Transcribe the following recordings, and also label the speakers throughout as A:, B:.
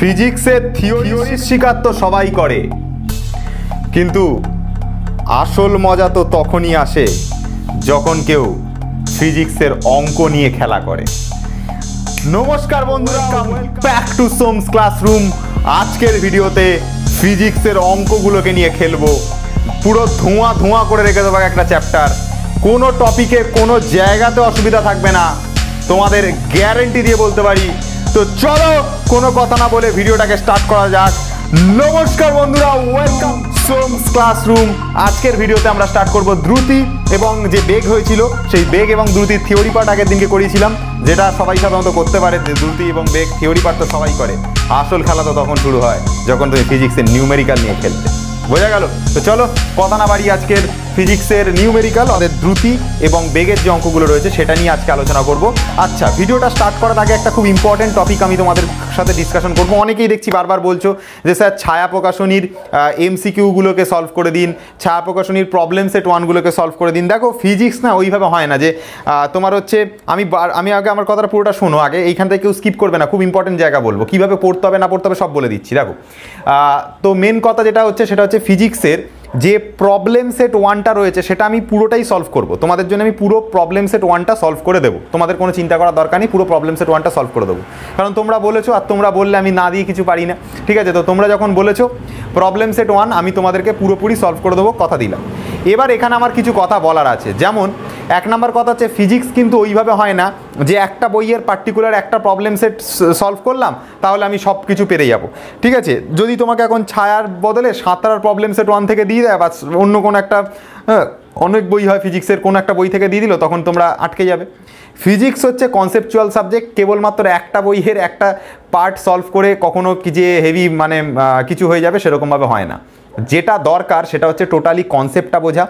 A: ফিজিক্সের থিওরি শিকার তো সবাই করে কিন্তু আসল মজা তো তখনই আসে যখন কেউ ফিজিক্সের অঙ্ক নিয়ে খেলা করে নমস্কার বন্ধুরা ব্যাক টু সোমস ক্লাসরুম আজকের ভিডিওতে ফিজিক্সের অঙ্কগুলোকে নিয়ে খেলবো পুরো ধোঁয়া ধোঁয়া করে রেখে দেবো একটা চ্যাপ্টার কোনো টপিকে কোনো জায়গাতে অসুবিধা থাকবে না তোমাদের গ্যারেন্টি দিয়ে বলতে পারি তো চলো কোনো কথা না বলে ভিডিওটাকে স্টার্ট করা যাক নমস্কার বন্ধুরা ওয়েলকাম সোমস ক্লাসরুম আজকের ভিডিওতে আমরা স্টার্ট করব দ্রুতি এবং যে বেগ হয়েছিল সেই বেগ এবং দ্রুতির থিওরি পার্ট আগের দিনকে করিয়েছিলাম যেটা সবাই সাধারণত করতে পারে যে দ্রুতি এবং বেগ থিওরি পার্ট তো সবাই করে আসল খেলা তো তখন শুরু হয় যখন তুমি ফিজিক্সের নিউমেরিক্যাল নিয়ে খেলতে বোঝা গেল তো চলো কথা না বাড়ি আজকের ফিজিক্সের নিউমেরিক্যাল ওদের দ্রুতি এবং বেগের যে অঙ্কগুলো রয়েছে সেটা নিয়ে আজকে আলোচনা করব আচ্ছা ভিডিওটা স্টার্ট করার আগে একটা খুব ইম্পর্টেন্ট টপিক আমি তোমাদের সাথে ডিসকাশন করব অনেকেই দেখছি বারবার বলছো যে স্যার ছায়া প্রকাশনীর এমসিকিউগুলোকে সলভ করে দিন ছায়া প্রকাশনীর প্রবলেম সেট ওয়ানগুলোকে সলভ করে দিন দেখো ফিজিক্স না ওইভাবে হয় না যে তোমার হচ্ছে আমি আমি আগে আমার কথাটা পুরোটা শোনো আগে এইখান থেকে কেউ স্কিপ করবে না খুব ইম্পর্টেন্ট জায়গা বলবো কীভাবে পড়তে হবে না পড়তে হবে সব বলে দিচ্ছি দেখো তো মেন কথা যেটা হচ্ছে সেটা হচ্ছে ফিজিক্সের যে প্রবলেম সেট ওয়ানটা রয়েছে সেটা আমি পুরোটাই সলভ করব তোমাদের জন্য আমি পুরো প্রবলেম সেট ওয়ানটা সলভ করে দেবো তোমাদের কোনো চিন্তা করার দরকার নেই পুরো প্রবলেম সেট ওয়ানটা সলভ করে দেবো কারণ তোমরা বলেছো আর তোমরা বললে আমি না দিয়ে কিছু পারি না ঠিক আছে তো তোমরা যখন বলেছো প্রবলেম সেট ওয়ান আমি তোমাদেরকে পুরোপুরি সলভ করে দেবো কথা দিলাম এবার এখানে আমার কিছু কথা বলার আছে যেমন এক নম্বর কথা হচ্ছে ফিজিক্স কিন্তু ওইভাবে হয় না যে একটা বইয়ের পার্টিকুলার একটা প্রবলেম সেট সলভ করলাম তাহলে আমি সব কিছু পেরে যাব ঠিক আছে যদি তোমাকে এখন ছায়ার বদলে সাঁতার প্রবলেম সেট ওয়ান থেকে দিয়ে দেয় বা অন্য কোনো একটা হ্যাঁ, অনেক বই হয় ফিজিক্সের কোনো একটা বই থেকে দিয়ে দিল তখন তোমরা আটকে যাবে ফিজিক্স হচ্ছে কনসেপচুয়াল সাবজেক্ট কেবলমাত্র একটা বইয়ের একটা পার্ট সলভ করে কখনো কি যে হেভি মানে কিছু হয়ে যাবে সেরকমভাবে হয় না যেটা দরকার সেটা হচ্ছে টোটালি কনসেপ্টটা বোঝা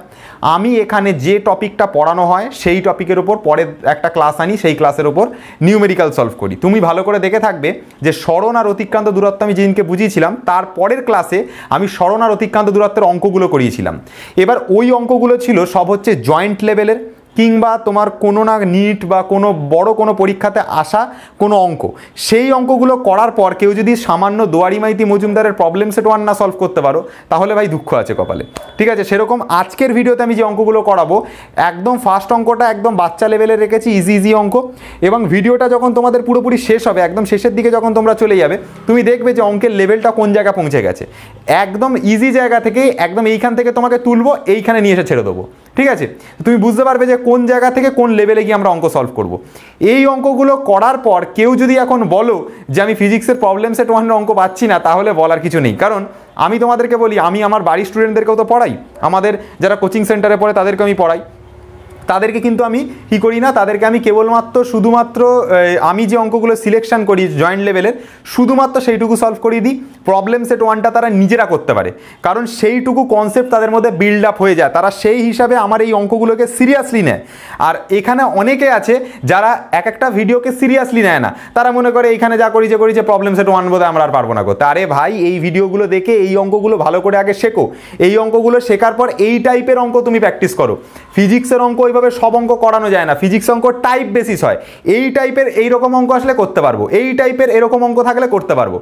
A: আমি এখানে যে টপিকটা পড়ানো হয় সেই টপিকের ওপর পরের একটা ক্লাস আনি সেই ক্লাসের ওপর নিউমেরিক্যাল সলভ করি তুমি ভালো করে দেখে থাকবে যে স্মরণ আর অতিক্রান্ত দূরত্ব আমি যেদিনকে বুঝিয়েছিলাম তার পরের ক্লাসে আমি স্মরণ আর অতিক্রান্ত দূরত্বের অঙ্কগুলো করিয়েছিলাম এবার ওই অঙ্কগুলো ছিল সব হচ্ছে জয়েন্ট লেভেলের কিংবা তোমার কোনো না নিট বা কোনো বড় কোনো পরীক্ষাতে আসা কোনো অঙ্ক সেই অঙ্কগুলো করার পর কেউ যদি সামান্য মাইতি মজুমদারের প্রবলেম সেট ওয়ান না সলভ করতে পারো তাহলে ভাই দুঃখ আছে কপালে ঠিক আছে সেরকম আজকের ভিডিওতে আমি যে অঙ্কগুলো করাবো একদম ফার্স্ট অঙ্কটা একদম বাচ্চা লেভেলে রেখেছি ইজি ইজি অঙ্ক এবং ভিডিওটা যখন তোমাদের পুরোপুরি শেষ হবে একদম শেষের দিকে যখন তোমরা চলে যাবে তুমি দেখবে যে অঙ্কের লেভেলটা কোন জায়গায় পৌঁছে গেছে একদম ইজি জায়গা থেকে একদম এইখান থেকে তোমাকে তুলবো এইখানে নিয়ে এসে ছেড়ে দেবো ঠিক আছে তুমি বুঝতে পারবে যে কোন জায়গা থেকে কোন লেভেলে গিয়ে আমরা অঙ্ক সলভ করব। এই অঙ্কগুলো করার পর কেউ যদি এখন বলো যে আমি ফিজিক্সের প্রবলেম সেট ওয়ানের অঙ্ক পাচ্ছি না তাহলে বলার কিছু নেই কারণ আমি তোমাদেরকে বলি আমি আমার বাড়ির স্টুডেন্টদেরকেও তো পড়াই আমাদের যারা কোচিং সেন্টারে পড়ে তাদেরকে আমি পড়াই তাদেরকে কিন্তু আমি কি করি না তাদেরকে আমি কেবলমাত্র শুধুমাত্র আমি যে অঙ্কগুলো সিলেকশন করি জয়েন্ট লেভেলের শুধুমাত্র সেইটুকু সলভ করিয়ে দিই প্রবলেম সেট ওয়ানটা তারা নিজেরা করতে পারে কারণ সেইটুকু কনসেপ্ট তাদের মধ্যে বিল্ড আপ হয়ে যায় তারা সেই হিসাবে আমার এই অঙ্কগুলোকে সিরিয়াসলি নেয় আর এখানে অনেকে আছে যারা এক একটা ভিডিওকে সিরিয়াসলি নেয় না তারা মনে করে এইখানে যা করি যে করি যে প্রবলেম সেট ওয়ান বোধহয় আমরা আর পারবো না করতে আরে ভাই এই ভিডিওগুলো দেখে এই অঙ্কগুলো ভালো করে আগে শেখো এই অঙ্কগুলো শেখার পর এই টাইপের অঙ্ক তুমি প্র্যাকটিস করো ফিজিক্সের অঙ্ক এইভাবে এইভাবে সব অঙ্ক করানো যায় না ফিজিক্স অঙ্ক টাইপ বেসিস হয় এই টাইপের এইরকম অঙ্ক আসলে করতে পারবো এই টাইপের এরকম অঙ্ক থাকলে করতে পারবো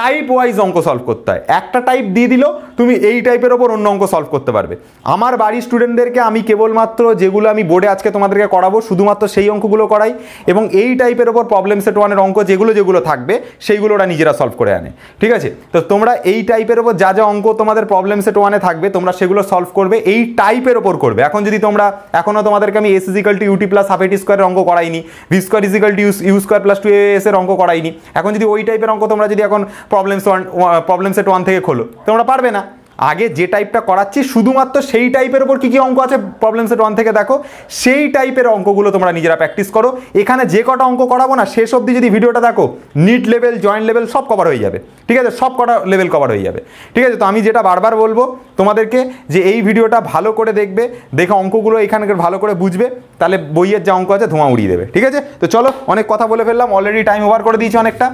A: টাইপ ওয়াইজ অঙ্ক সলভ করতে হয় একটা টাইপ দিয়ে দিল তুমি এই টাইপের ওপর অন্য অঙ্ক সলভ করতে পারবে আমার বাড়ির স্টুডেন্টদেরকে আমি কেবলমাত্র যেগুলো আমি বোর্ডে আজকে তোমাদেরকে করাবো শুধুমাত্র সেই অঙ্কগুলো করাই এবং এই টাইপের ওপর প্রবলেম সেট ওয়ানের অঙ্ক যেগুলো যেগুলো থাকবে সেইগুলো ওরা নিজেরা সলভ করে আনে ঠিক আছে তো তোমরা এই টাইপের ওপর যা যা অঙ্ক তোমাদের প্রবলেম সেট ওয়ানে থাকবে তোমরা সেগুলো সলভ করবে এই টাইপের ওপর করবে এখন যদি তোমরা এখনও তোমাদেরকে আমি s equal to ut plus half at স্কোয়ারের অঙ্ক করাইনি v square equal to u square plus two s এর অঙ্ক করাইনি এখন যদি ওই টাইপের অঙ্ক তোমরা যদি এখন problems one problem set one থেকে খোলো তোমরা পারবে না আগে যে টাইপটা করাচ্ছি শুধুমাত্র সেই টাইপের ওপর কী কী অঙ্ক আছে প্রবলেম সেট ওয়ান থেকে দেখো সেই টাইপের অঙ্কগুলো তোমরা নিজেরা প্র্যাকটিস করো এখানে যে কটা অঙ্ক করাবো না শেষ অব্দি যদি ভিডিওটা দেখো নিট লেভেল জয়েন্ট লেভেল সব কভার হয়ে যাবে ঠিক আছে সব কটা লেভেল কভার হয়ে যাবে ঠিক আছে তো আমি যেটা বারবার বলবো তোমাদেরকে যে এই ভিডিওটা ভালো করে দেখবে দেখে অঙ্কগুলো এখানকার ভালো করে বুঝবে তাহলে বইয়ের যে অঙ্ক আছে ধোঁয়া উড়িয়ে দেবে ঠিক আছে তো চলো অনেক কথা বলে ফেললাম অলরেডি টাইম ওভার করে দিয়েছি অনেকটা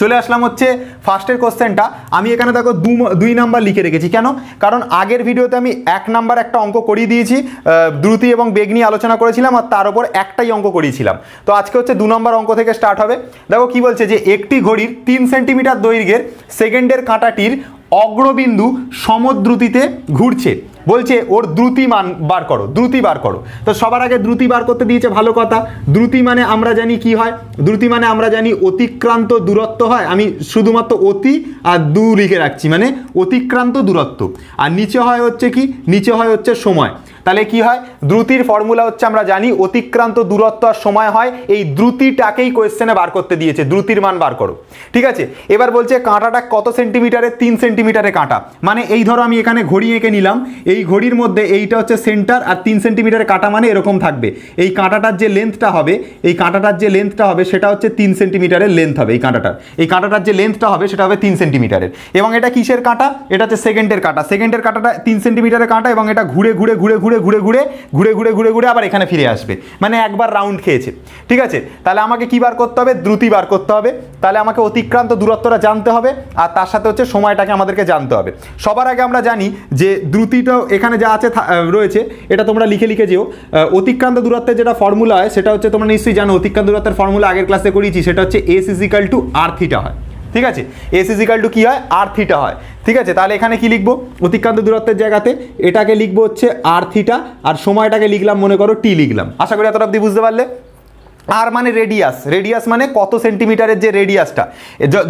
A: চলে আসলাম হচ্ছে ফার্স্টের কোশ্চেনটা আমি এখানে দেখো দু দুই নাম্বার লিখে রেখেছি কেন কারণ আগের ভিডিওতে আমি এক নাম্বার একটা অঙ্ক করিয়ে দিয়েছি দ্রুতি এবং বেগ নিয়ে আলোচনা করেছিলাম আর তার উপর একটাই অঙ্ক করিয়েছিলাম তো আজকে হচ্ছে দু নম্বর অঙ্ক থেকে স্টার্ট হবে দেখো কি বলছে যে একটি ঘড়ির তিন সেন্টিমিটার দৈর্ঘ্যের সেকেন্ডের কাঁটাটির অগ্রবিন্দু সমদ্রুতিতে ঘুরছে বলছে ওর দ্রুতি মান বার করো দ্রুতি বার করো তো সবার আগে দ্রুতি বার করতে দিয়েছে ভালো কথা দ্রুতি মানে আমরা জানি কি হয় দ্রুতি মানে আমরা জানি অতিক্রান্ত দূরত্ব হয় আমি শুধুমাত্র অতি আর দু লিখে রাখছি মানে অতিক্রান্ত দূরত্ব আর নিচে হয় হচ্ছে কি নিচে হয় হচ্ছে সময় তাহলে কি হয় দ্রুতির ফর্মুলা হচ্ছে আমরা জানি অতিক্রান্ত দূরত্ব আর সময় হয় এই দ্রুতিটাকেই কোয়েশ্চেনে বার করতে দিয়েছে দ্রুতির মান বার করো ঠিক আছে এবার বলছে কাঁটাটা কত সেন্টিমিটারে তিন সেন্টিমিটারে কাঁটা মানে এই ধরো আমি এখানে ঘড়ি এঁকে নিলাম এই ঘড়ির মধ্যে এইটা হচ্ছে সেন্টার আর তিন সেন্টিমিটারে কাঁটা মানে এরকম থাকবে এই কাঁটাটার যে লেন্থটা হবে এই কাঁটাটার যে লেন্থটা হবে সেটা হচ্ছে তিন সেন্টিমিটারের লেন্থ হবে এই কাঁটাটার এই কাঁটাটার যে লেন্থটা হবে সেটা হবে তিন সেন্টিমিটারের এবং এটা কিসের কাঁটা এটা হচ্ছে সেকেন্ডের কাঁটা সেকেন্ডের কাঁটাটা তিন সেন্টিমিটারের কাঁটা এবং এটা ঘুরে ঘুরে ঘুরে ঘুরে ঘুরে ঘুরে ঘুরে ঘুরে ঘুরে ঘুরে ঘুরে আবার এখানে ফিরে আসবে মানে একবার রাউন্ড খেয়েছে ঠিক আছে তাহলে আমাকে কী বার করতে হবে দ্রুতি বার করতে হবে তাহলে আমাকে অতিক্রান্ত দূরত্বটা জানতে হবে আর তার সাথে হচ্ছে সময়টাকে আমাদেরকে জানতে হবে সবার আগে আমরা জানি যে দ্রুতিটাও এখানে যা আছে রয়েছে এটা তোমরা লিখে লিখে যেও অতিক্রান্ত দূরত্বের যেটা ফর্মুলা হয় সেটা হচ্ছে তোমরা নিশ্চয়ই জানো অতিক্রান্ত দূরত্বের ফর্মুলা আগের ক্লাসে করিয়েছি সেটা হচ্ছে এস ইজিক্যাল টু আর্থিটা হয় ঠিক আছে এস ইজিক্যাল টু কী হয় আর থিটা হয় ঠিক আছে তাহলে এখানে কি লিখবো অতিক্রান্ত দূরত্বের জায়গাতে এটাকে লিখবো হচ্ছে আর থিটা আর সময়টাকে লিখলাম মনে করো টি লিখলাম আশা করি এতটা অব্দি বুঝতে পারলে আর মানে রেডিয়াস রেডিয়াস মানে কত সেন্টিমিটারের যে রেডিয়াসটা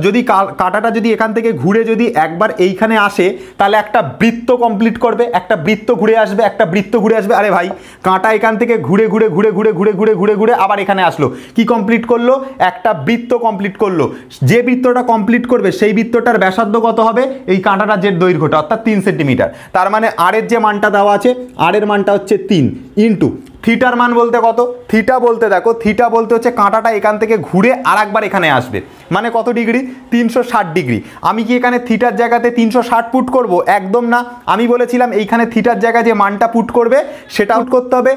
A: যদি কাটাটা যদি এখান থেকে ঘুরে যদি একবার এইখানে আসে তাহলে একটা বৃত্ত কমপ্লিট করবে একটা বৃত্ত ঘুরে আসবে একটা বৃত্ত ঘুরে আসবে আরে ভাই কাঁটা এখান থেকে ঘুরে ঘুরে ঘুরে ঘুরে ঘুরে ঘুরে ঘুরে ঘুরে আবার এখানে আসলো কি কমপ্লিট করলো একটা বৃত্ত কমপ্লিট করলো যে বৃত্তটা কমপ্লিট করবে সেই বৃত্তটার ব্যাসার্ধ কত হবে এই কাঁটাটা যে দৈর্ঘ্যটা অর্থাৎ তিন সেন্টিমিটার তার মানে আরের যে মানটা দেওয়া আছে আরের মানটা হচ্ছে তিন ইন্টু থিটার মান বলতে কত থিটা বলতে দেখো থিটা বলতে হচ্ছে কাঁটাটা এখান থেকে ঘুরে আর একবার এখানে আসবে মানে কত ডিগ্রি তিনশো ডিগ্রি আমি কি এখানে থিটার জায়গাতে তিনশো পুট করব একদম না আমি বলেছিলাম এইখানে থিটার জায়গায় যে মানটা পুট করবে সেটা আউট করতে হবে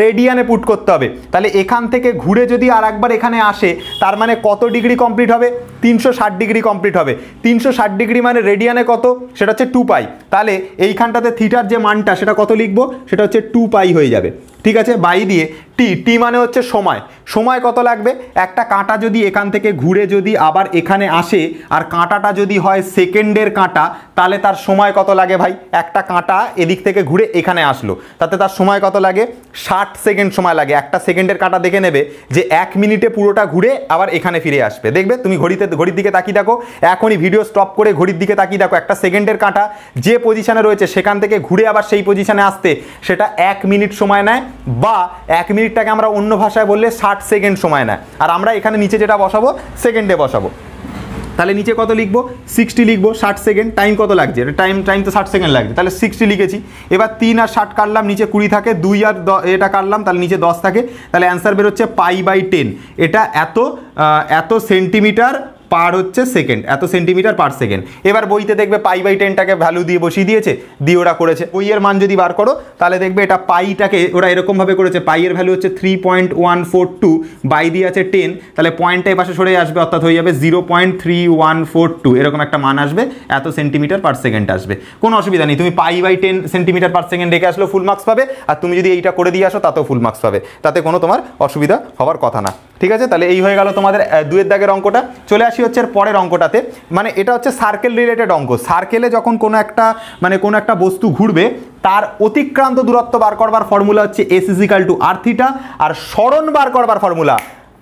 A: রেডিয়ানে পুট করতে হবে তাহলে এখান থেকে ঘুরে যদি আর একবার এখানে আসে তার মানে কত ডিগ্রি কমপ্লিট হবে তিনশো ডিগ্রি কমপ্লিট হবে তিনশো ডিগ্রি মানে রেডিয়ানে কত সেটা হচ্ছে টু পাই তাহলে এইখানটাতে থিটার যে মানটা সেটা কত লিখবো সেটা হচ্ছে টু পাই হয়ে যাবে ঠিক আছে বাই দিয়ে টি টি মানে হচ্ছে সময় সময় কত লাগবে একটা কাঁটা যদি এখান থেকে ঘুরে যদি আবার এখানে আসে আর কাঁটাটা যদি হয় সেকেন্ডের কাঁটা তাহলে তার সময় কত লাগে ভাই একটা কাঁটা এদিক থেকে ঘুরে এখানে আসলো তাতে তার সময় কত লাগে ষাট সেকেন্ড সময় লাগে একটা সেকেন্ডের কাঁটা দেখে নেবে যে এক মিনিটে পুরোটা ঘুরে আবার এখানে ফিরে আসবে দেখবে তুমি ঘড়িতে ঘড়ির দিকে তাকিয়ে দেখো এখনই ভিডিও স্টপ করে ঘড়ির দিকে তাকিয়ে দেখো একটা সেকেন্ডের কাঁটা যে পজিশানে রয়েছে সেখান থেকে ঘুরে আবার সেই পজিশানে আসতে সেটা এক মিনিট সময় নেয় বা এক মিনিট মিনিটটাকে আমরা অন্য ভাষায় বললে ষাট সেকেন্ড সময় নেয় আর আমরা এখানে নিচে যেটা বসাবো সেকেন্ডে বসাবো তাহলে নিচে কত লিখবো সিক্সটি লিখবো ষাট সেকেন্ড টাইম কত লাগছে টাইম টাইম তো ষাট সেকেন্ড লাগছে তাহলে সিক্সটি লিখেছি এবার তিন আর ষাট কাটলাম নিচে কুড়ি থাকে দুই আর এটা কাটলাম তাহলে নিচে দশ থাকে তাহলে অ্যান্সার বেরোচ্ছে পাই বাই টেন এটা এত এত সেন্টিমিটার পার হচ্ছে সেকেন্ড এত সেন্টিমিটার পার সেকেন্ড এবার বইতে দেখবে পাই বাই টেনটাকে ভ্যালু দিয়ে বসিয়ে দিয়েছে দিয়ে ওরা করেছে বইয়ের মান যদি বার করো তাহলে দেখবে এটা পাইটাকে ওরা এরকমভাবে করেছে পাইয়ের ভ্যালু হচ্ছে three point one four two by দিয়ে আছে টেন তাহলে পয়েন্টটা এ পাশে সরে আসবে অর্থাৎ হয়ে যাবে zero point three one four two এরকম একটা মান আসবে এত সেন্টিমিটার পার সেকেন্ড আসবে কোনো অসুবিধা নেই তুমি pi by ten centimetre per second রেখে আসলেও ফুল মার্কস পাবে আর তুমি যদি এইটা করে দিয়ে আসো তাতেও ফুল মার্কস পাবে তাতে কোনো তোমার অসুবিধা হওয়ার কথা না ঠিক আছে তাহলে এই হয়ে গেল তোমাদের দুয়ের দাগের অঙ্কটা চলে আসে আসি হচ্ছে পরের অঙ্কটাতে মানে এটা হচ্ছে সার্কেল রিলেটেড অঙ্ক সার্কেলে যখন কোনো একটা মানে কোনো একটা বস্তু ঘুরবে তার অতিক্রান্ত দূরত্ব বার করবার ফর্মুলা হচ্ছে এস ইজিক্যাল টু আর্থিটা আর স্মরণ বার করবার ফর্মুলা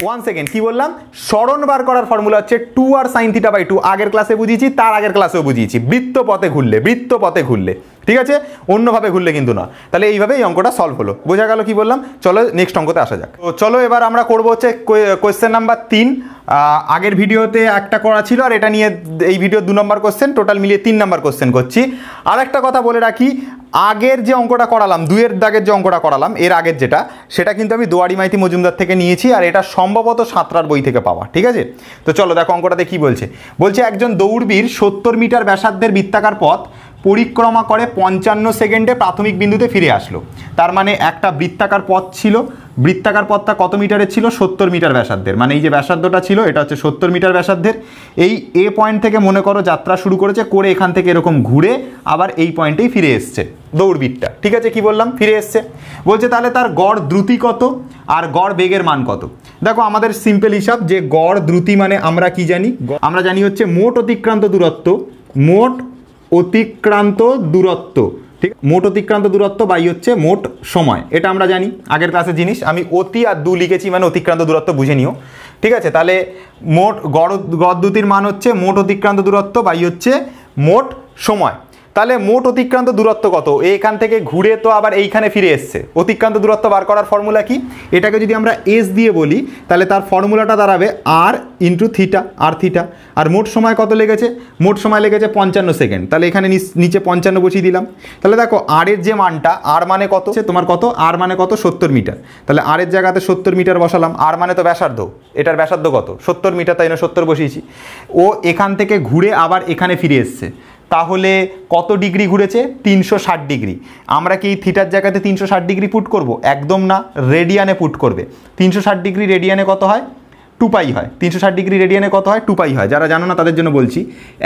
A: ওয়ান সেকেন্ড কি বললাম স্মরণ বার করার ফর্মুলা হচ্ছে two r sine theta by two আগের ক্লাসে বুঝিয়েছি তার আগের ক্লাসেও বুঝিয়েছি বৃত্ত পথে ঘুরলে বৃত্ত পথে ঘুরলে ঠিক আছে অন্যভাবে ঘুরলে কিন্তু না তাহলে এইভাবেই অঙ্কটা সলভ হলো বোঝা গেল কি বললাম চলো নেক্সট অঙ্কতে আসা যাক তো চলো এবার আমরা করবো হচ্ছে কোয়েশ্চেন নাম্বার তিন আগের ভিডিওতে একটা করা ছিল আর এটা নিয়ে এই ভিডিও দু নম্বর কোয়েশ্চেন টোটাল মিলিয়ে তিন নম্বর কোশ্চেন করছি আর একটা কথা বলে রাখি আগের যে অঙ্কটা করালাম দুয়ের দাগের যে অঙ্কটা করালাম এর আগের যেটা সেটা কিন্তু আমি দোয়ারি মাইতি মজুমদার থেকে নিয়েছি আর এটা সম্ভবত সাঁতরার বই থেকে পাওয়া ঠিক আছে তো চলো দেখো অঙ্কটাতে কী বলছে বলছে একজন দৌড়বীর সত্তর মিটার ব্যাসার্ধের বৃত্তাকার পথ পরিক্রমা করে পঞ্চান্ন সেকেন্ডে প্রাথমিক বিন্দুতে ফিরে আসলো তার মানে একটা বৃত্তাকার পথ ছিল বৃত্তাকার পথটা কত মিটারের ছিল সত্তর মিটার ব্যাসার্ধের মানে এই যে ব্যাসার্ধটা ছিল এটা হচ্ছে সত্তর মিটার ব্যাসার্ধের এই এ পয়েন্ট থেকে মনে করো যাত্রা শুরু করেছে করে এখান থেকে এরকম ঘুরে আবার এই পয়েন্টেই ফিরে এসছে দৌড়বিদটা ঠিক আছে কি বললাম ফিরে এসছে বলছে তাহলে তার গড় দ্রুতি কত আর গড় বেগের মান কত দেখো আমাদের সিম্পল হিসাব যে গড় দ্রুতি মানে আমরা কি জানি আমরা জানি হচ্ছে মোট অতিক্রান্ত দূরত্ব মোট অতিক্রান্ত দূরত্ব ঠিক মোট অতিক্রান্ত দূরত্ব বাই হচ্ছে মোট সময় এটা আমরা জানি আগের ক্লাসে জিনিস আমি অতি আর দু লিখেছি মানে অতিক্রান্ত দূরত্ব বুঝে নিও ঠিক আছে তাহলে মোট গড় গড় মান হচ্ছে মোট অতিক্রান্ত দূরত্ব বাই হচ্ছে মোট সময় তাহলে মোট অতিক্রান্ত দূরত্ব কত এখান থেকে ঘুরে তো আবার এইখানে ফিরে এসছে অতিক্রান্ত দূরত্ব বার করার ফর্মুলা কি এটাকে যদি আমরা এস দিয়ে বলি তাহলে তার ফর্মুলাটা দাঁড়াবে r into theta r theta আর মোট সময় কত লেগেছে মোট সময় লেগেছে পঞ্চান্ন সেকেন্ড তাহলে এখানে নিচে পঞ্চান্ন বসিয়ে দিলাম তাহলে দেখো আরের যে মানটা আর মানে কত সে তোমার কত আর মানে কত সত্তর মিটার তাহলে আরের জায়গাতে সত্তর মিটার বসালাম আর মানে তো ব্যাসার্ধ এটার ব্যাসার্ধ কত সত্তর মিটার তাই না সত্তর বসিয়েছি ও এখান থেকে ঘুরে আবার এখানে ফিরে এসছে তাহলে কত ডিগ্রি ঘুরেছে তিনশো ডিগ্রি আমরা কি থিটার জায়গাতে তিনশো ডিগ্রি পুট করব একদম না রেডিয়ানে পুট করবে তিনশো ডিগ্রি রেডিয়ানে কত হয় টুপাই হয় তিনশো ষাট ডিগ্রি রেডিয়ানে কত হয় টুপাই হয় যারা জানো না তাদের জন্য বলছি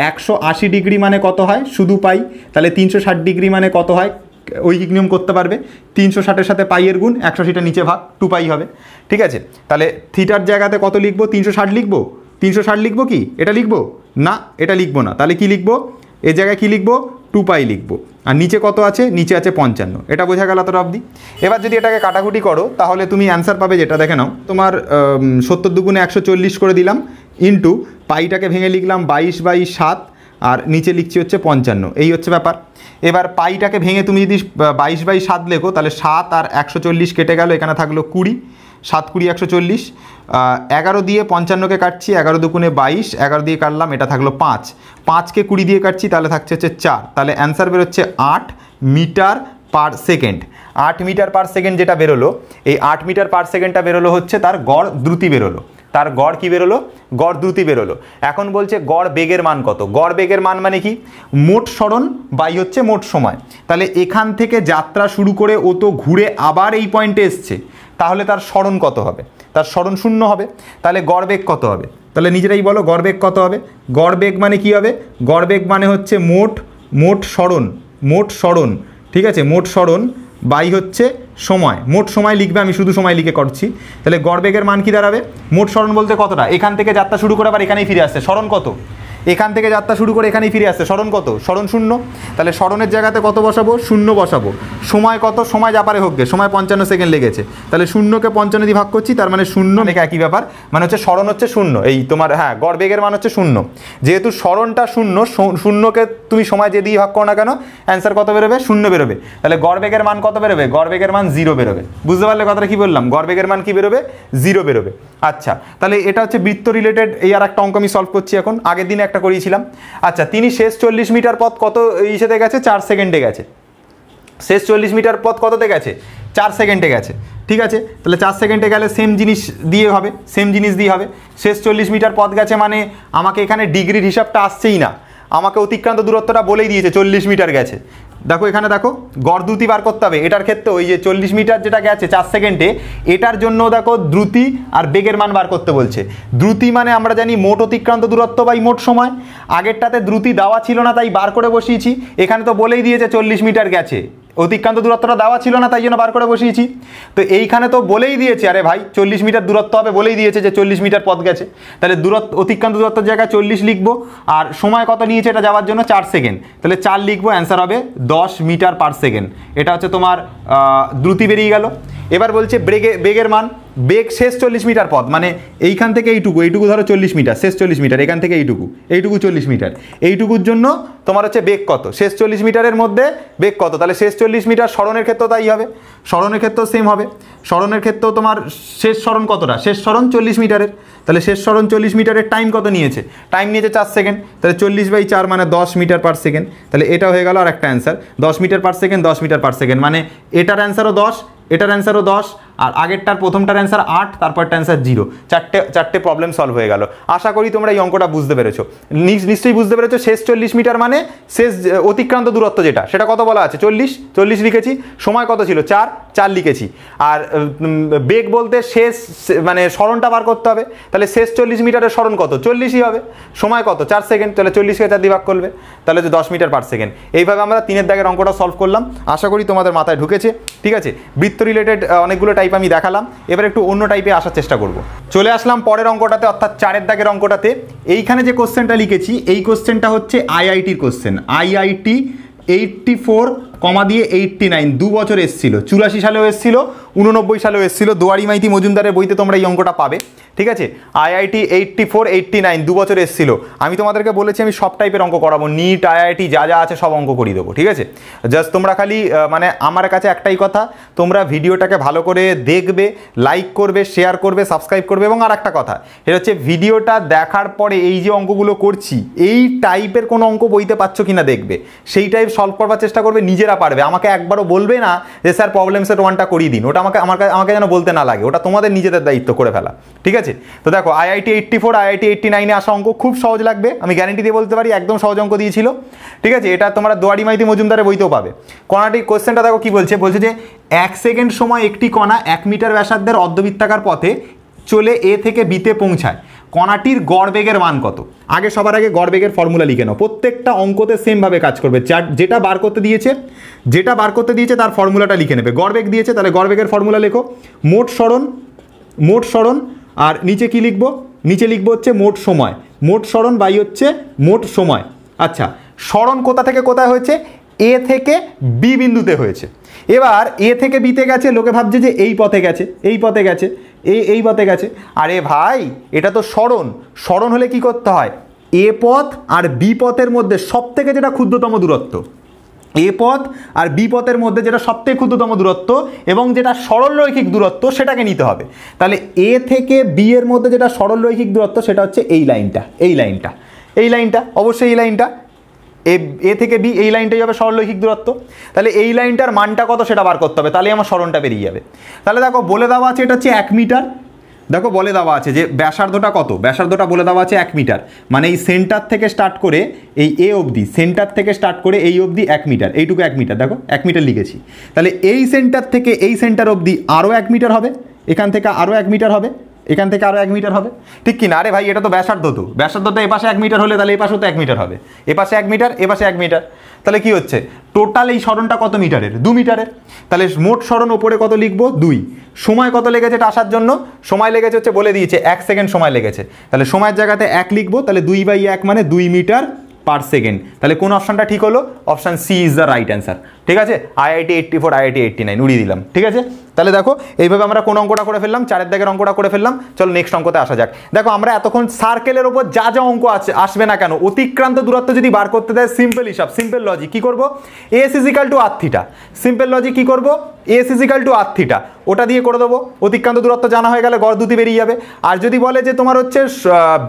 A: একশো আশি ডিগ্রি মানে কত হয় শুধু পাই তাহলে তিনশো ষাট ডিগ্রি মানে কত হয় ঐকিক নিয়ম করতে পারবে তিনশো ষাটের সাথে পাইয়ের গুণ একশো সিটা নিচে ভাগ টু পাই হবে ঠিক আছে তাহলে থিটার জায়গাতে কত লিখবো তিনশো ষাট লিখবো তিনশো ষাট লিখবো কি এটা লিখবো না এটা লিখবো না তাহলে কি লিখবো এ জায়গায় কী লিখবো টু পাই লিখবো আর নিচে কত আছে নিচে আছে পঞ্চান্ন এটা বোঝা গেল তোর অবধি এবার যদি এটাকে কাটাকুটি করো তাহলে তুমি অ্যান্সার পাবে যেটা দেখে নাও তোমার সত্তর দুগুণে একশো চল্লিশ করে দিলাম ইন্টু পাইটাকে ভেঙে লিখলাম বাইশ বাই সাত আর নিচে লিখছি হচ্ছে পঞ্চান্ন এই হচ্ছে ব্যাপার এবার পাইটাকে ভেঙে তুমি যদি বাইশ বাই সাত লেখো তাহলে সাত আর একশো চল্লিশ কেটে গেল এখানে থাকলো কুড়ি সাত কুড়ি একশো চল্লিশ এগারো দিয়ে পঞ্চান্নকে কাটছি এগারো দুকুনে বাইশ এগারো দিয়ে কাটলাম এটা থাকলো পাঁচ পাঁচকে কুড়ি দিয়ে কাটছি তাহলে থাকছে হচ্ছে চার তাহলে অ্যান্সার বেরোচ্ছে আট মিটার পার সেকেন্ড আট মিটার পার সেকেন্ড যেটা বেরোলো এই আট মিটার পার সেকেন্ডটা বেরোলো হচ্ছে তার গড় দ্রুতি বেরোলো তার গড় কি বেরোলো গড় দ্রুতি বেরোলো এখন বলছে গড় বেগের মান কত গড় বেগের মান মানে কি মোট সরণ বাই হচ্ছে মোট সময় তাহলে এখান থেকে যাত্রা শুরু করে ও তো ঘুরে আবার এই পয়েন্টে এসছে তাহলে তার স্মরণ কত হবে তার স্মরণ শূন্য হবে তাহলে গড়বেগ কত হবে তাহলে নিজেরাই বলো গড়বেগ কত হবে গড়বেগ মানে কি হবে গড়বেগ মানে হচ্ছে মোট মোট স্মরণ মোট স্মরণ ঠিক আছে মোট স্মরণ বাই হচ্ছে সময় মোট সময় লিখবে আমি শুধু সময় লিখে করছি তাহলে গড়বেগের মান কি দাঁড়াবে মোট স্মরণ বলতে কতটা এখান থেকে যাত্রা শুরু করে আবার এখানেই ফিরে আসছে স্মরণ কত এখান থেকে যাত্রা শুরু করে এখানেই ফিরে আসছে স্মরণ কত স্মরণ শূন্য তাহলে স্মরণের জায়গাতে কত বসাবো শূন্য বসাবো সময় কত সময় যাপারে হোক সময় পঞ্চান্ন সেকেন্ড লেগেছে তাহলে শূন্যকে পঞ্চান্ন দিয়ে ভাগ করছি তার মানে শূন্য লেখা মানে একই ব্যাপার মানে হচ্ছে স্মরণ হচ্ছে শূন্য এই তোমার হ্যাঁ গড়বেগের মান হচ্ছে শূন্য যেহেতু স্মরণটা শূন্য শূন্যকে তুমি সময় যে দিয়ে ভাগ করো না কেন অ্যান্সার কত বেরোবে শূন্য বেরোবে তাহলে গড়বেগের মান কত বেরোবে গড়বেগের মান জিরো বেরোবে বুঝতে পারলে কথাটা কি বললাম গড়বেগের মান কী বেরোবে জিরো বেরোবে আচ্ছা তাহলে এটা হচ্ছে বৃত্ত রিলেটেড এই আর একটা অঙ্ক আমি সলভ করছি এখন আগের দিনে একটা করিয়েছিলাম আচ্ছা তিনি শেষ চল্লিশ মিটার পথ কত ইসেতে গেছে চার সেকেন্ডে গেছে শেষ চল্লিশ মিটার পথ কততে গেছে চার সেকেন্ডে গেছে ঠিক আছে তাহলে চার সেকেন্ডে গেলে সেম জিনিস দিয়ে হবে সেম জিনিস দিয়ে হবে শেষ চল্লিশ মিটার পথ গেছে মানে আমাকে এখানে ডিগ্রির হিসাবটা আসছেই না আমাকে অতিক্রান্ত দূরত্বটা বলেই দিয়েছে চল্লিশ মিটার গেছে দেখো এখানে দেখো গড় দ্রুতি বার করতে হবে এটার ক্ষেত্রে ওই যে চল্লিশ মিটার যেটা গেছে চার সেকেন্ডে এটার জন্য দেখো দ্রুতি আর বেগের মান বার করতে বলছে দ্রুতি মানে আমরা জানি মোট অতিক্রান্ত দূরত্ব বা মোট সময় আগেরটাতে দ্রুতি দেওয়া ছিল না তাই বার করে বসিয়েছি এখানে তো বলেই দিয়েছে চল্লিশ মিটার গেছে অতিক্রান্ত দূরত্বটা দেওয়া ছিল না তাই জন্য বার করে বসিয়েছি তো এইখানে তো বলেই দিয়েছে আরে ভাই চল্লিশ মিটার দূরত্ব হবে বলেই দিয়েছে যে চল্লিশ মিটার পথ গেছে তাহলে দূরত্ব অতিক্রান্ত দূরত্বের জায়গায় চল্লিশ লিখবো আর সময় কত নিয়েছে এটা যাওয়ার জন্য চার সেকেন্ড তাহলে চার লিখবো অ্যান্সার হবে দশ মিটার পার সেকেন্ড এটা হচ্ছে তোমার দ্রুতি বেরিয়ে গেল এবার বলছে ব্রেগে বেগের মান বেগ শেষ চল্লিশ মিটার পথ মানে এইখান থেকে এইটুকু এইটুকু ধরো চল্লিশ মিটার শেষ চল্লিশ মিটার এখান থেকে এইটুকু এইটুকু চল্লিশ মিটার এইটুকুর জন্য তোমার হচ্ছে বেগ কত শেষ চল্লিশ মিটারের মধ্যে বেগ কত তাহলে শেষ চল্লিশ মিটার স্মরণের ক্ষেত্রে তাই হবে স্মরণের ক্ষেত্রেও সেম হবে স্মরণের ক্ষেত্রেও তোমার শেষ স্মরণ কতটা শেষ স্মরণ চল্লিশ মিটারের তাহলে শেষ স্মরণ চল্লিশ মিটারের টাইম কত নিয়েছে টাইম নিয়েছে চার সেকেন্ড তাহলে চল্লিশ বাই চার মানে দশ মিটার পার সেকেন্ড তাহলে এটা হয়ে গেল আর একটা অ্যান্সার দশ মিটার পার সেকেন্ড দশ মিটার পার সেকেন্ড মানে এটার অ্যান্সারও দশ এটার অ্যান্সারও দশ আর আগেরটার প্রথমটার অ্যান্সার আট তারপর অ্যান্সার জিরো চারটে চারটে প্রবলেম সলভ হয়ে গেল আশা করি তোমরা এই অঙ্কটা বুঝতে পেরেছো নিশ্চয়ই বুঝতে পেরেছো শেষ চল্লিশ মিটার মানে শেষ অতিক্রান্ত দূরত্ব যেটা সেটা কত বলা আছে চল্লিশ চল্লিশ লিখেছি সময় কত ছিল চার চার লিখেছি আর বেগ বলতে শেষ মানে স্মরণটা বার করতে হবে তাহলে শেষ চল্লিশ মিটারের স্মরণ কত চল্লিশই হবে সময় কত চার সেকেন্ড তাহলে চল্লিশকে চার দিবাগ করবে তাহলে যে দশ মিটার পার সেকেন্ড এইভাবে আমরা তিনের দাগের অঙ্কটা সলভ করলাম আশা করি তোমাদের মাথায় ঢুকেছে ঠিক আছে বৃত্ত রিলেটেড অনেকগুলো টাইপ টাইপ আমি দেখালাম এবার একটু অন্য টাইপে আসার চেষ্টা করব চলে আসলাম পরের অঙ্কটাতে অর্থাৎ চারের দাগের অঙ্কটাতে এইখানে যে কোশ্চেনটা লিখেছি এই কোশ্চেনটা হচ্ছে আইআইটির কোশ্চেন আইআইটি এইট্টি ফোর কমা দিয়ে এইট্টি নাইন দু বছর এসছিল চুরাশি সালেও এসছিল উননব্বই সালেও এসছিল দোয়ারি মাইতি মজুমদারের বইতে তোমরা এই অঙ্কটা পাবে ঠিক আছে IIT eighty four eighty nine দু বছর এসছিল আমি তোমাদেরকে বলেছি আমি সব টাইপের অঙ্ক করাবো নিট আইআইটি যা যা আছে সব অঙ্ক করিয়ে দেবো ঠিক আছে জাস্ট তোমরা খালি মানে আমার কাছে একটাই কথা তোমরা ভিডিওটাকে ভালো করে দেখবে লাইক করবে শেয়ার করবে সাবস্ক্রাইব করবে এবং আর একটা কথা এটা হচ্ছে ভিডিওটা দেখার পরে এই যে অঙ্কগুলো করছি এই টাইপের কোনো অঙ্ক বইতে পাচ্ছ কিনা দেখবে সেই টাইপ সলভ করবার চেষ্টা করবে নিজেরা পারবে আমাকে একবারও বলবে না যে স্যার প্রবলেম সেট ওয়ানটা করিয়ে দিন ওটা আমাকে আমাকে আমাকে যেন বলতে না লাগে ওটা তোমাদের নিজেদের দায়িত্ব করে ফেলা ঠিক আছে তো দেখো IIT eighty four IIT eighty নাইনে আসা অঙ্ক খুব সহজ লাগবে আমি গ্যারেন্টি দিয়ে বলতে পারি একদম সহজ অঙ্ক দিয়েছিল ঠিক আছে এটা তোমরা দোয়ারি মাইতি মজুমদারের বইতেও পাবে কণাটির কোয়েশ্চেনটা দেখো কি বলছে বলছে যে এক সেকেন্ড সময় একটি কণা এক মিটার ব্যাসার্ধের অর্ধবৃত্তাকার পথে চলে এ থেকে বিতে পৌঁছায় কণাটির গড় বেগের মান কত আগে সবার আগে গড় বেগের ফর্মুলা লিখে নাও প্রত্যেকটা অঙ্কতে সেমভাবে কাজ করবে যেটা বার করতে দিয়েছে যেটা বার করতে দিয়েছে তার ফর্মুলাটা লিখে নেবে গড় বেগ দিয়েছে তাহলে গড় বেগের ফর্মুলা লেখো মোট সরণ মোট সরণ আর নিচে কি লিখব নিচে লিখবো হচ্ছে মোট সময় মোট সরণ বাই হচ্ছে মোট সময় আচ্ছা সরণ কোথা থেকে কোথায় হয়েছে এ থেকে বি বিন্দুতে হয়েছে এবার এ থেকে বিতে গেছে লোকে ভাবছে যে এই পথে গেছে এই পথে গেছে এই এই পথে গেছে আরে ভাই এটা তো স্মরণ স্মরণ হলে কি করতে হয় এ পথ আর বি পথের মধ্যে সবথেকে যেটা ক্ষুদ্রতম দূরত্ব এ পথ আর বি পথের মধ্যে যেটা সবথেকে ক্ষুদ্রতম দূরত্ব এবং যেটা সরলরৈখিক দূরত্ব সেটাকে নিতে হবে তাহলে এ থেকে বি এর মধ্যে যেটা সরলরৈখিক দূরত্ব সেটা হচ্ছে এই লাইনটা এই লাইনটা এই লাইনটা অবশ্যই এই লাইনটা এ এ থেকে বি এই লাইনটাই হবে সরলরৈখিক দূরত্ব তাহলে এই লাইনটার মানটা কত সেটা বার করতে হবে তাহলে আমার স্মরণটা বেরিয়ে যাবে তাহলে দেখো বলে দেওয়া আছে এটা হচ্ছে এক মিটার দেখো বলে দেওয়া আছে যে ব্যাসার্ধটা কত ব্যাসার্ধটা বলে দেওয়া আছে এক মিটার মানে এই সেন্টার থেকে স্টার্ট করে এই এ অবধি সেন্টার থেকে স্টার্ট করে এই অবধি এক মিটার এইটুকু এক মিটার দেখো এক মিটার লিখেছি তাহলে এই সেন্টার থেকে এই সেন্টার অবধি আরও এক মিটার হবে এখান থেকে আরও এক মিটার হবে এখান থেকে আরও এক মিটার হবে ঠিক কি না আরে ভাই এটা তো ব্যাসার্ধ তো ব্যাসার্ধ তো এপাশে এক মিটার হলে তাহলে এপাশেও তো এক মিটার হবে এপাশে এক মিটার এপাশে এক মিটার তাহলে কি হচ্ছে টোটাল এই সরণটা কত মিটারের দু মিটারের তাহলে মোট সরণ ওপরে কত লিখবো দুই সময় কত লেগেছে এটা আসার জন্য সময় লেগেছে হচ্ছে বলে দিয়েছে এক সেকেন্ড সময় লেগেছে তাহলে সময়ের জায়গাতে এক লিখবো তাহলে দুই বাই এক মানে দুই মিটার পার সেকেন্ড তাহলে কোন অপশানটা ঠিক হলো option C is the right answer ঠিক আছে IIT eighty four IIT eighty nine উড়িয়ে দিলাম ঠিক আছে তাহলে দেখো এইভাবে আমরা কোন অঙ্কটা করে ফেললাম চারের দাগের অঙ্কটা করে ফেললাম চলো নেক্সট অঙ্কতে আসা যাক দেখো আমরা এতক্ষণ সার্কেলের ওপর যা যা অঙ্ক আছে আসবে না কেন অতিক্রান্ত দূরত্ব যদি বার করতে দেয় সিম্পল হিসাব সিম্পল লজি কী করবো s equal to r theta simple logic কী করবো এস ইজিক্যাল টু আর্থিটা ওটা দিয়ে করে দেবো অতিক্রান্ত দূরত্ব জানা হয়ে গেলে গড় দুটি বেরিয়ে যাবে আর যদি বলে যে তোমার হচ্ছে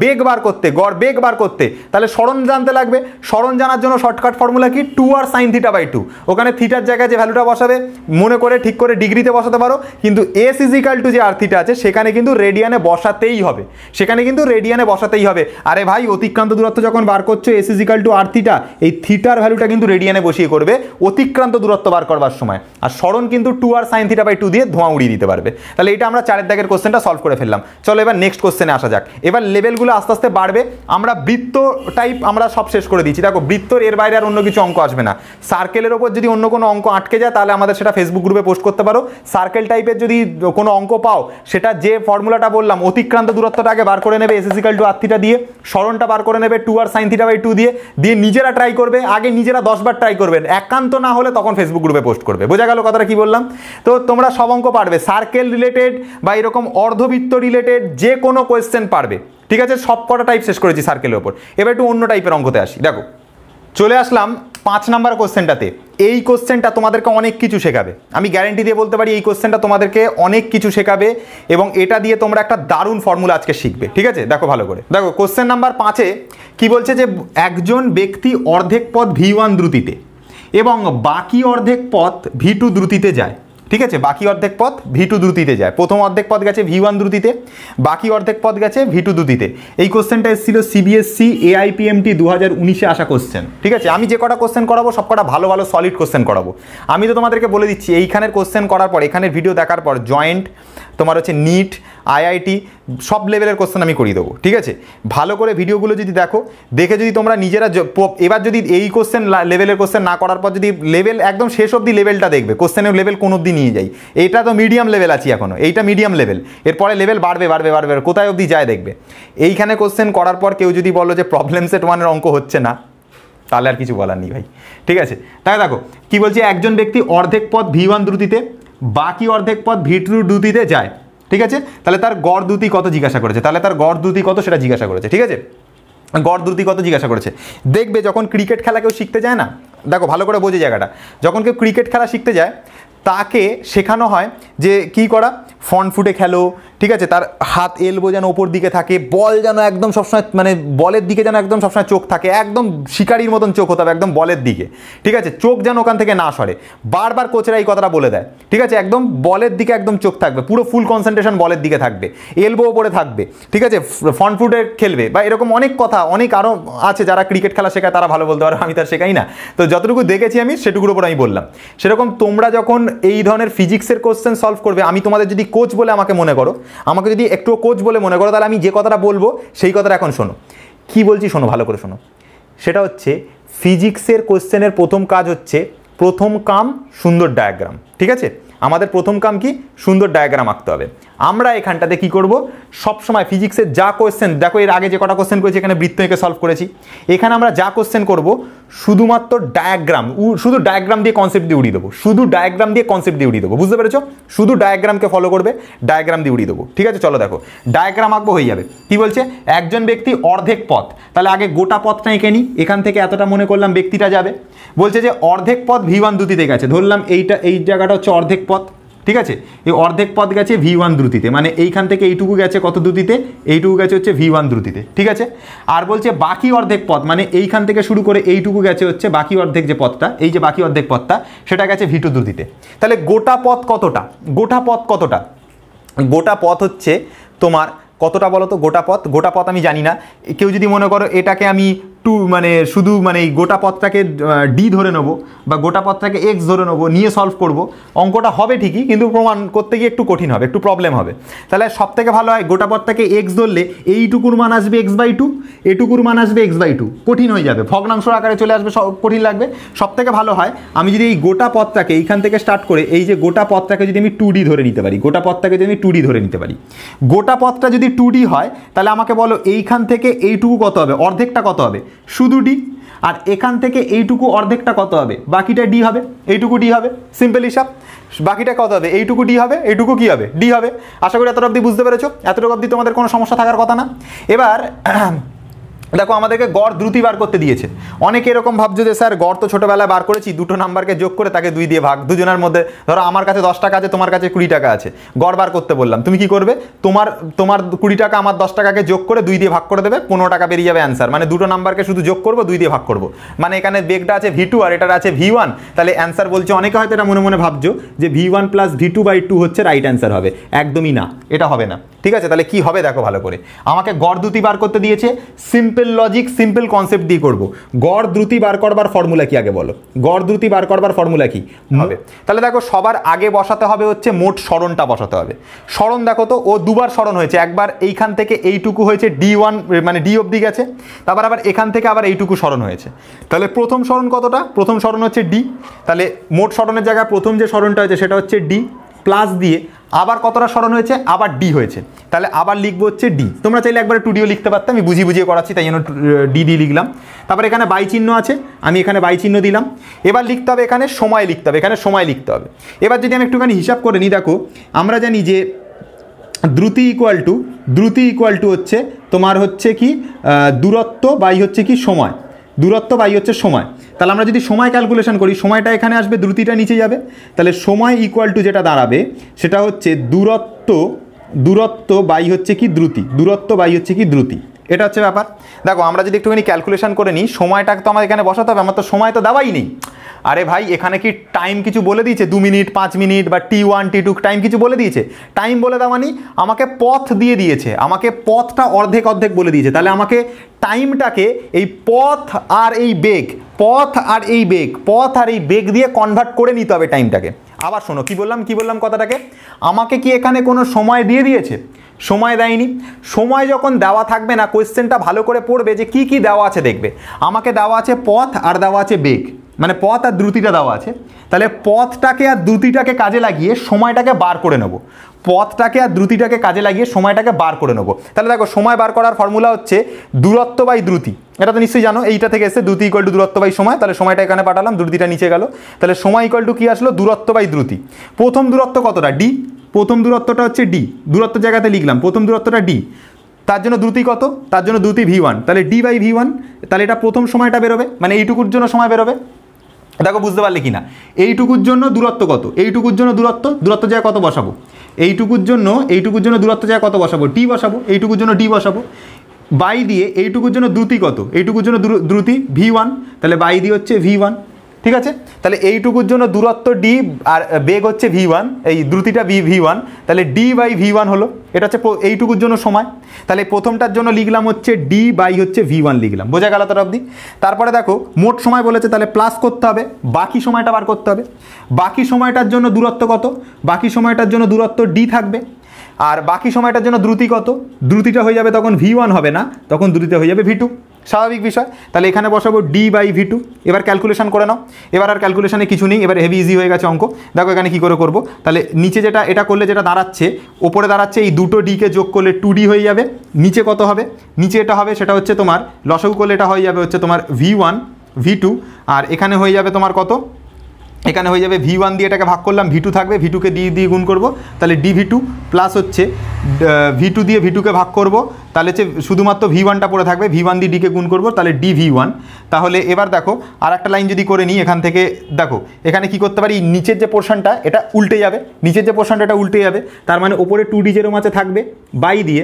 A: বেগ বার করতে গড় বেগ বার করতে তাহলে স্মরণ জানতে লাগবে স্মরণ জানার জন্য শর্টকাট ফর্মুলা কি two r sine theta by two ওখানে এখানে থিটার জায়গায় যে ভ্যালুটা বসাবে মনে করে ঠিক করে ডিগ্রিতে বসাতে পারো কিন্তু এস ইজিক্যাল টু যে আর থিটা আছে সেখানে কিন্তু রেডিয়ানে বসাতেই হবে সেখানে কিন্তু রেডিয়ানে বসাতেই হবে আরে ভাই অতিক্রান্ত দূরত্ব যখন বার করছো s equal to r theta এই থিটার ভ্যালুটা কিন্তু রেডিয়ানে বসিয়ে করবে অতিক্রান্ত দূরত্ব বার করবার সময় আর স্মরণ কিন্তু two r sine theta by two দিয়ে ধোঁয়া উড়িয়ে দিতে পারবে তাহলে এটা আমরা চারের দাগের কোশ্চেনটা সলভ করে ফেললাম চলো এবার নেক্সট কোশ্চেনে আসা যাক এবার লেভেলগুলো আস্তে আস্তে বাড়বে আমরা বৃত্ত টাইপ আমরা সব শেষ করে দিচ্ছি দেখো বৃত্তর এর বাইরে আর অন্য কিছু অঙ্ক আসবে না সার্কেলের ওপর যদি অন্য কোনো অঙ্ক আটকে যায় তাহলে আমাদের সেটা ফেসবুক গ্রুপে পোস্ট করতে পারো সার্কেল টাইপের যদি কোনো অঙ্ক পাও সেটা যে ফর্মুলাটা বললাম অতিক্রান্ত দূরত্বটা আগে বার করে নেবে এসএসিক্যাল টু আর্থিটা দিয়ে স্মরণটা বার করে নেবে two r sine theta by two দিয়ে দিয়ে নিজেরা ট্রাই করবে আগে নিজেরা দশবার ট্রাই করবেন একান্ত না হলে তখন ফেসবুক গ্রুপে পোস্ট করবে বোঝা গেল কথাটা কি বললাম তো তোমরা সব অঙ্ক পারবে সার্কেল রিলেটেড বা এরকম অর্ধবৃত্ত রিলেটেড যে কোনো কোয়েশ্চেন পারবে ঠিক আছে সব কটা টাইপ শেষ করেছি সার্কেলের ওপর এবার একটু অন্য টাইপের অঙ্কতে আসি দেখো চলে আসলাম পাঁচ নাম্বার কোশ্চেনটাতে এই কোশ্চেনটা তোমাদেরকে অনেক কিছু শেখাবে আমি গ্যারেন্টি দিয়ে বলতে পারি এই কোশ্চেনটা তোমাদেরকে অনেক কিছু শেখাবে এবং এটা দিয়ে তোমরা একটা দারুণ ফর্মুলা আজকে শিখবে ঠিক আছে দেখো ভালো করে দেখো কোশ্চেন নাম্বার পাঁচে কি বলছে যে একজন ব্যক্তি অর্ধেক পথ ভি ওয়ান দ্রুতিতে এবং বাকি অর্ধেক পথ ভি টু দ্রুতিতে যায় ঠিক আছে বাকি অর্ধেক পথ ভি টু দ্রুতিতে যায় প্রথম অর্ধেক পথ গেছে ভি ওয়ান দ্রুতিতে বাকি অর্ধেক পথ গেছে ভি টু দ্রুতিতে এই কোশ্চেনটা এসেছিল সিবিএসসি এআইপিএমটি দু হাজার উনিশে আসা কোশ্চেন ঠিক আছে আমি যে কটা কোশ্চেন করাবো সব কটা ভালো ভালো সলিড কোশ্চেন করাবো আমি তো তোমাদেরকে বলে দিচ্ছি এইখানের কোশ্চেন করার পর এখানের ভিডিও দেখার পর জয়েন্ট তোমার হচ্ছে নিট আইআইটি সব লেভেলের কোশ্চেন আমি করিয়ে দেবো ঠিক আছে ভালো করে ভিডিওগুলো যদি দেখো দেখে যদি তোমরা নিজেরা এবার যদি এই কোশ্চেন লেভেলের কোশ্চেন না করার পর যদি লেভেল একদম শেষ অব্দি লেভেলটা দেখবে কোশ্চেনের লেভেল কোন অব্দি নিয়ে যাই এটা তো মিডিয়াম লেভেল আছি এখনও এইটা মিডিয়াম লেভেল এরপরে লেভেল বাড়বে বাড়বে বাড়বে কোথায় অবধি যায় দেখবে এইখানে কোশ্চেন করার পর কেউ যদি বলো যে প্রবলেম সেট ওয়ানের অঙ্ক হচ্ছে না তাহলে আর কিছু বলার নেই ভাই ঠিক আছে তাই দেখো কি বলছি একজন ব্যক্তি অর্ধেক পথ ভি ওয়ান দ্রুতিতে বাকি অর্ধেক পথ ভিটরু দুতিতে যায় ঠিক আছে তাহলে তার গড় দুতি কত জিজ্ঞাসা করেছে তাহলে তার গড় দুতি কত সেটা জিজ্ঞাসা করেছে ঠিক আছে গড় দুতি কত জিজ্ঞাসা করেছে দেখবে যখন ক্রিকেট খেলা কেউ শিখতে যায় না দেখো ভালো করে বোঝে জায়গাটা যখন কেউ ক্রিকেট খেলা শিখতে যায় তাকে শেখানো হয় যে কি করা ফন্ট ফুটে খেলো ঠিক আছে তার হাত এলবো যেন ওপর দিকে থাকে বল যেন একদম সবসময় মানে বলের দিকে যেন একদম সবসময় চোখ থাকে একদম শিকারির মতন চোখ হতে হবে একদম বলের দিকে ঠিক আছে চোখ যেন ওখান থেকে না সরে বারবার কোচেরা এই কথাটা বলে দেয় ঠিক আছে একদম বলের দিকে একদম চোখ থাকবে পুরো ফুল কনসেন্ট্রেশন বলের দিকে থাকবে এলবো ওপরে থাকবে ঠিক আছে ফ্রন্ট ফুটে খেলবে বা এরকম অনেক কথা অনেক আরও আছে যারা ক্রিকেট খেলা শেখায় তারা ভালো বলতে পারো আমি তার শেখাই না তো যতটুকু দেখেছি আমি সেটুকুর উপর আমি বললাম সেরকম তোমরা যখন এই ধরনের ফিজিক্সের কোশ্চেন সলভ করবে আমি তোমাদের যদি কোচ বলে আমাকে মনে করো আমাকে যদি একটু কোচ বলে মনে করো তাহলে আমি যে কথাটা বলবো সেই কথাটা এখন শোনো কি বলছি শোনো ভালো করে শোনো সেটা হচ্ছে ফিজিক্সের কোশ্চেনের প্রথম কাজ হচ্ছে প্রথম কাম সুন্দর ডায়াগ্রাম ঠিক আছে আমাদের প্রথম কাম কি সুন্দর ডায়াগ্রাম আঁকতে হবে আমরা এখানটাতে কি করব সবসময় ফিজিক্সের যা কোয়েশ্চেন দেখো এর আগে যে কটা কোয়েশ্চেন করেছি এখানে বৃত্ত এঁকে সলভ করেছি এখানে আমরা যা কোয়েশ্চেন করব শুধুমাত্র ডায়াগ্রাম শুধু ডায়াগ্রাম দিয়ে কনসেপ্ট দিয়ে উড়িয়ে দেবো শুধু ডায়াগ্রাম দিয়ে কনসেপ্ট দিয়ে উড়িয়ে দেবো বুঝতে পেরেছো শুধু ডায়াগ্রামকে ফলো করবে ডায়াগ্রাম দিয়ে উড়িয়ে দেবো ঠিক আছে চলো দেখো ডায়াগ্রাম আঁকবো হয়ে যাবে কি বলছে একজন ব্যক্তি অর্ধেক পথ তাহলে আগে গোটা পথটা এঁকে নিই এখান থেকে এতটা মনে করলাম ব্যক্তিটা যাবে বলছে যে অর্ধেক পথ ভিওয়ান দুতিতে গেছে ধরলাম এইটা এই জায়গাটা জায়গাটা হচ্ছে অর্ধেক পথ ঠিক আছে এই অর্ধেক পথ গেছে ভি ওয়ান দ্রুতিতে মানে এইখান থেকে এইটুকু গেছে কত দ্রুতিতে এইটুকু গেছে হচ্ছে ভি ওয়ান দ্রুতিতে ঠিক আছে আর বলছে বাকি অর্ধেক পথ মানে এইখান থেকে শুরু করে এইটুকু গেছে হচ্ছে বাকি অর্ধেক যে পথটা এই যে বাকি অর্ধেক পথটা সেটা গেছে ভি টু দ্রুতিতে তাহলে গোটা পথ কতটা গোটা পথ কতটা গোটা পথ হচ্ছে তোমার কতটা বলো তো গোটা পথ গোটা পথ আমি জানি না কেউ যদি মনে করো এটাকে আমি একটু মানে শুধু মানে গোটা পথটাকে ডি ধরে নেবো বা গোটা পথটাকে এক্স ধরে নেবো নিয়ে সলভ করব অঙ্কটা হবে ঠিকই কিন্তু প্রমাণ করতে গিয়ে একটু কঠিন হবে একটু প্রবলেম হবে তাহলে সব থেকে ভালো হয় গোটা পথটাকে এক্স ধরলে এইটুকুর মান আসবে এক্স বাই টু এটুকুর মান আসবে এক্স বাই টু কঠিন হয়ে যাবে ভগ্নাংশ আকারে চলে আসবে কঠিন লাগবে সব থেকে ভালো হয় আমি যদি এই গোটা পথটাকে এইখান থেকে স্টার্ট করে এই যে গোটা পথটাকে যদি আমি টু ডি ধরে নিতে পারি গোটা পথটাকে যদি আমি টু ডি ধরে নিতে পারি গোটা পথটা যদি টু ডি হয় তাহলে আমাকে বলো এইখান থেকে এইটুকু কত হবে অর্ধেকটা কত হবে শুধু ডি আর এখান থেকে এইটুকু অর্ধেকটা কত হবে বাকিটা ডি হবে এইটুকু ডি হবে সিম্পল হিসাব বাকিটা কত হবে এইটুকু ডি হবে এইটুকু কী হবে ডি হবে আশা করি এতটা অবধি বুঝতে পেরেছো এতটুকু অবধি তোমাদের কোনো সমস্যা থাকার কথা না এবার দেখো আমাদেরকে গড় দ্রুতি বার করতে দিয়েছে অনেকে এরকম ভাবছো যে স্যার গড় তো ছোটোবেলায় বার করেছি দুটো নাম্বারকে যোগ করে তাকে দুই দিয়ে ভাগ দুজনের মধ্যে ধরো আমার কাছে দশ টাকা আছে তোমার কাছে কুড়ি টাকা আছে গড় বার করতে বললাম তুমি কি করবে তোমার তোমার কুড়ি টাকা আমার দশ টাকাকে যোগ করে দুই দিয়ে ভাগ করে দেবে পনেরো টাকা বেরিয়ে যাবে অ্যান্সার মানে দুটো নাম্বারকে শুধু যোগ করবো দুই দিয়ে ভাগ করবো মানে এখানে বেগটা আছে ভি টু আর এটার আছে ভি ওয়ান তাহলে অ্যান্সার বলছে অনেকে হয়তো এটা মনে মনে ভাবছো যে v one plus V two by two হচ্ছে রাইট অ্যান্সার হবে একদমই না এটা হবে না ঠিক আছে তাহলে কি হবে দেখো ভালো করে আমাকে গড় দ্রুতি বার করতে দিয়েছে simple simple logic simple concept দিয়ে করবো গড় দ্রুতি বার করবার ফর্মুলা কি আগে বলো গড় দ্রুতি বার করবার ফর্মুলা কি হবে তাহলে দেখো সবার আগে বসাতে হবে হচ্ছে মোট স্মরণটা বসাতে হবে স্মরণ দেখো তো ও দুবার স্মরণ হয়েছে একবার এইখান থেকে এইটুকু হয়েছে ডি ওয়ান মানে ডি অব্দি গেছে তারপর আবার এখান থেকে আবার এইটুকু স্মরণ হয়েছে তাহলে প্রথম স্মরণ কতটা প্রথম স্মরণ হচ্ছে ডি তাহলে মোট স্মরণের জায়গায় প্রথম যে স্মরণটা হয়েছে সেটা হচ্ছে ডি প্লাস দিয়ে আবার কতটা স্মরণ হয়েছে আবার ডি হয়েছে তাহলে আবার লিখবো হচ্ছে ডি তোমরা চাইলে একবার টুডিও লিখতে পারতাম আমি বুঝিয়ে বুঝিয়ে করাচ্ছি তাই জন্য ডি ডি লিখলাম তারপর এখানে বাই চিহ্ন আছে আমি এখানে বাইচিহ্ন দিলাম এবার লিখতে হবে এখানে সময় লিখতে হবে এখানে সময় লিখতে হবে এবার যদি আমি একটুখানি হিসাব করে নিই দেখো আমরা জানি যে দ্রুতি ইকুয়াল টু দ্রুতি ইকুয়াল টু হচ্ছে তোমার হচ্ছে কি দূরত্ব বাই হচ্ছে কি সময় দূরত্ব বাই হচ্ছে সময় তাহলে আমরা যদি সময় ক্যালকুলেশন করি সময়টা এখানে আসবে দ্রুতিটা নিচে যাবে তাহলে সময় ইকুয়াল টু যেটা দাঁড়াবে সেটা হচ্ছে দূরত্ব দূরত্ব বাই হচ্ছে কি দ্রুতি দূরত্ব বাই হচ্ছে কি দ্রুতি এটা হচ্ছে ব্যাপার দেখো আমরা যদি একটুখানি ক্যালকুলেশন করে নিই সময়টাকে তো আমার এখানে বসাতে হবে আমার তো সময় তো দেওয়াই নেই আরে ভাই এখানে কি টাইম কিছু বলে দিয়েছে দু মিনিট পাঁচ মিনিট বা t one t two time কিছু বলে দিয়েছে টাইম বলে নি মানে আমাকে পথ দিয়ে দিয়েছে আমাকে পথটা অর্ধেক অর্ধেক বলে দিয়েছে তাহলে আমাকে টাইমটাকে এই পথ আর এই বেগ পথ আর এই বেগ পথ আর এই বেগ দিয়ে কনভার্ট করে নিতে হবে টাইমটাকে আবার শোনো কি বললাম কি বললাম কথাটাকে আমাকে কি এখানে কোনো সময় দিয়ে দিয়েছে সময় দেয়নি সময় যখন দেওয়া থাকবে না কোয়েশ্চেনটা ভালো করে পড়বে যে কি কি দেওয়া আছে দেখবে আমাকে দেওয়া আছে পথ আর দেওয়া আছে বেগ মানে পথ আর দ্রুতিটা দেওয়া আছে তাহলে পথটাকে আর দ্রুতিটাকে কাজে লাগিয়ে সময়টাকে বার করে নেব পথটাকে আর দ্রুতিটাকে কাজে লাগিয়ে সময়টাকে বার করে নেব তাহলে দেখো সময় বার করার ফর্মুলা হচ্ছে দূরত্ব বাই দ্রুতি এটা তো নিশ্চয়ই জানো এইটা থেকে এসে দ্রুতি ইকল টু দূরত্ব বাই সময় তাহলে সময়টা এখানে পাঠালাম দ্রুতিটা নিচে গেল তাহলে সময় ইকল টু কী আসলো দূরত্ব বাই দ্রুতি প্রথম দূরত্ব কতটা ডি প্রথম দূরত্বটা হচ্ছে ডি দূরত্ব জায়গাতে লিখলাম প্রথম দূরত্বটা ডি তার জন্য দ্রুতি কত তার জন্য দ্রুতি ভি ওয়ান তাহলে ডি বাই ভি ওয়ান তাহলে এটা প্রথম সময়টা বেরোবে মানে এইটুকুর জন্য সময় বেরোবে দেখো বুঝতে পারলে কি না এইটুকুর জন্য দূরত্ব কত এইটুকুর জন্য দূরত্ব দূরত্ব জায়গায় কত বসাবো এইটুকুর জন্য এইটুকুর জন্য দূরত্ব জায়গায় কত বসাবো ডি বসাবো এইটুকুর জন্য ডি বসাবো বাই দিয়ে এইটুকুর জন্য দ্রুতি কত এইটুকুর জন্য দ্রুতি ভি ওয়ান তাহলে বাই দিয়ে হচ্ছে ভি ওয়ান ঠিক আছে তাহলে এইটুকুর জন্য দূরত্ব ডি আর বেগ হচ্ছে ভি ওয়ান এই দ্রুতিটা ভি ভি ওয়ান তাহলে ডি বাই ভি ওয়ান হলো এটা হচ্ছে এইটুকুর জন্য সময় তাহলে প্রথমটার জন্য লিখলাম হচ্ছে ডি বাই হচ্ছে ভি ওয়ান লিখলাম বোঝা গেল তার অবধি তারপরে দেখো মোট সময় বলেছে তাহলে প্লাস করতে হবে বাকি সময়টা বার করতে হবে বাকি সময়টার জন্য দূরত্ব কত বাকি সময়টার জন্য দূরত্ব ডি থাকবে আর বাকি সময়টার জন্য দ্রুতি কত দ্রুতিটা হয়ে যাবে তখন ভি ওয়ান হবে না তখন দ্রুতিতে হয়ে যাবে ভি টু স্বাভাবিক বিষয় তাহলে এখানে বসাবো ডি বাই ভি টু এবার ক্যালকুলেশন করে নাও এবার আর ক্যালকুলেশনে কিছু নেই এবার হেভি ইজি হয়ে গেছে অঙ্ক দেখো এখানে কী করে করব তাহলে নিচে যেটা এটা করলে যেটা দাঁড়াচ্ছে ওপরে দাঁড়াচ্ছে এই দুটো ডিকে যোগ করলে টু ডি হয়ে যাবে নিচে কত হবে নিচে এটা হবে সেটা হচ্ছে তোমার লসগু করলে এটা হয়ে যাবে হচ্ছে তোমার ভি ওয়ান ভি টু আর এখানে হয়ে যাবে তোমার কত এখানে হয়ে যাবে ভি ওয়ান দিয়ে এটাকে ভাগ করলাম ভি টু থাকবে ভি টুকে দিয়ে দিয়ে গুণ করব তাহলে ডি ভি টু প্লাস হচ্ছে ভি টু দিয়ে ভি টুকে ভাগ করব তাহলে হচ্ছে শুধুমাত্র ভি ওয়ানটা পড়ে থাকবে ভি ওয়ান দিয়ে ডিকে গুণ করবো তাহলে ডি ভি ওয়ান তাহলে এবার দেখো আর একটা লাইন যদি করে নিই এখান থেকে দেখো এখানে কি করতে পারি নিচের যে পোর্শনটা এটা উল্টে যাবে নিচের যে পোর্শনটা এটা উল্টে যাবে তার মানে ওপরে টু ডি জেরোম আছে থাকবে বাই দিয়ে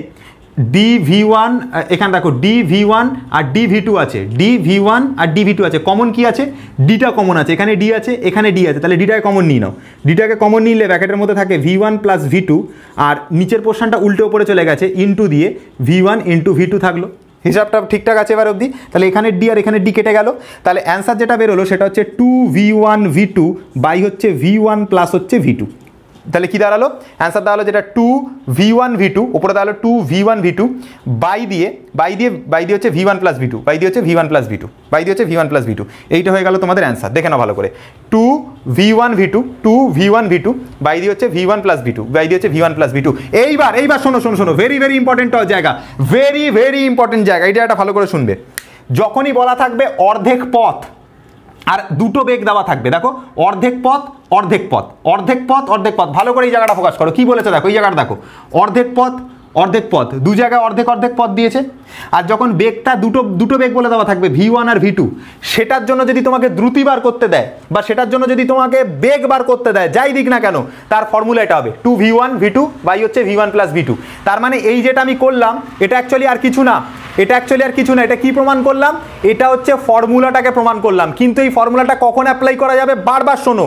A: ডি ভি ওয়ান এখানে দেখো ডি ভি ওয়ান আর ডি ভি টু আছে ডি ভি ওয়ান আর ডি ভি টু আছে কমন কি আছে ডিটা কমন আছে এখানে ডি আছে এখানে ডি আছে তাহলে ডিটাকে কমন নিয়ে নাও ডিটাকে কমন নিলে ব্যাকেটের মধ্যে থাকে V one plus V two আর নিচের পোর্শনটা উল্টে ওপরে চলে গেছে ইনটু দিয়ে V one into v two থাকলো হিসাবটা ঠিকঠাক আছে এবার অবধি তাহলে এখানে ডি আর এখানে ডি কেটে গেল তাহলে অ্যান্সার যেটা বেরোলো সেটা হচ্ছে two V one V two by হচ্ছে ভি ওয়ান প্লাস হচ্ছে ভি টু তাহলে কী দাঁড়ালো অ্যান্সার দাঁড়ালো যেটা two V one V two উপরে দাঁড়ালো two V one V two by দিয়ে বাই দিয়ে বাই দিয়ে হচ্ছে V one plus V two by দিয়ে হচ্ছে V one plus V two by দিয়ে হচ্ছে V one plus V two এইটা হয়ে গেল তোমাদের অ্যান্সার দেখে নাও ভালো করে two V one V two two V one V two by দিয়ে হচ্ছে V one plus V two by দিয়ে হচ্ছে V one plus V two এইবার এইবার শোনো শোনো শোনো ভেরি ভেরি ইম্পর্টেন্ট জায়গা ভেরি ভেরি ইম্পর্টেন্ট জায়গা এটা একটা ভালো করে শুনবে যখনই বলা থাকবে অর্ধেক পথ আর দুটো বেগ দেওয়া থাকবে দেখো অর্ধেক পথ অর্ধেক পথ অর্ধেক পথ অর্ধেক পথ ভালো করে এই জায়গাটা ফোকাস করো কি বলেছে দেখো এই জায়গাটা দেখো অর্ধেক পথ অর্ধেক পথ দু জায়গায় অর্ধেক অর্ধেক পথ দিয়েছে আর যখন বেগটা দুটো দুটো বেগ বলে দেওয়া থাকবে ভি ওয়ান আর ভি টু সেটার জন্য যদি তোমাকে দ্রুতি বার করতে দেয় বা সেটার জন্য যদি তোমাকে বেগ বার করতে দেয় যাই দিক না কেন তার ফর্মুলা এটা হবে two V one V two by হচ্ছে V one plus V two তার মানে এই যেটা আমি করলাম এটা অ্যাকচুয়ালি আর কিছু না এটা অ্যাকচুয়ালি আর কিছু না এটা কি প্রমাণ করলাম এটা হচ্ছে ফর্মুলাটাকে প্রমাণ করলাম কিন্তু এই ফর্মুলাটা কখন অ্যাপ্লাই করা যাবে বারবার শোনো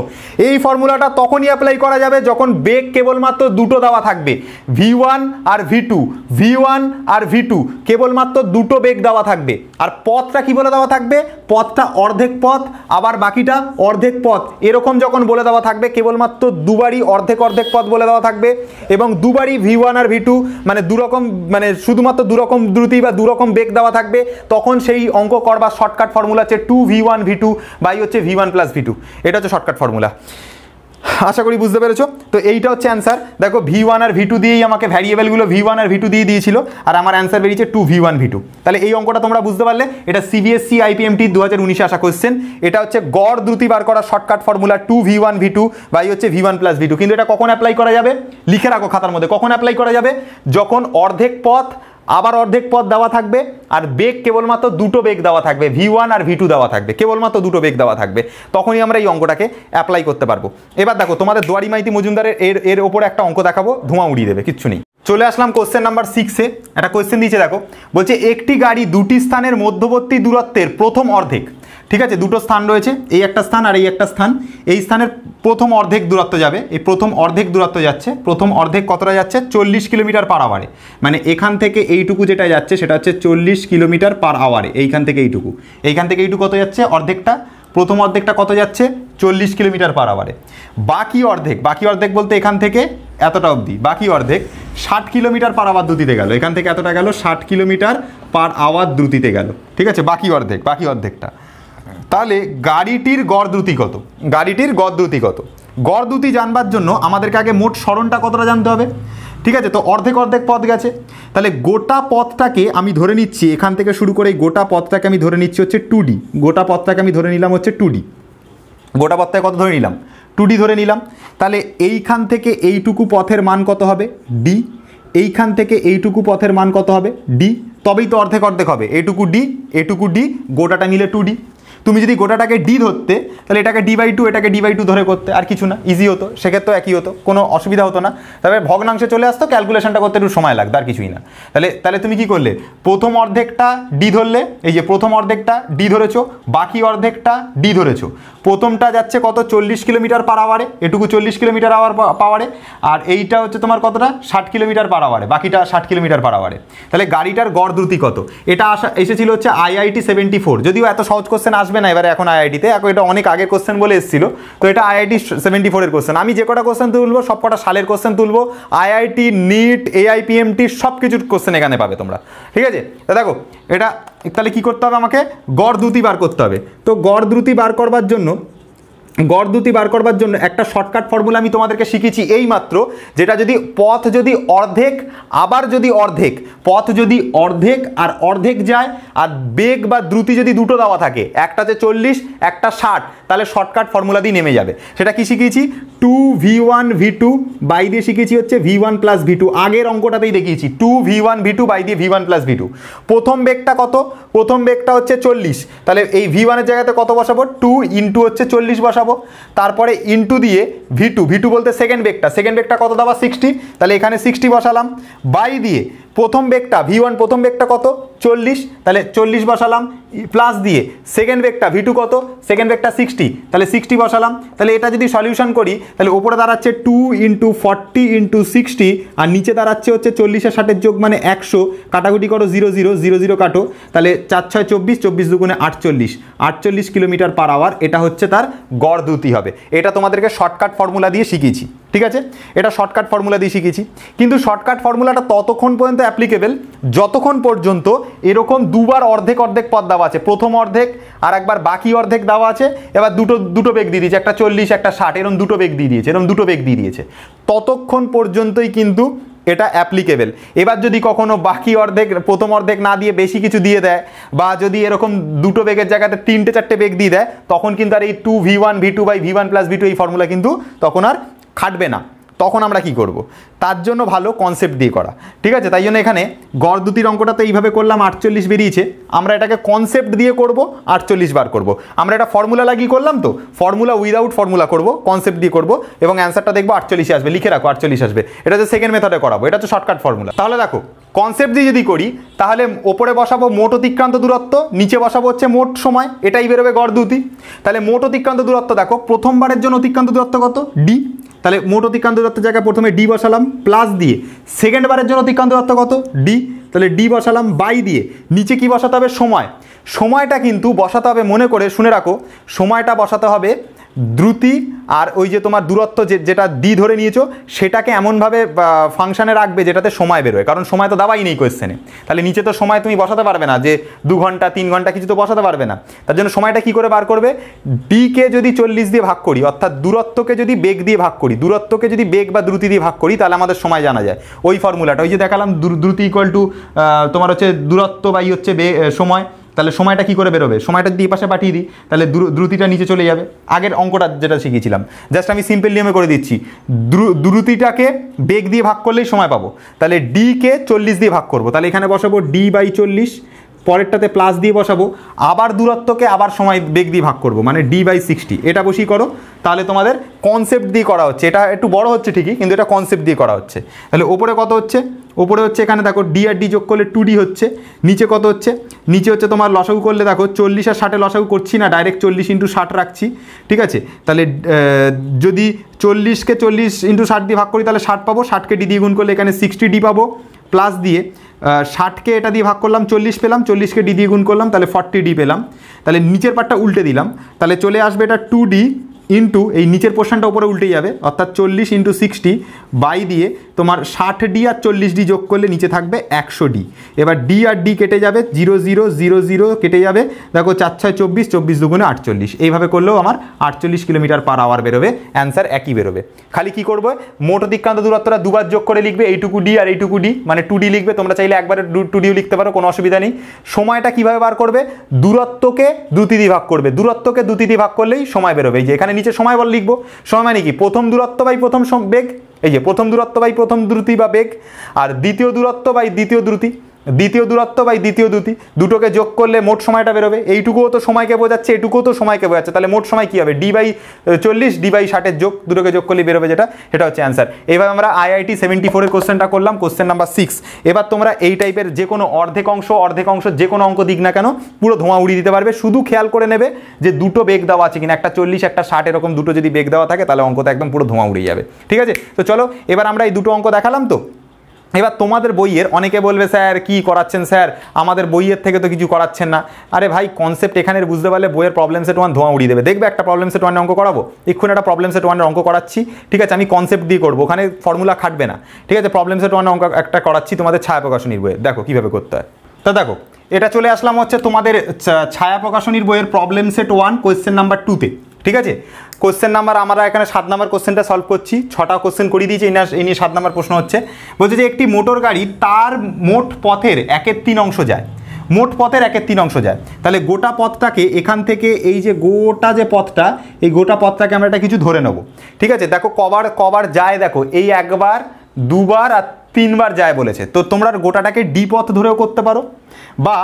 A: এই ফর্মুলাটা তখনই অ্যাপ্লাই করা যাবে যখন বেগ কেবলমাত্র দুটো দেওয়া থাকবে ভি ওয়ান আর ভি টু ভি ওয়ান আর ভি টু কেবলমাত্র দুটো বেগ দেওয়া থাকবে আর পথটা কি বলে দেওয়া থাকবে পথটা অর্ধেক পথ আবার বাকিটা অর্ধেক পথ এরকম যখন বলে দেওয়া থাকবে কেবলমাত্র দুবারই অর্ধেক অর্ধেক পথ বলে দেওয়া থাকবে এবং দুবারই ভি ওয়ান আর ভি টু মানে দুরকম মানে শুধুমাত্র দুরকম দ্রুতি বা দুরকম রকম বেগ দেওয়া থাকবে তখন সেই অঙ্ক করবার শর্টকাট ফর্মুলা হচ্ছে two V one V two by হচ্ছে V one plus V two এটা হচ্ছে শর্টকাট ফর্মুলা আশা করি বুঝতে পেরেছো তো এইটা হচ্ছে অ্যান্সার দেখো ভি ওয়ান আর ভি টু দিয়েই আমাকে ভ্যারিয়েবলগুলো ভি ওয়ান আর ভি টু দিয়ে দিয়েছিল আর আমার অ্যান্সার বেরিয়েছে two V one V two তাহলে এই অঙ্কটা তোমরা বুঝতে পারলে এটা সিবিএসসি আইপিএমটি e দু হাজার উনিশে আসা কোশ্চেন এটা হচ্ছে গড় দ্রুতি বার করা shortcut formula two V one V two by হচ্ছে V one plus V two কিন্তু এটা কখন অ্যাপ্লাই করা যাবে লিখে রাখো খাতার মধ্যে কখন অ্যাপ্লাই করা যাবে যখন অর্ধেক পথ আবার অর্ধেক পথ দেওয়া থাকবে আর বেগ কেবলমাত্র দুটো বেগ দেওয়া থাকবে ভি ওয়ান আর ভি টু দেওয়া থাকবে কেবলমাত্র দুটো বেগ দেওয়া থাকবে তখনই আমরা এই অঙ্কটাকে অ্যাপ্লাই করতে পারবো এবার দেখো তোমাদের দোয়ারি মাইতি মজুমদারের এর এর ওপরে একটা অঙ্ক দেখাবো ধোঁয়া উড়িয়ে দেবে কিচ্ছু নেই চলে আসলাম কোশ্চেন নাম্বার সিক্সে একটা কোয়েশ্চেন দিয়েছে দেখো বলছে একটি গাড়ি দুটি স্থানের মধ্যবর্তী দূরত্বের প্রথম অর্ধেক ঠিক আছে দুটো স্থান রয়েছে এই একটা স্থান আর এই একটা স্থান এই স্থানের প্রথম অর্ধেক দূরত্ব যাবে এই প্রথম অর্ধেক দূরত্ব যাচ্ছে প্রথম অর্ধেক কতটা যাচ্ছে চল্লিশ কিলোমিটার পার আওয়ারে মানে এখান থেকে এইটুকু যেটা যাচ্ছে সেটা হচ্ছে চল্লিশ কিলোমিটার পার আওয়ারে এইখান থেকে এইটুকু এইখান থেকে এইটুকু কত যাচ্ছে অর্ধেকটা প্রথম অর্ধেকটা কত যাচ্ছে চল্লিশ কিলোমিটার পার আওয়ারে বাকি অর্ধেক বাকি অর্ধেক বলতে এখান থেকে এতটা অবধি বাকি অর্ধেক ষাট কিলোমিটার পার আওয়ার দ্রুতিতে গেল এখান থেকে এতটা গেল ষাট কিলোমিটার পার আওয়ার দ্রুতিতে গেল ঠিক আছে বাকি অর্ধেক বাকি অর্ধেকটা তাহলে গাড়িটির গড় কত গাড়িটির গড় কত গড় জানবার জন্য আমাদেরকে আগে মোট স্মরণটা কতটা জানতে হবে ঠিক আছে তো অর্ধেক অর্ধেক পথ গেছে তাহলে গোটা পথটাকে আমি ধরে নিচ্ছি এখান থেকে শুরু করে গোটা পথটাকে আমি ধরে নিচ্ছি হচ্ছে টু গোটা পথটাকে আমি ধরে নিলাম হচ্ছে টু গোটা পথটাকে কত ধরে নিলাম টু ধরে নিলাম তাহলে এইখান থেকে এইটুকু পথের মান কত হবে ডি এইখান থেকে এইটুকু পথের মান কত হবে ডি তবেই তো অর্ধেক অর্ধেক হবে এটুকু ডি এটুকু ডি গোটাটা মিলে টু তুমি যদি গোটাটাকে ডি ধরতে তাহলে এটাকে ডি বাই টু এটাকে ডি বাই টু ধরে করতে আর কিছু না ইজি হতো সেক্ষেত্রে একই হতো কোনো অসুবিধা হতো না তবে ভগ্নাংশে চলে আসতো ক্যালকুলেশনটা করতে একটু সময় লাগতো আর কিছুই না তাহলে তাহলে তুমি কি করলে প্রথম অর্ধেকটা ডি ধরলে এই যে প্রথম অর্ধেকটা ডি ধরেছো বাকি অর্ধেকটা ডি ধরেছো প্রথমটা যাচ্ছে কত চল্লিশ কিলোমিটার পার আওয়ারে এটুকু চল্লিশ কিলোমিটার আওয়ার পাওয়ারে আর এইটা হচ্ছে তোমার কতটা ষাট কিলোমিটার পার আওয়ারে বাকিটা ষাট কিলোমিটার পার আওয়ারে তাহলে গাড়িটার গড় দ্রুতি কত এটা আসা এসেছিল হচ্ছে আইআইটি সেভেন্টি ফোর যদিও এত সহজ কোশ্চেন আসবে না এবারে এখন আইআইটিতে এখন এটা অনেক আগের কোশ্চেন বলে এসেছিল তো এটা আইআইটি সেভেন্টি ফোরের কোশ্চেন আমি যে কটা কোশ্চেন তুলবো সব কটা সালের কোশ্চেন তুলবো আইআইটি নিট এআইপিএমটি সব কিছুর কোশ্চেন এখানে পাবে তোমরা ঠিক আছে তা দেখো এটা তাহলে কি করতে হবে আমাকে গড় দ্রুতি বার করতে হবে তো গড় দ্রুতি বার করবার জন্য গড় দুতি বার করবার জন্য একটা শর্টকাট ফর্মুলা আমি তোমাদেরকে শিখেছি এই মাত্র যেটা যদি পথ যদি অর্ধেক আবার যদি অর্ধেক পথ যদি অর্ধেক আর অর্ধেক যায় আর বেগ বা দ্রুতি যদি দুটো দেওয়া থাকে একটাতে চল্লিশ একটা ষাট তাহলে শর্টকাট ফর্মুলা দিয়ে নেমে যাবে সেটা কি শিখিয়েছি two V one V two by দিয়ে শিখেছি হচ্ছে V one plus V two আগের অঙ্কটাতেই দেখিয়েছি two V one V two by দিয়ে V one plus V two প্রথম বেগটা কত প্রথম বেগটা হচ্ছে চল্লিশ তাহলে এই ভি ওয়ানের জায়গাতে কত বসাবো টু ইন্টু হচ্ছে চল্লিশ বসাবো বানাবো তারপরে ইনটু দিয়ে ভি টু ভি টু বলতে সেকেন্ড বেগটা সেকেন্ড বেগটা কত দেওয়া সিক্সটি তাহলে এখানে সিক্সটি বসালাম বাই দিয়ে প্রথম বেগটা ভি ওয়ান প্রথম বেগটা কত চল্লিশ তাহলে চল্লিশ বসালাম প্লাস দিয়ে সেকেন্ড বেগটা ভি টু কত সেকেন্ড বেগটা সিক্সটি তাহলে সিক্সটি বসালাম তাহলে এটা যদি সলিউশন করি তাহলে ওপরে দাঁড়াচ্ছে two into forty into sixty আর নিচে দাঁড়াচ্ছে হচ্ছে চল্লিশের ষাটের যোগ মানে একশো কাটাকুটি করো জিরো জিরো জিরো জিরো কাটো তাহলে চার ছয় চব্বিশ চব্বিশ দুগুণে আটচল্লিশ আটচল্লিশ কিলোমিটার পার আওয়ার এটা হচ্ছে তার গড় দ্রুতি হবে এটা তোমাদেরকে শর্টকাট ফর্মুলা দিয়ে শিখিয়েছি ঠিক আছে এটা শর্টকাট ফর্মুলা দিয়ে শিখেছি কিন্তু শর্টকাট ফর্মুলাটা ততক্ষণ পর্যন্ত অ্যাপ্লিকেবেল যতক্ষণ পর্যন্ত এরকম দুবার অর্ধেক অর্ধেক পদ দেওয়া আছে প্রথম অর্ধেক আর একবার বাকি অর্ধেক দেওয়া আছে এবার দুটো দুটো বেগ দিয়ে দিয়েছে একটা চল্লিশ একটা ষাট এরকম দুটো বেগ দিয়ে দিয়েছে এরকম দুটো বেগ দিয়ে দিয়েছে ততক্ষণ পর্যন্তই কিন্তু এটা অ্যাপ্লিকেবেল এবার যদি কখনো বাকি অর্ধেক প্রথম অর্ধেক না দিয়ে বেশি কিছু দিয়ে দেয় বা যদি এরকম দুটো বেগের জায়গাতে তিনটে চারটে বেগ দিয়ে দেয় তখন কিন্তু আর এই two V one V two by V one plus V two এই ফর্মুলা কিন্তু তখন আর খাটবে না তখন আমরা কি করব। তার জন্য ভালো কনসেপ্ট দিয়ে করা ঠিক আছে তাই জন্য এখানে গড় দুতির অঙ্কটা তো এইভাবে করলাম আটচল্লিশ বেরিয়েছে আমরা এটাকে কনসেপ্ট দিয়ে করব আটচল্লিশ বার করব। আমরা এটা ফর্মুলা লাগিয়ে করলাম তো ফর্মুলা উইদাউট ফর্মুলা করব কনসেপ্ট দিয়ে করব এবং অ্যান্সারটা দেখবো আটচল্লিশে আসবে লিখে রাখো আটচল্লিশ আসবে এটা যে সেকেন্ড মেথডে করাবো এটা হচ্ছে শর্টকাট ফর্মুলা তাহলে দেখো কনসেপ্ট দিয়ে যদি করি তাহলে ওপরে বসাবো মোট অতিক্রান্ত দূরত্ব নিচে বসাবো হচ্ছে মোট সময় এটাই বেরোবে গড় দুতি তাহলে মোট অতিক্রান্ত দূরত্ব দেখো প্রথমবারের জন্য অতিক্রান্ত দূরত্ব কত ডি তাহলে মোট অতিক্রান্ত দত্তের জায়গায় প্রথমে ডি বসালাম প্লাস দিয়ে সেকেন্ড বারের জন্য অতিক্রান্ত দত্ত কত ডি তাহলে ডি বসালাম বাই দিয়ে নিচে কি বসাতে হবে সময় সময়টা কিন্তু বসাতে হবে মনে করে শুনে রাখো সময়টা বসাতে হবে দ্রুতি আর ওই যে তোমার দূরত্ব যে যেটা দি ধরে নিয়েছো সেটাকে এমনভাবে ফাংশানে রাখবে যেটাতে সময় বেরোয় কারণ সময় তো দাবাই নেই কোয়েশ্চেনে তাহলে নিচে তো সময় তুমি বসাতে পারবে না যে দু ঘন্টা তিন ঘন্টা কিছু তো বসাতে পারবে না তার জন্য সময়টা কি করে বার করবে ডিকে যদি চল্লিশ দিয়ে ভাগ করি অর্থাৎ দূরত্বকে যদি বেগ দিয়ে ভাগ করি দূরত্বকে যদি বেগ বা দ্রুতি দিয়ে ভাগ করি তাহলে আমাদের সময় জানা যায় ওই ফর্মুলাটা ওই যে দেখালাম দ্রুতি ইকুয়াল টু তোমার হচ্ছে দূরত্ব বা ই হচ্ছে সময় তাহলে সময়টা কি করে বেরোবে সময়টা দিয়ে পাশে পাঠিয়ে দিই তাহলে দ্রুতিটা নিচে চলে যাবে আগের অঙ্কটা যেটা শিখিয়েছিলাম জাস্ট আমি সিম্পল নিয়মে করে দিচ্ছি দ্রুতিটাকে বেগ দিয়ে ভাগ করলেই সময় পাবো তাহলে ডিকে চল্লিশ দিয়ে ভাগ করবো তাহলে এখানে বসাবো ডি বাই চল্লিশ পরেরটাতে প্লাস দিয়ে বসাবো আবার দূরত্বকে আবার সময় বেগ দিয়ে ভাগ করব মানে ডি বাই সিক্সটি এটা বসিয়ে করো তাহলে তোমাদের কনসেপ্ট দিয়ে করা হচ্ছে এটা একটু বড় হচ্ছে ঠিকই কিন্তু এটা কনসেপ্ট দিয়ে করা হচ্ছে তাহলে ওপরে কত হচ্ছে ওপরে হচ্ছে এখানে দেখো ডি আর ডি যোগ করলে টু ডি হচ্ছে নিচে কত হচ্ছে নিচে হচ্ছে তোমার লসাগু করলে দেখো চল্লিশ আর ষাটে লসাগু করছি না ডাইরেক্ট চল্লিশ ইন্টু ষাট রাখছি ঠিক আছে তাহলে যদি চল্লিশকে চল্লিশ ইন্টু ষাট দিয়ে ভাগ করি তাহলে ষাট পাবো ষাটকে ডি দিয়ে গুণ করলে এখানে সিক্সটি ডি পাবো প্লাস দিয়ে ষাটকে এটা দিয়ে ভাগ করলাম চল্লিশ পেলাম চল্লিশকে ডি দিয়ে গুণ করলাম তাহলে ফর্টি ডি পেলাম তাহলে নিচের পার্টটা উল্টে দিলাম তাহলে চলে আসবে এটা টু ডি ইন্টু এই নিচের পোর্শনটা উপরে উল্টে যাবে অর্থাৎ চল্লিশ ইন্টু সিক্সটি বাই দিয়ে তোমার ষাট ডি আর চল্লিশ ডি যোগ করলে নিচে থাকবে একশো ডি এবার ডি আর ডি কেটে যাবে জিরো জিরো জিরো জিরো কেটে যাবে দেখো চার ছয় চব্বিশ চব্বিশ দুগুণে আটচল্লিশ এইভাবে করলেও আমার আটচল্লিশ কিলোমিটার পার আওয়ার বেরোবে অ্যান্সার একই বেরোবে খালি কি করবে মোট দিকান্ত দূরত্বটা দুবার যোগ করে লিখবে এইটুকু ডি আর এইটুকু ডি মানে টু ডি লিখবে তোমরা চাইলে একবারে টু ডিও লিখতে পারো কোনো অসুবিধা নেই সময়টা কীভাবে বার করবে দূরত্বকে দুতিদি ভাগ করবে দূরত্বকে দুতিদি ভাগ করলেই সময় বেরোবে যে এখানে নিচে সময় বল লিখবো সময় মানে কি প্রথম দূরত্ব বাই প্রথম বেগ এই যে প্রথম দূরত্ব বাই প্রথম দ্রুতি বা বেগ আর দ্বিতীয় দূরত্ব বাই দ্বিতীয় দ্রুতি দ্বিতীয় দূরত্ব বা দ্বিতীয় দূতি দুটোকে যোগ করলে মোট সময়টা বেরোবে এইটুকুও তো সময়কে বোঝাচ্ছে এটুকুও তো সময়কে বোঝাচ্ছে তাহলে মোট সময় কী হবে ডি বাই চল্লিশ ডি বাই ষাটের যোগ দুটোকে যোগ করলে বেরোবে যেটা সেটা হচ্ছে অ্যান্সার এবার আমরা আইআইটি সেভেন্টি ফোরের কোশ্চেনটা করলাম কোশ্চেন নাম্বার সিক্স এবার তোমরা এই টাইপের যে কোনো অর্ধেক অংশ অর্ধেক অংশ যে কোনো অঙ্ক দিক না কেন পুরো ধোঁয়া উড়িয়ে দিতে পারবে শুধু খেয়াল করে নেবে যে দুটো বেগ দেওয়া আছে কিনা একটা চল্লিশ একটা ষাট এরকম দুটো যদি বেগ দেওয়া থাকে তাহলে অঙ্ক তো একদম পুরো ধোঁয়া উড়ে যাবে ঠিক আছে তো চলো এবার আমরা এই দুটো অঙ্ক দেখালাম তো এবার তোমাদের বইয়ের অনেকে বলবে স্যার কি করাচ্ছেন স্যার আমাদের বইয়ের থেকে তো কিছু করাচ্ছেন না আরে ভাই কনসেপ্ট এখানে বুঝতে পারলে বইয়ের প্রবলেম সেট ওয়ান ধোঁয়া উড়িয়ে দেবে দেখবে একটা প্রবলেম সেট ওয়ানের অঙ্ক করাবো এক্ষুনি একটা প্রবলেম সেট ওয়ানের অঙ্ক করাচ্ছি ঠিক আছে আমি কনসেপ্ট দিয়ে করবো ওখানে ফর্মুলা খাটবে না ঠিক আছে প্রবলেম সেট ওয়ানের অঙ্ক একটা করাচ্ছি তোমাদের ছায়া প্রকাশনীর বইয়ে দেখো কীভাবে করতে হয় তা দেখো এটা চলে আসলাম হচ্ছে তোমাদের ছায়া প্রকাশনীর বইয়ের problem set one question number টুতে ঠিক আছে কোশ্চেন নাম্বার আমরা এখানে সাত নাম্বার কোশ্চেনটা সলভ করছি ছটা কোশ্চেন করিয়ে দিয়েছি এই নিয়ে সাত নাম্বার প্রশ্ন হচ্ছে বলছে যে একটি মোটর গাড়ি তার মোট পথের একের তিন অংশ যায় মোট পথের একের তিন অংশ যায় তাহলে গোটা পথটাকে এখান থেকে এই যে গোটা যে পথটা এই গোটা পথটাকে আমরা এটা কিছু ধরে নেব ঠিক আছে দেখো কবার কবার যায় দেখো এই একবার দুবার আর তিনবার যায় বলেছে তো তোমরা গোটাটাকে ডি পথ ধরেও করতে পারো বা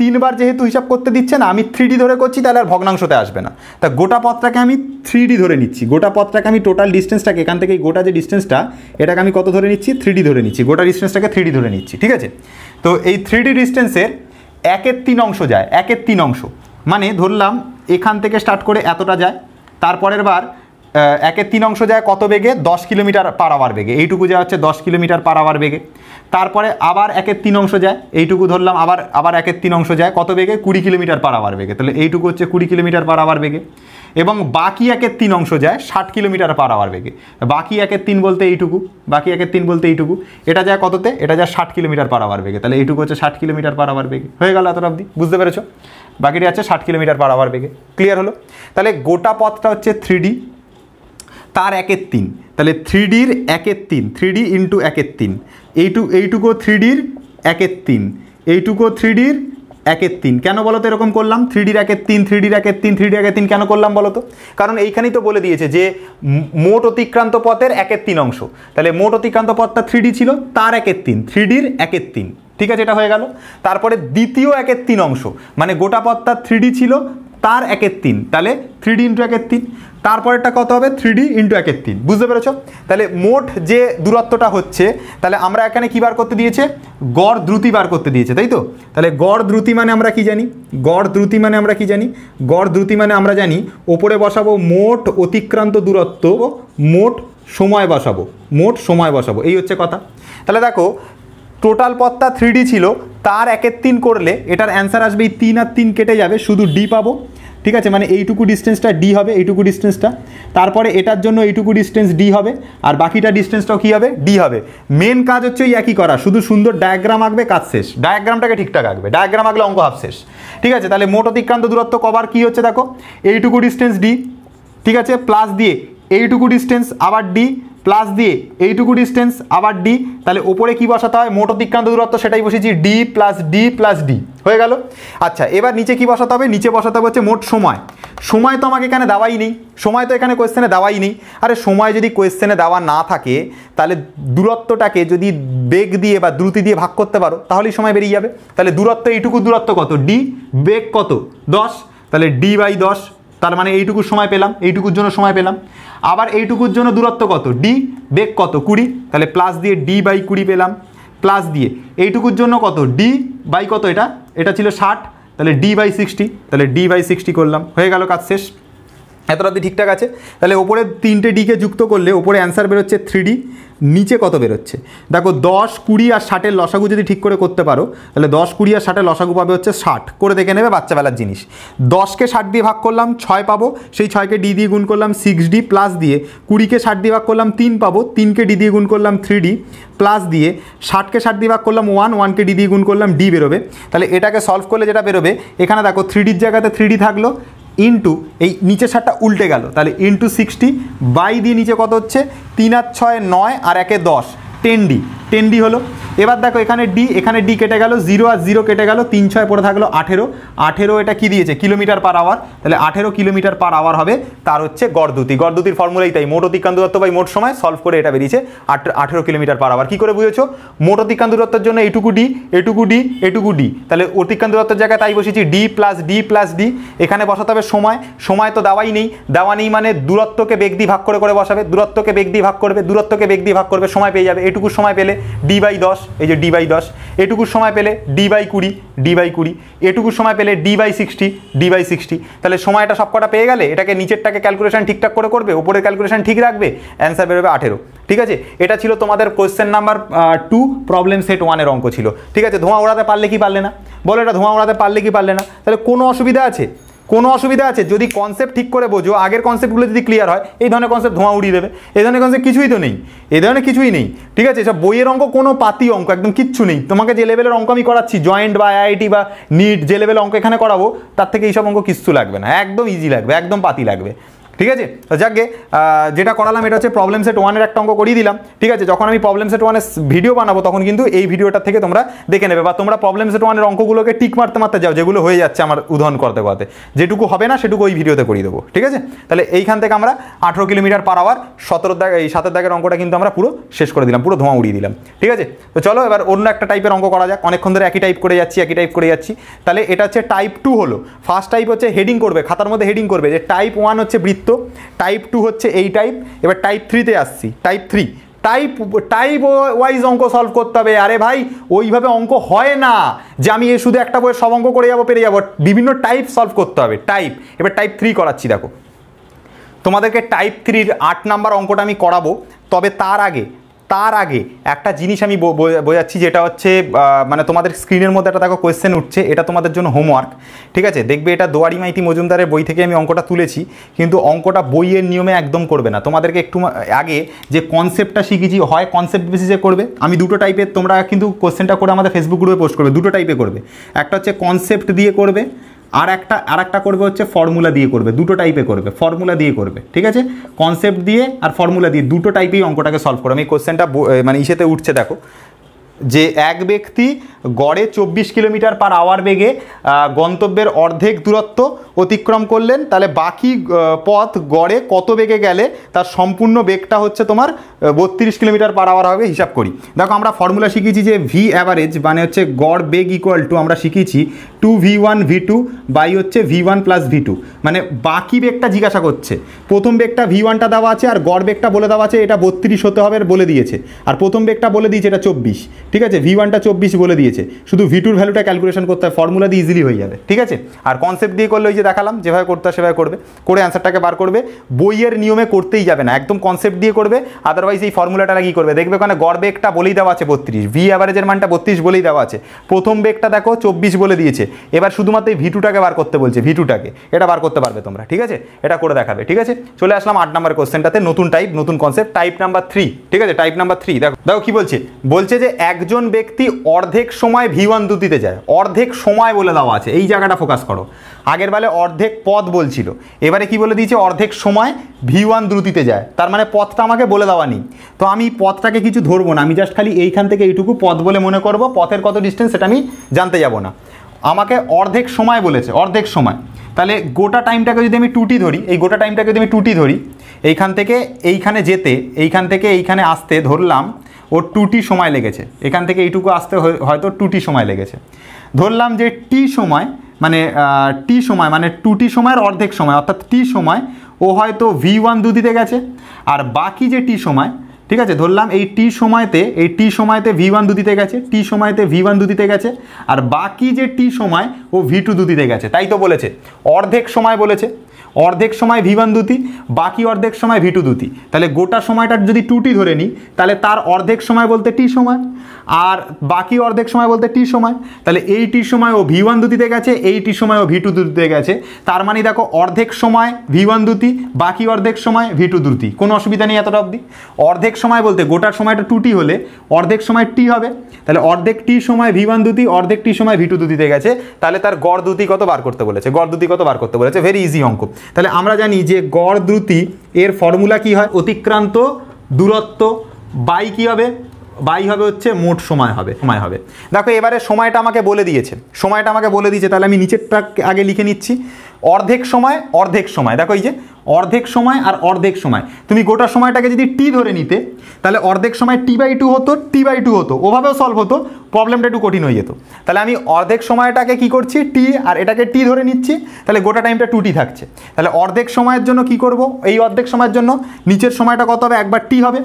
A: তিনবার যেহেতু হিসাব করতে দিচ্ছে না আমি থ্রি ধরে করছি তাহলে আর ভগ্নাংশতে আসবে না তা গোটা পথটাকে আমি থ্রি ধরে নিচ্ছি গোটা পথটাকে আমি টোটাল ডিস্টেন্সটাকে এখান থেকে গোটা যে ডিস্টেন্সটা এটাকে আমি কত ধরে নিচ্ছি থ্রি ধরে নিচ্ছি গোটা ডিস্টেন্সটাকে থ্রি ধরে নিচ্ছি ঠিক আছে তো এই থ্রি ডিস্টেন্সের একের তিন অংশ যায় একের তিন অংশ মানে ধরলাম এখান থেকে স্টার্ট করে এতটা যায় তারপরের বার একের তিন অংশ যায় কত বেগে দশ কিলোমিটার পার আওয়ার বেগে এইটুকু যা হচ্ছে দশ কিলোমিটার পার আওয়ার বেগে তারপরে আবার একের তিন অংশ যায় এইটুকু ধরলাম আবার আবার একের তিন অংশ যায় কত বেগে কুড়ি কিলোমিটার পার আওয়ার বেগে তাহলে এইটুকু হচ্ছে কুড়ি কিলোমিটার পার আওয়ার বেগে এবং বাকি একের তিন অংশ যায় ষাট কিলোমিটার পার আওয়ার বেগে বাকি একের তিন বলতে এইটুকু বাকি একের তিন বলতে এইটুকু এটা যায় কততে এটা যায় ষাট কিলোমিটার পার আওয়ার বেগে তাহলে এইটুকু হচ্ছে ষাট কিলোমিটার পার আওয়ার বেগে হয়ে গেল এত অবধি বুঝতে পেরেছো বাকিটি আছে ষাট কিলোমিটার পার আওয়ার বেগে ক্লিয়ার হলো তাহলে গোটা পথটা হচ্ছে থ্রি তার একের তিন তাহলে থ্রি ডির একের তিন থ্রি ডি ইন্টু একের তিন এইটু এইটুকু থ্রি ডির একের তিন এইটুকু থ্রি ডির একের তিন কেন বলো তো এরকম করলাম থ্রি ডির একের তিন থ্রি ডির একের তিন থ্রি ডি একের তিন কেন করলাম বলো তো কারণ এইখানেই তো বলে দিয়েছে যে মোট অতিক্রান্ত পথের একের তিন অংশ তাহলে মোট অতিক্রান্ত পথটা থ্রি ডি ছিল তার একের তিন থ্রি ডির একের তিন ঠিক আছে এটা হয়ে গেল তারপরে দ্বিতীয় একের তিন অংশ মানে গোটা পথটা থ্রি ছিল তার একের তিন তাহলে থ্রি ডি ইন্টু একের তিন তারপরেরটা কত হবে থ্রি ডি ইন্টু একের তিন বুঝতে পেরেছো তাহলে মোট যে দূরত্বটা হচ্ছে তাহলে আমরা এখানে কী বার করতে দিয়েছে গড় দ্রুতি বার করতে দিয়েছে তাই তো তাহলে গড় দ্রুতি মানে আমরা কি জানি গড় দ্রুতি মানে আমরা কি জানি গড় দ্রুতি মানে আমরা জানি ওপরে বসাবো মোট অতিক্রান্ত দূরত্ব মোট সময় বসাবো মোট সময় বসাবো এই হচ্ছে কথা তাহলে দেখো টোটাল পথটা থ্রি ছিল তার একের তিন করলে এটার অ্যান্সার আসবে এই তিন আর তিন কেটে যাবে শুধু ডি পাবো ঠিক আছে মানে এইটুকু ডিস্টেন্সটা ডি হবে এইটুকু ডিস্টেন্সটা তারপরে এটার জন্য এইটুকু ডিস্টেন্স ডি হবে আর বাকিটা ডিস্টেন্সটাও কী হবে ডি হবে মেন কাজ হচ্ছে ওই একই করা শুধু সুন্দর ডায়াগ্রাম আঁকবে কাজ শেষ ডায়াগ্রামটাকে ঠিকঠাক আঁকবে ডায়াগ্রাম আঁকলে অঙ্ক হাফ শেষ ঠিক আছে তাহলে মোট অতিক্রান্ত দূরত্ব কভার কী হচ্ছে দেখো এইটুকু ডিস্টেন্স ডি ঠিক আছে প্লাস দিয়ে এইটুকু ডিস্টেন্স আবার ডি প্লাস দিয়ে এইটুকু ডিস্টেন্স আবার ডি তাহলে ওপরে কি বসাতে হয় মোট অতিক্রান্ত দূরত্ব সেটাই বসেছি D plus D plus D হয়ে গেল আচ্ছা এবার নিচে কি বসাতে হবে নিচে বসাতে হচ্ছে মোট সময় সময় তো আমাকে এখানে দেওয়াই নেই সময় তো এখানে কোয়েশ্চেনে দেওয়াই নেই আরে সময় যদি কোয়েশ্চেনে দেওয়া না থাকে তাহলে দূরত্বটাকে যদি বেগ দিয়ে বা দ্রুতি দিয়ে ভাগ করতে পারো তাহলেই সময় বেরিয়ে যাবে তাহলে দূরত্ব এইটুকু দূরত্ব কত ডি বেগ কত দশ তাহলে ডি বাই দশ তার মানে এইটুকু সময় পেলাম এইটুকুর জন্য সময় পেলাম আবার এইটুকুর জন্য দূরত্ব কত ডি বেগ কত কুড়ি তাহলে প্লাস দিয়ে ডি বাই কুড়ি পেলাম প্লাস দিয়ে এইটুকুর জন্য কত ডি বাই কত এটা এটা ছিল ষাট তাহলে ডি বাই সিক্সটি তাহলে ডি বাই সিক্সটি করলাম হয়ে গেল কাজ শেষ এতটা ঠিকঠাক আছে তাহলে ওপরে তিনটে ডিকে যুক্ত করলে ওপরে অ্যান্সার বেরোচ্ছে থ্রি ডি নিচে কত বেরোচ্ছে দেখো দশ কুড়ি আর ষাটের লসাগু যদি ঠিক করে করতে পারো তাহলে দশ কুড়ি আর ষাটের লসাগু পাবে হচ্ছে ষাট করে দেখে নেবে বাচ্চাবেলার জিনিস দশকে ষাট দিয়ে ভাগ করলাম ছয় পাবো সেই ছয়কে ডি দিয়ে গুণ করলাম সিক্স ডি প্লাস দিয়ে কুড়িকে ষাট দিয়ে ভাগ করলাম তিন পাবো তিনকে ডি দিয়ে গুণ করলাম থ্রি ডি প্লাস দিয়ে ষাটকে ষাট দিয়ে ভাগ করলাম ওয়ান ওয়ানকে ডি দিয়ে গুণ করলাম ডি বেরোবে তাহলে এটাকে সলভ করলে যেটা বেরোবে এখানে দেখো থ্রি ডির জায়গাতে থ্রি ডি থাকলো ইন্টু এই নিচে সারটা উল্টে গেল তাহলে ইন্টু সিক্সটি বাই দিয়ে নিচে কত হচ্ছে তিন আর ছয় নয় আর একে দশ টেন ডি টেন ডি হলো এবার দেখো এখানে ডি এখানে ডি কেটে গেল জিরো আর জিরো কেটে গেল তিন ছয় পড়ে থাকলো আঠেরো আঠেরো এটা কি দিয়েছে কিলোমিটার পার আওয়ার তাহলে আঠেরো কিলোমিটার পার আওয়ার হবে তার হচ্ছে গড়দুতি গড়দুতির ফর্মুলাই তাই মোট অতিক্রান্ত দূরত্ব বাই মোট সময় সলভ করে এটা বেরিয়েছে আঠেরো কিলোমিটার পার আওয়ার কী করে বুঝেছো মোট অতিক্রান্ত দূরত্বের জন্য এটুকু ডি এটুকু ডি এটুকু ডি তাহলে অতিক্রান্ত দূরত্বের জায়গায় তাই বসেছি D plus D plus D এখানে বসাতে হবে সময় সময় তো দেওয়াই নেই দেওয়া নেই মানে দূরত্বকে বেগ দিয়ে ভাগ করে করে বসাবে দূরত্বকে বেগ দিয়ে ভাগ করবে দূরত্বকে বেগ দিয়ে ভাগ করবে সময় পেয়ে যাবে এটুকু সময় পেলে ডি বাই দশ এই যে ডি বাই দশ এটুকু সময় পেলে ডি বাই কুড়ি ডি বাই কুড়ি এটুকু সময় পেলে D by sixty D by sixty তাহলে সময়টা সবকটা পেয়ে গেলে এটাকে নিচেরটাকে ক্যালকুলেশন ঠিকঠাক করে করবে ওপরের ক্যালকুলেশন ঠিক রাখবে অ্যান্সার বেরোবে আঠেরো ঠিক আছে এটা ছিল তোমাদের question number two problem set ওয়ানের অঙ্ক ছিল ঠিক আছে ধোঁয়া ওড়াতে পারলে কি পারলে না বলো এটা ধোঁয়া ওড়াতে পারলে কি পারলে না তাহলে কোনো অসুবিধা আছে কোনো অসুবিধা আছে যদি কনসেপ্ট ঠিক করে বোঝো আগের কনসেপ্টগুলো যদি ক্লিয়ার হয় এই ধরনের কনসেপ্ট ধোঁয়া উড়িয়ে দেবে এই ধরনের কনসেপ্ট কিছুই তো নেই এ ধরনের কিছুই নেই ঠিক আছে সব বইয়ের অঙ্ক কোনো পাতি অঙ্ক একদম কিচ্ছু নেই তোমাকে যে লেভেলের অঙ্ক আমি করাচ্ছি জয়েন্ট বা আইআইটি বা নিট যে লেভেল অঙ্ক এখানে করাবো তার থেকে এইসব অঙ্ক কিচ্ছু লাগবে না একদম ইজি লাগবে একদম পাতি লাগবে ঠিক আছে যাকে যেটা করালাম এটা হচ্ছে প্রবলেম সেট ওয়ানের একটা অঙ্ক করিয়ে দিলাম ঠিক আছে যখন আমি প্রবলেম সেট ওয়ানের ভিডিও বানাবো তখন কিন্তু এই ভিডিওটা থেকে তোমরা দেখে নেবে বা তোমরা প্রবলেম সেট ওয়ানের অঙ্কগুলোকে টিক মারতে মারতে যাও যেগুলো হয়ে যাচ্ছে আমার উদাহরণ করতে করতে যেটুকু হবে না সেটুকু ওই ভিডিওতে করিয়ে দেবো ঠিক আছে তাহলে এইখান থেকে আমরা আঠেরো কিলোমিটার পার আওয়ার সতেরো দাগ এই সাতের দাগের অঙ্কটা কিন্তু আমরা পুরো শেষ করে দিলাম পুরো ধোঁয়া উড়িয়ে দিলাম ঠিক আছে তো চলো এবার অন্য একটা টাইপের অঙ্ক করা যাক অনেকক্ষণ ধরে একই টাইপ করে যাচ্ছি একই টাইপ করে যাচ্ছি তাহলে এটা হচ্ছে টাইপ টু হলো ফার্স্ট টাইপ হচ্ছে হেডিং করবে খাতার মধ্যে হেডিং করবে যে টাইপ ওয়ান হচ্ছে বৃত্ত যুক্ত টাইপ টু হচ্ছে এই টাইপ এবার টাইপ থ্রিতে আসছি type three type type wise অঙ্ক সলভ করতে হবে আরে ভাই ওইভাবে অঙ্ক হয় না যে আমি এ শুধু একটা বইয়ের সব অঙ্ক করে যাবো পেরে যাবো বিভিন্ন টাইপ সলভ করতে হবে টাইপ এবার টাইপ থ্রি করাচ্ছি দেখো তোমাদেরকে টাইপ থ্রির আট নাম্বার অঙ্কটা আমি করাবো তবে তার আগে তার আগে একটা জিনিস আমি বোঝাচ্ছি যেটা হচ্ছে মানে তোমাদের স্ক্রিনের মধ্যে একটা দেখো কোয়েশ্চেন উঠছে এটা তোমাদের জন্য হোমওয়ার্ক ঠিক আছে দেখবে এটা দোয়ারি মাইতি মজুমদারের বই থেকে আমি অঙ্কটা তুলেছি কিন্তু অঙ্কটা বইয়ের নিয়মে একদম করবে না তোমাদেরকে একটু আগে যে কনসেপ্টটা শিখেছি হয় কনসেপ্ট বেসিসে করবে আমি দুটো টাইপের তোমরা কিন্তু কোশ্চেনটা করে আমাদের ফেসবুক গ্রুপে পোস্ট করবে দুটো টাইপে করবে একটা হচ্ছে কনসেপ্ট দিয়ে করবে আর একটা আর একটা করবে হচ্ছে ফর্মুলা দিয়ে করবে দুটো টাইপে করবে ফর্মুলা দিয়ে করবে ঠিক আছে কনসেপ্ট দিয়ে আর ফর্মুলা দিয়ে দুটো টাইপেই অঙ্কটাকে সলভ করবে আমি কোশ্চেনটা মানে ইসেতে উঠছে দেখো যে এক ব্যক্তি গড়ে চব্বিশ কিলোমিটার পার আওয়ার বেগে গন্তব্যের অর্ধেক দূরত্ব অতিক্রম করলেন তাহলে বাকি পথ গড়ে কত বেগে গেলে তার সম্পূর্ণ বেগটা হচ্ছে তোমার বত্রিশ কিলোমিটার পার আওয়ার হবে হিসাব করি দেখো আমরা ফর্মুলা শিখেছি যে ভি অ্যাভারেজ মানে হচ্ছে গড় বেগ ইকুয়াল টু আমরা শিখেছি two V one V two by হচ্ছে V one plus V two মানে বাকি বেগটা জিজ্ঞাসা করছে প্রথম বেগটা ভি ওয়ানটা দেওয়া আছে আর গড় বেগটা বলে দেওয়া আছে এটা বত্রিশ হতে হবে বলে দিয়েছে আর প্রথম বেগটা বলে দিয়েছে এটা চব্বিশ ঠিক আছে ভি ওয়ানটা চব্বিশ বলে দিয়েছে শুধু ভি টুর ভ্যালুটা ক্যালকুলেশন করতে হয় ফর্মুলা দিয়ে ইজিলি হয়ে যাবে ঠিক আছে আর কনসেপ্ট দিয়ে করলে ওই যে দেখালাম যেভাবে করতে হয় সেভাবে করবে করে অ্যান্সারটাকে বার করবে বইয়ের নিয়মে করতেই যাবে না একদম কনসেপ্ট দিয়ে করবে আদারওয়াইজ এই ফর্মুলাটা কী করবে দেখবে ওখানে গড় বেগটা বলেই দেওয়া আছে বত্রিশ ভি অ্যাভারেজের মানটা বত্রিশ বলেই দেওয়া আছে প্রথম বেগটা দেখো চব্বিশ বলে দিয়েছে এবার শুধুমাত্র এই ভি টুটাকে বার করতে বলছে ভি টুটাকে এটা বার করতে পারবে তোমরা ঠিক আছে এটা করে দেখাবে ঠিক আছে চলে আসলাম আট নাম্বার কোশ্চেনটাতে নতুন টাইপ নতুন কনসেপ্ট টাইপ নাম্বার থ্রি ঠিক আছে টাইপ নাম্বার থ্রি দেখো দেখো কী বলছে বলছে যে এক একজন ব্যক্তি অর্ধেক সময় ভি ওয়ান দুতিতে যায় অর্ধেক সময় বলে দেওয়া আছে এই জায়গাটা ফোকাস করো আগের বেলায় অর্ধেক পথ বলছিল এবারে কি বলে দিয়েছে অর্ধেক সময় ভি ওয়ান দ্রুতিতে যায় তার মানে পথটা আমাকে বলে দেওয়া নেই তো আমি পথটাকে কিছু ধরবো না আমি জাস্ট খালি এইখান থেকে এইটুকু পথ বলে মনে করব পথের কত ডিস্টেন্স সেটা আমি জানতে যাব না আমাকে অর্ধেক সময় বলেছে অর্ধেক সময় তাহলে গোটা টাইমটাকে যদি আমি টুটি ধরি এই গোটা টাইমটাকে যদি আমি টুটি ধরি এইখান থেকে এইখানে যেতে এইখান থেকে এইখানে আসতে ধরলাম ওর টুটি সময় লেগেছে এখান থেকে এইটুকু আসতে হয়তো টুটি সময় লেগেছে ধরলাম যে টি সময় মানে টি সময় মানে টুটি সময়ের অর্ধেক সময় অর্থাৎ টি সময় ও হয়তো ভি ওয়ান দুদিতে গেছে আর বাকি যে টি সময় ঠিক আছে ধরলাম এই টি সময়তে এই টি সময়তে ভি ওয়ান দুদিতে গেছে টি সময়তে ভি ওয়ান দুদিতে গেছে আর বাকি যে টি সময় ও ভি টু দুদিতে গেছে তাই তো বলেছে অর্ধেক সময় বলেছে অর্ধেক সময় ভি ওয়ান দুতি বাকি অর্ধেক সময় ভি টু দুতি তাহলে গোটা সময়টা যদি টুটি ধরে নিই তাহলে তার অর্ধেক সময় বলতে টি সময় আর বাকি অর্ধেক সময় বলতে টি সময় তাহলে এই টি সময় ও ভি ওয়ান দুতিতে গেছে এই টি সময় ও ভি টু দুতিতে গেছে তার মানে দেখো অর্ধেক সময় ভি ওয়ান দুতি বাকি অর্ধেক সময় ভি টু দুতি কোনো অসুবিধা নেই এতটা অবধি অর্ধেক সময় বলতে গোটার সময়টা টুটি হলে অর্ধেক সময় টি হবে তাহলে অর্ধেক টি সময় ভি ওয়ান দুতি অর্ধেক টি সময় ভি টু দুতিতে গেছে তাহলে তার গড় দুতি কত বার করতে বলেছে গড় দুতি কত বার করতে বলেছে ভেরি ইজি অঙ্ক তাহলে আমরা জানি যে গড় দ্রুতি এর ফর্মুলা কি হয় অতিক্রান্ত দূরত্ব বাই কী হবে বাই হবে হচ্ছে মোট সময় হবে সময় হবে দেখো এবারে সময়টা আমাকে বলে দিয়েছে সময়টা আমাকে বলে দিয়েছে তাহলে আমি নিচেরটা আগে লিখে নিচ্ছি অর্ধেক সময় অর্ধেক সময় দেখো এই যে অর্ধেক সময় আর অর্ধেক সময় তুমি গোটা সময়টাকে যদি টি ধরে নিতে তাহলে অর্ধেক সময় টি বাই টু হতো টি বাই টু হতো ওভাবেও সলভ হতো প্রবলেমটা একটু কঠিন হয়ে যেত তাহলে আমি অর্ধেক সময়টাকে কি করছি টি আর এটাকে টি ধরে নিচ্ছি তাহলে গোটা টাইমটা টুটি থাকছে তাহলে অর্ধেক সময়ের জন্য কি করব এই অর্ধেক সময়ের জন্য নিচের সময়টা কত হবে একবার টি হবে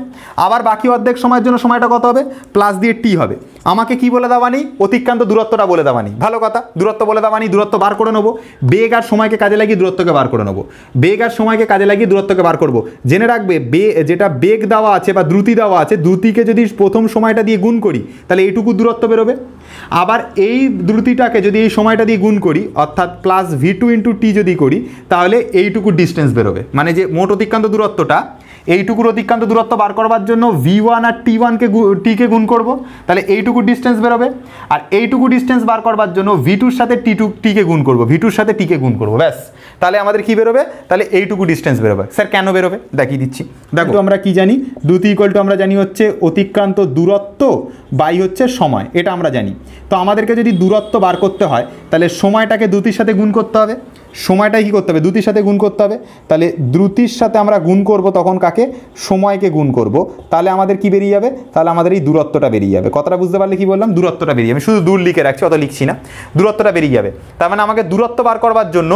A: আবার বাকি অর্ধেক সময়ের জন্য সময়টা কত হবে প্লাস দিয়ে টি হবে আমাকে কি বলে দেওয়া নেই অতিক্রান্ত দূরত্বটা বলে দেওয়া নেই ভালো কথা দূরত্ব বলে দেওয়া নেই দূরত্ব বার করে নেবো বেগ আর সময়কে কাজে লাগিয়ে দূরত্বকে বার করে নেবো বেগ আর সময় সময়কে কাজে লাগিয়ে দূরত্বকে বার করব। জেনে রাখবে বে যেটা বেগ দেওয়া আছে বা দ্রুতি দেওয়া আছে দ্রুতিকে যদি প্রথম সময়টা দিয়ে গুণ করি তাহলে এইটুকু দূরত্ব বেরোবে আবার এই দ্রুতিটাকে যদি এই সময়টা দিয়ে গুণ করি অর্থাৎ plus V two into T যদি করি তাহলে এইটুকু ডিস্টেন্স বেরোবে মানে যে মোট অতিক্রান্ত দূরত্বটা এইটুকুর অতিক্রান্ত দূরত্ব বার করবার জন্য ভি ওয়ান আর টি ওয়ানকে টিকে গুণ করব তাহলে এইটুকু ডিস্টেন্স বেরোবে আর এইটুকু ডিস্টেন্স বার করবার জন্য ভি টুর সাথে টি টু টিকে গুণ করবো ভি টুর সাথে টিকে গুণ করব ব্যাস তাহলে আমাদের কি বেরোবে তাহলে এইটুকু ডিস্টেন্স বেরোবে স্যার কেন বেরোবে দেখিয়ে দিচ্ছি দেখো আমরা কি জানি দ্রুতি ইকুয়াল টু আমরা জানি হচ্ছে অতিক্রান্ত দূরত্ব বাই হচ্ছে সময় এটা আমরা জানি তো আমাদেরকে যদি দূরত্ব বার করতে হয় তাহলে সময়টাকে দ্রুতির সাথে গুণ করতে হবে সময়টাই কী করতে হবে দ্রুতির সাথে গুণ করতে হবে তাহলে দ্রুতির সাথে আমরা গুণ করব তখন কাকে সময়কে গুণ করব তাহলে আমাদের কি বেরিয়ে যাবে তাহলে আমাদের এই দূরত্বটা বেরিয়ে যাবে কথাটা বুঝতে পারলে কি বললাম দূরত্বটা বেরিয়ে যাবে শুধু দূর লিখে রাখছি অত লিখছি না দূরত্বটা বেরিয়ে যাবে তার মানে আমাকে দূরত্ব বার করবার জন্য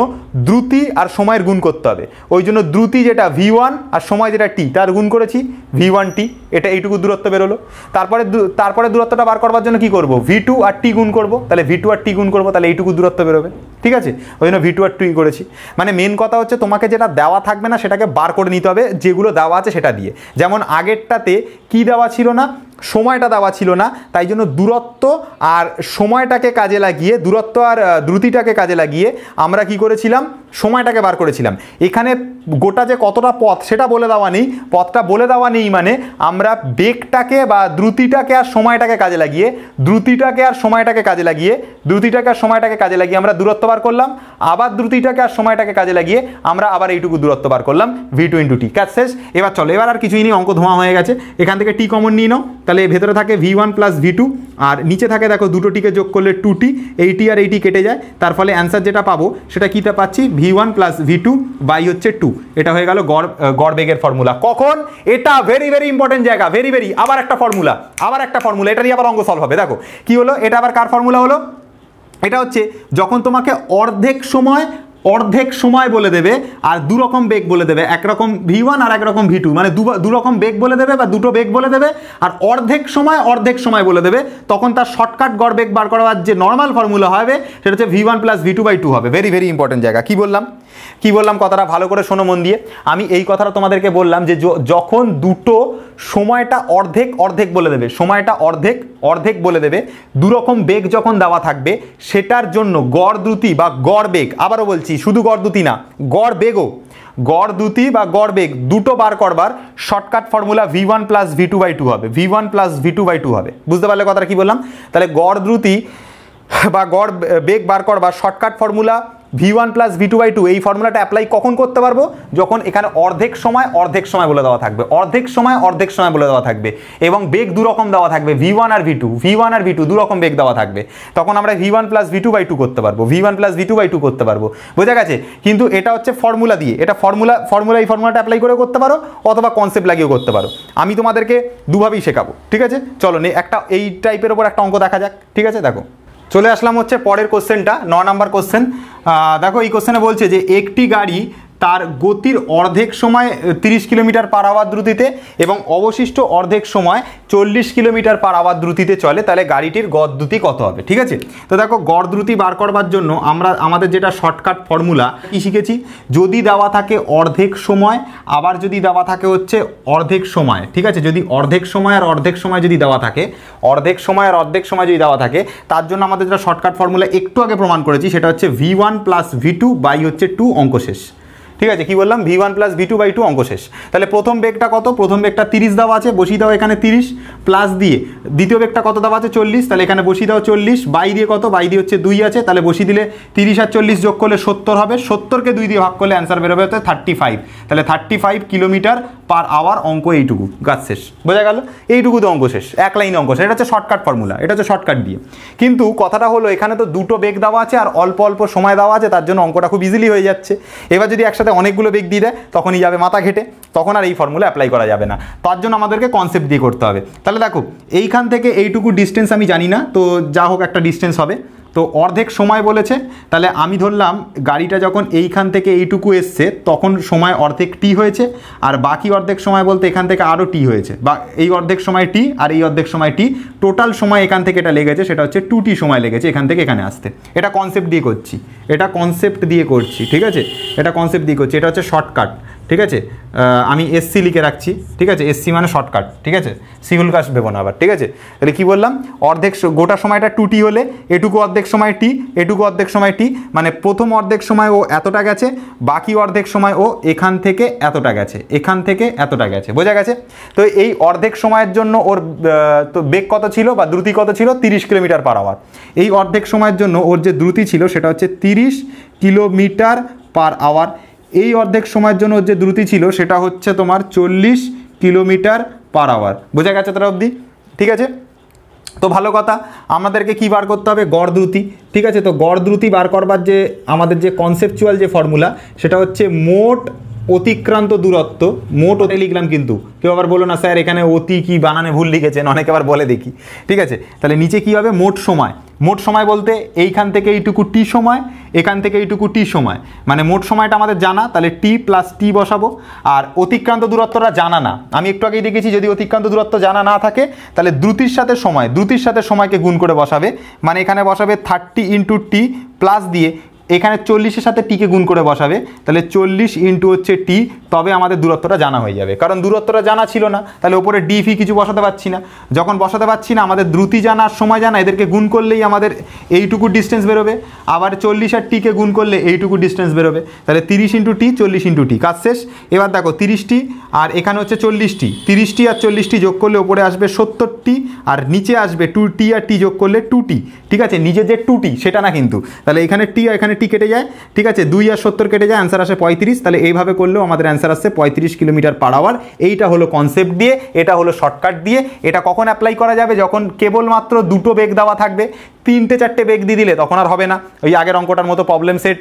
A: দ্রুতি আর সময়ের গুণ করতে হবে ওই জন্য দ্রুতি যেটা ভি ওয়ান আর সময় যেটা টি তার গুণ করেছি ভি ওয়ান টি এটা এইটুকু দূরত্ব বেরোলো তারপরে তারপরে দূরত্বটা বার করবার জন্য কি করব ভি টু আর টি গুণ করব তাহলে ভি টু আর টি গুণ করব তাহলে এইটুকু দূরত্ব বেরোবে ঠিক আছে ওই জন্য ভি টু আর টি প্রিন্ট করেছি মানে মেন কথা হচ্ছে তোমাকে যেটা দেওয়া থাকবে না সেটাকে বার করে নিতে হবে যেগুলো দেওয়া আছে সেটা দিয়ে যেমন আগেরটাতে কি দেওয়া ছিল না সময়টা দেওয়া ছিল না তাই জন্য দূরত্ব আর সময়টাকে কাজে লাগিয়ে দূরত্ব আর দ্রুতিটাকে কাজে লাগিয়ে আমরা কি করেছিলাম সময়টাকে বার করেছিলাম এখানে গোটা যে কতটা পথ সেটা বলে দেওয়া নেই পথটা বলে দেওয়া নেই মানে আমরা বেগটাকে বা দ্রুতিটাকে আর সময়টাকে কাজে লাগিয়ে দ্রুতিটাকে আর সময়টাকে কাজে লাগিয়ে দ্রুতিটাকে আর সময়টাকে কাজে লাগিয়ে আমরা দূরত্ব বার করলাম আবার দ্রুতিটাকে আর সময়টাকে কাজে লাগিয়ে আমরা আবার এইটুকু দূরত্ব বার করলাম ভি টু ইন্টু টি কাজ শেষ এবার চলো এবার আর কিছুই নেই অঙ্ক ধোঁয়া হয়ে গেছে এখান থেকে টি কমন নিয়ে নাও তাহলে ভেতরে থাকে V one plus V two আর নিচে থাকে দেখো দুটো টিকে যোগ করলে টু টি এইটি আর এইটি কেটে যায় তার ফলে অ্যান্সার যেটা পাবো সেটা কীতে পাচ্ছি V one plus V two by হচ্ছে টু এটা হয়ে গেল গড় গড় বেগের ফর্মুলা কখন এটা ভেরি ভেরি ইম্পর্টেন্ট জায়গা ভেরি ভেরি আবার একটা ফর্মুলা আবার একটা ফর্মুলা এটা নিয়ে আবার অঙ্গ সলভ হবে দেখো কী হলো এটা আবার কার ফর্মুলা হলো এটা হচ্ছে যখন তোমাকে অর্ধেক সময় অর্ধেক সময় বলে দেবে আর দু রকম বেগ বলে দেবে একরকম ভি ওয়ান আর একরকম ভি টু মানে দু রকম বেগ বলে দেবে বা দুটো বেগ বলে দেবে আর অর্ধেক সময় অর্ধেক সময় বলে দেবে তখন তার শর্টকাট গড় বেগ বার করার যে নর্মাল ফর্মুলা হবে সেটা হচ্ছে V one plus V two by two হবে ভেরি ভেরি ইম্পর্টেন্ট জায়গা কি বললাম কি বললাম কথাটা ভালো করে শোনো মন দিয়ে আমি এই কথাটা তোমাদেরকে বললাম যে যখন দুটো সময়টা অর্ধেক অর্ধেক বলে দেবে সময়টা অর্ধেক অর্ধেক বলে দেবে দুরকম বেগ যখন দেওয়া থাকবে সেটার জন্য গড় দ্রুতি বা গড় বেগ আবারও বলছি শুধু গড় দ্রুতি না গড় বেগও গড় দ্রুতি বা গড় বেগ দুটো বার করবার shortcut formula V one plus V two by two হবে V one plus V two by two হবে বুঝতে পারলে কথাটা কি বললাম তাহলে গড় দ্রুতি বা গড় বেগ বার করবার shortcut formula V one plus V two by two এই ফর্মুলাটা অ্যাপ্লাই কখন করতে পারবো যখন এখানে অর্ধেক সময় অর্ধেক সময় বলে দেওয়া থাকবে অর্ধেক সময় অর্ধেক সময় বলে দেওয়া থাকবে এবং বেগ দুরকম দেওয়া থাকবে ভি ওয়ান আর ভি টু ভি ওয়ান আর ভি টু দুরকম বেগ দেওয়া থাকবে তখন আমরা V one plus V two by two করতে পারবো V one plus V two by two করতে পারবো বোঝা গেছে কিন্তু এটা হচ্ছে ফর্মুলা দিয়ে এটা ফর্মুলা ফর্মুলা এই ফর্মুলাটা অ্যাপ্লাই করেও করতে পারো অথবা কনসেপ্ট লাগিয়েও করতে পারো আমি তোমাদেরকে দুভাবেই শেখাবো ঠিক আছে চলো একটা এই টাইপের ওপর একটা অঙ্ক দেখা যাক ঠিক আছে দেখো চলে আসলাম হচ্ছে পরের কোশ্চেনটা ন নাম্বার কোশ্চেন দেখো এই কোশ্চেনে বলছে যে একটি গাড়ি তার গতির অর্ধেক সময় 30 কিলোমিটার পার আওয়ার দ্রুতিতে এবং অবশিষ্ট অর্ধেক সময় চল্লিশ কিলোমিটার পার আওয়ার দ্রুতিতে চলে তাহলে গাড়িটির গড় দ্রুতি কত হবে ঠিক আছে তো দেখো গড় দ্রুতি বার করবার জন্য আমরা আমাদের যেটা শর্টকাট ফর্মুলা কী শিখেছি যদি দেওয়া থাকে অর্ধেক সময় আবার যদি দেওয়া থাকে হচ্ছে অর্ধেক সময় ঠিক আছে যদি অর্ধেক সময় আর অর্ধেক সময় যদি দেওয়া থাকে অর্ধেক সময় আর অর্ধেক সময় যদি দেওয়া থাকে তার জন্য আমাদের যেটা শর্টকাট ফর্মুলা একটু আগে প্রমাণ করেছি সেটা হচ্ছে V one plus V two by হচ্ছে টু অঙ্কশেষ ঠিক আছে কি বললাম V one plus V two by two অঙ্ক শেষ তাহলে প্রথম বেগটা কত প্রথম বেগটা তিরিশ দাও আছে বসিয়ে দাও এখানে তিরিশ প্লাস দিয়ে দ্বিতীয় বেগটা কত দাও আছে চল্লিশ তাহলে এখানে বসিয়ে দাও চল্লিশ বাই দিয়ে কত বাই দিয়ে হচ্ছে দুই আছে তাহলে বসিয়ে দিলে তিরিশ আর চল্লিশ যোগ করলে সত্তর হবে সত্তরকে দুই দিয়ে ভাগ করলে অ্যান্সার বেরোবে হচ্ছে থার্টি ফাইভ তাহলে thirty five kilometre per hour অঙ্ক এইটুকু গাছ শেষ বোঝা গেল এইটুকু তো অঙ্ক শেষ এক লাইন অঙ্ক শেষ এটা হচ্ছে শর্টকাট ফর্মুলা এটা হচ্ছে শর্টকাট দিয়ে কিন্তু কথাটা হলো এখানে তো দুটো বেগ দেওয়া আছে আর অল্প অল্প সময় দেওয়া আছে তার জন্য অঙ্কটা খুব ইজিলি হয়ে যাচ্ছে এবার যদি একসাথে অনেকগুলো বেগ দিয়ে দেয় তখনই যাবে মাথা ঘেটে তখন আর এই ফর্মুলা অ্যাপ্লাই করা যাবে না তার জন্য আমাদেরকে কনসেপ্ট দিয়ে করতে হবে তাহলে দেখো এইখান থেকে এইটুকু ডিস্টেন্স আমি জানি না তো যা হোক একটা ডিস্টেন্স হবে তো অর্ধেক সময় বলেছে তাহলে আমি ধরলাম গাড়িটা যখন এইখান থেকে এইটুকু এসছে তখন সময় অর্ধেক টি হয়েছে আর বাকি অর্ধেক সময় বলতে এখান থেকে আরও টি হয়েছে বা এই অর্ধেক সময় টি আর এই অর্ধেক সময় টি টোটাল সময় এখান থেকে এটা লেগেছে সেটা হচ্ছে টু টি সময় লেগেছে এখান থেকে এখানে আসতে এটা কনসেপ্ট দিয়ে করছি এটা কনসেপ্ট দিয়ে করছি ঠিক আছে এটা কনসেপ্ট দিয়ে করছি এটা হচ্ছে শর্টকাট ঠিক আছে আমি এসসি লিখে রাখছি ঠিক আছে এসসি মানে শর্টকাট ঠিক আছে সিগুল কাজ ভেবো না আবার ঠিক আছে তাহলে কী বললাম অর্ধেক গোটা সময়টা টু টি হলে এটুকু অর্ধেক সময় টি এটুকু অর্ধেক সময় টি মানে প্রথম অর্ধেক সময় ও এতটা গেছে বাকি অর্ধেক সময় ও এখান থেকে এতটা গেছে এখান থেকে এতটা গেছে বোঝা গেছে তো এই অর্ধেক সময়ের জন্য ওর তো বেগ কত ছিল বা দ্রুতি কত ছিল তিরিশ কিলোমিটার পার আওয়ার এই অর্ধেক সময়ের জন্য ওর যে দ্রুতি ছিল সেটা হচ্ছে তিরিশ কিলোমিটার পার আওয়ার এই অর্ধেক সময়ের জন্য যে দ্রুতি ছিল সেটা হচ্ছে তোমার চল্লিশ কিলোমিটার পার আওয়ার বোঝা গেছে তারা অবধি ঠিক আছে তো ভালো কথা আমাদেরকে কি বার করতে হবে গড় দ্রুতি ঠিক আছে তো গড় দ্রুতি বার করবার যে আমাদের যে কনসেপচুয়াল যে ফর্মুলা সেটা হচ্ছে মোট অতিক্রান্ত দূরত্ব মোট ওতে লিখলাম কিন্তু কেউ আবার বলো না স্যার এখানে অতি কি বানানে ভুল লিখেছেন অনেকে আবার বলে দেখি ঠিক আছে তাহলে নিচে কি হবে মোট সময় মোট সময় বলতে এইখান থেকে এইটুকু টি সময় এখান থেকে এইটুকু টি সময় মানে মোট সময়টা আমাদের জানা তাহলে টি প্লাস টি বসাবো আর অতিক্রান্ত দূরত্বটা জানা না আমি একটু আগেই দেখেছি যদি অতিক্রান্ত দূরত্ব জানা না থাকে তাহলে দ্রুতির সাথে সময় দ্রুতির সাথে সময়কে গুণ করে বসাবে মানে এখানে বসাবে থার্টি ইন্টু টি প্লাস দিয়ে এখানে চল্লিশের সাথে টিকে গুণ করে বসাবে তাহলে চল্লিশ ইন্টু হচ্ছে টি তবে আমাদের দূরত্বটা জানা হয়ে যাবে কারণ দূরত্বটা জানা ছিল না তাহলে ওপরে ডি ফি কিছু বসাতে পারছি না যখন বসাতে পারছি না আমাদের দ্রুতি জানা সময় জানা এদেরকে গুণ করলেই আমাদের এইটুকু ডিস্টেন্স বেরোবে আবার চল্লিশ আর টিকে গুণ করলে এইটুকু ডিস্টেন্স বেরোবে তাহলে তিরিশ ইন্টু টি চল্লিশ ইন্টু টি কাজ শেষ এবার দেখো তিরিশটি আর এখানে হচ্ছে চল্লিশটি তিরিশটি আর চল্লিশটি যোগ করলে ওপরে আসবে সত্তরটি আর নিচে আসবে টু টি আর টি যোগ করলে টু টি ঠিক আছে নিজে যে টু টি সেটা না কিন্তু তাহলে এখানে টি আর এখানে টি কেটে যায় ঠিক আছে দুই আর সত্তর কেটে যায় অ্যান্সার আসে পঁয়ত্রিশ তাহলে এইভাবে করলেও আমাদের অ্যান্সার আসছে পঁয়ত্রিশ কিলোমিটার পার আওয়ার এইটা হলো কনসেপ্ট দিয়ে এটা হলো শর্টকাট দিয়ে এটা কখন অ্যাপ্লাই করা যাবে যখন কেবলমাত্র দুটো বেগ দেওয়া থাকবে তিনটে চারটে বেগ দিয়ে দিলে তখন আর হবে না ওই আগের অঙ্কটার মতো প্রবলেম সেট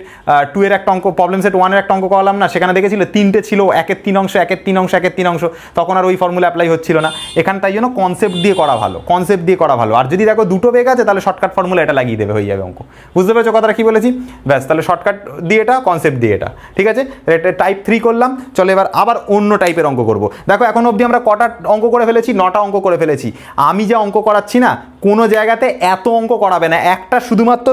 A: টু এর একটা অঙ্ক প্রবলেম সেট ওয়ানের একটা অঙ্ক করলাম না সেখানে দেখেছিল তিনটে ছিল একের তিন অংশ একের তিন অংশ একের তিন অংশ তখন আর ওই ফর্মুলা অ্যাপ্লাই হচ্ছিল না এখান তাই জন্য কনসেপ্ট দিয়ে করা ভালো কনসেপ্ট দিয়ে করা ভালো আর যদি দেখো দুটো বেগ আছে তাহলে শর্টকাট ফর্মুলা এটা লাগিয়ে দেবে হয়ে যাবে অঙ্ক বুঝতে পেরেছো কথাটা কী বলেছি ব্যাস তাহলে শর্টকাট দিয়ে এটা কনসেপ্ট দিয়ে এটা ঠিক আছে এটা টাইপ থ্রি করলাম চলো এবার আবার অন্য টাইপের অঙ্ক করব দেখো এখন অবধি আমরা কটা অঙ্ক করে ফেলেছি নটা অঙ্ক করে ফেলেছি আমি যে অঙ্ক করাচ্ছি না কোনো জায়গাতে এত অঙ্ক করাবে না একটা শুধুমাত্র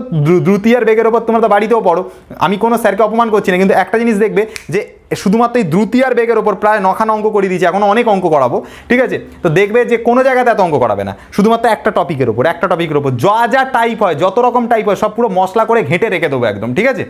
A: দ্রুতিয়ার বেগের ওপর তোমরা তো বাড়িতেও পড়ো আমি কোনো স্যারকে অপমান করছি না কিন্তু একটা জিনিস দেখবে যে শুধুমাত্র এই দ্রুতি আর বেগের ওপর প্রায় নখান অঙ্ক করে দিয়েছি এখন অনেক অঙ্ক করাবো ঠিক আছে তো দেখবে যে কোনো জায়গাতে এত অঙ্ক করাবে না শুধুমাত্র একটা টপিকের ওপর একটা টপিকের ওপর যা যা টাইপ হয় যত রকম টাইপ হয় সব পুরো মশলা করে ঘেঁটে রেখে দেবো একদম ঠিক আছে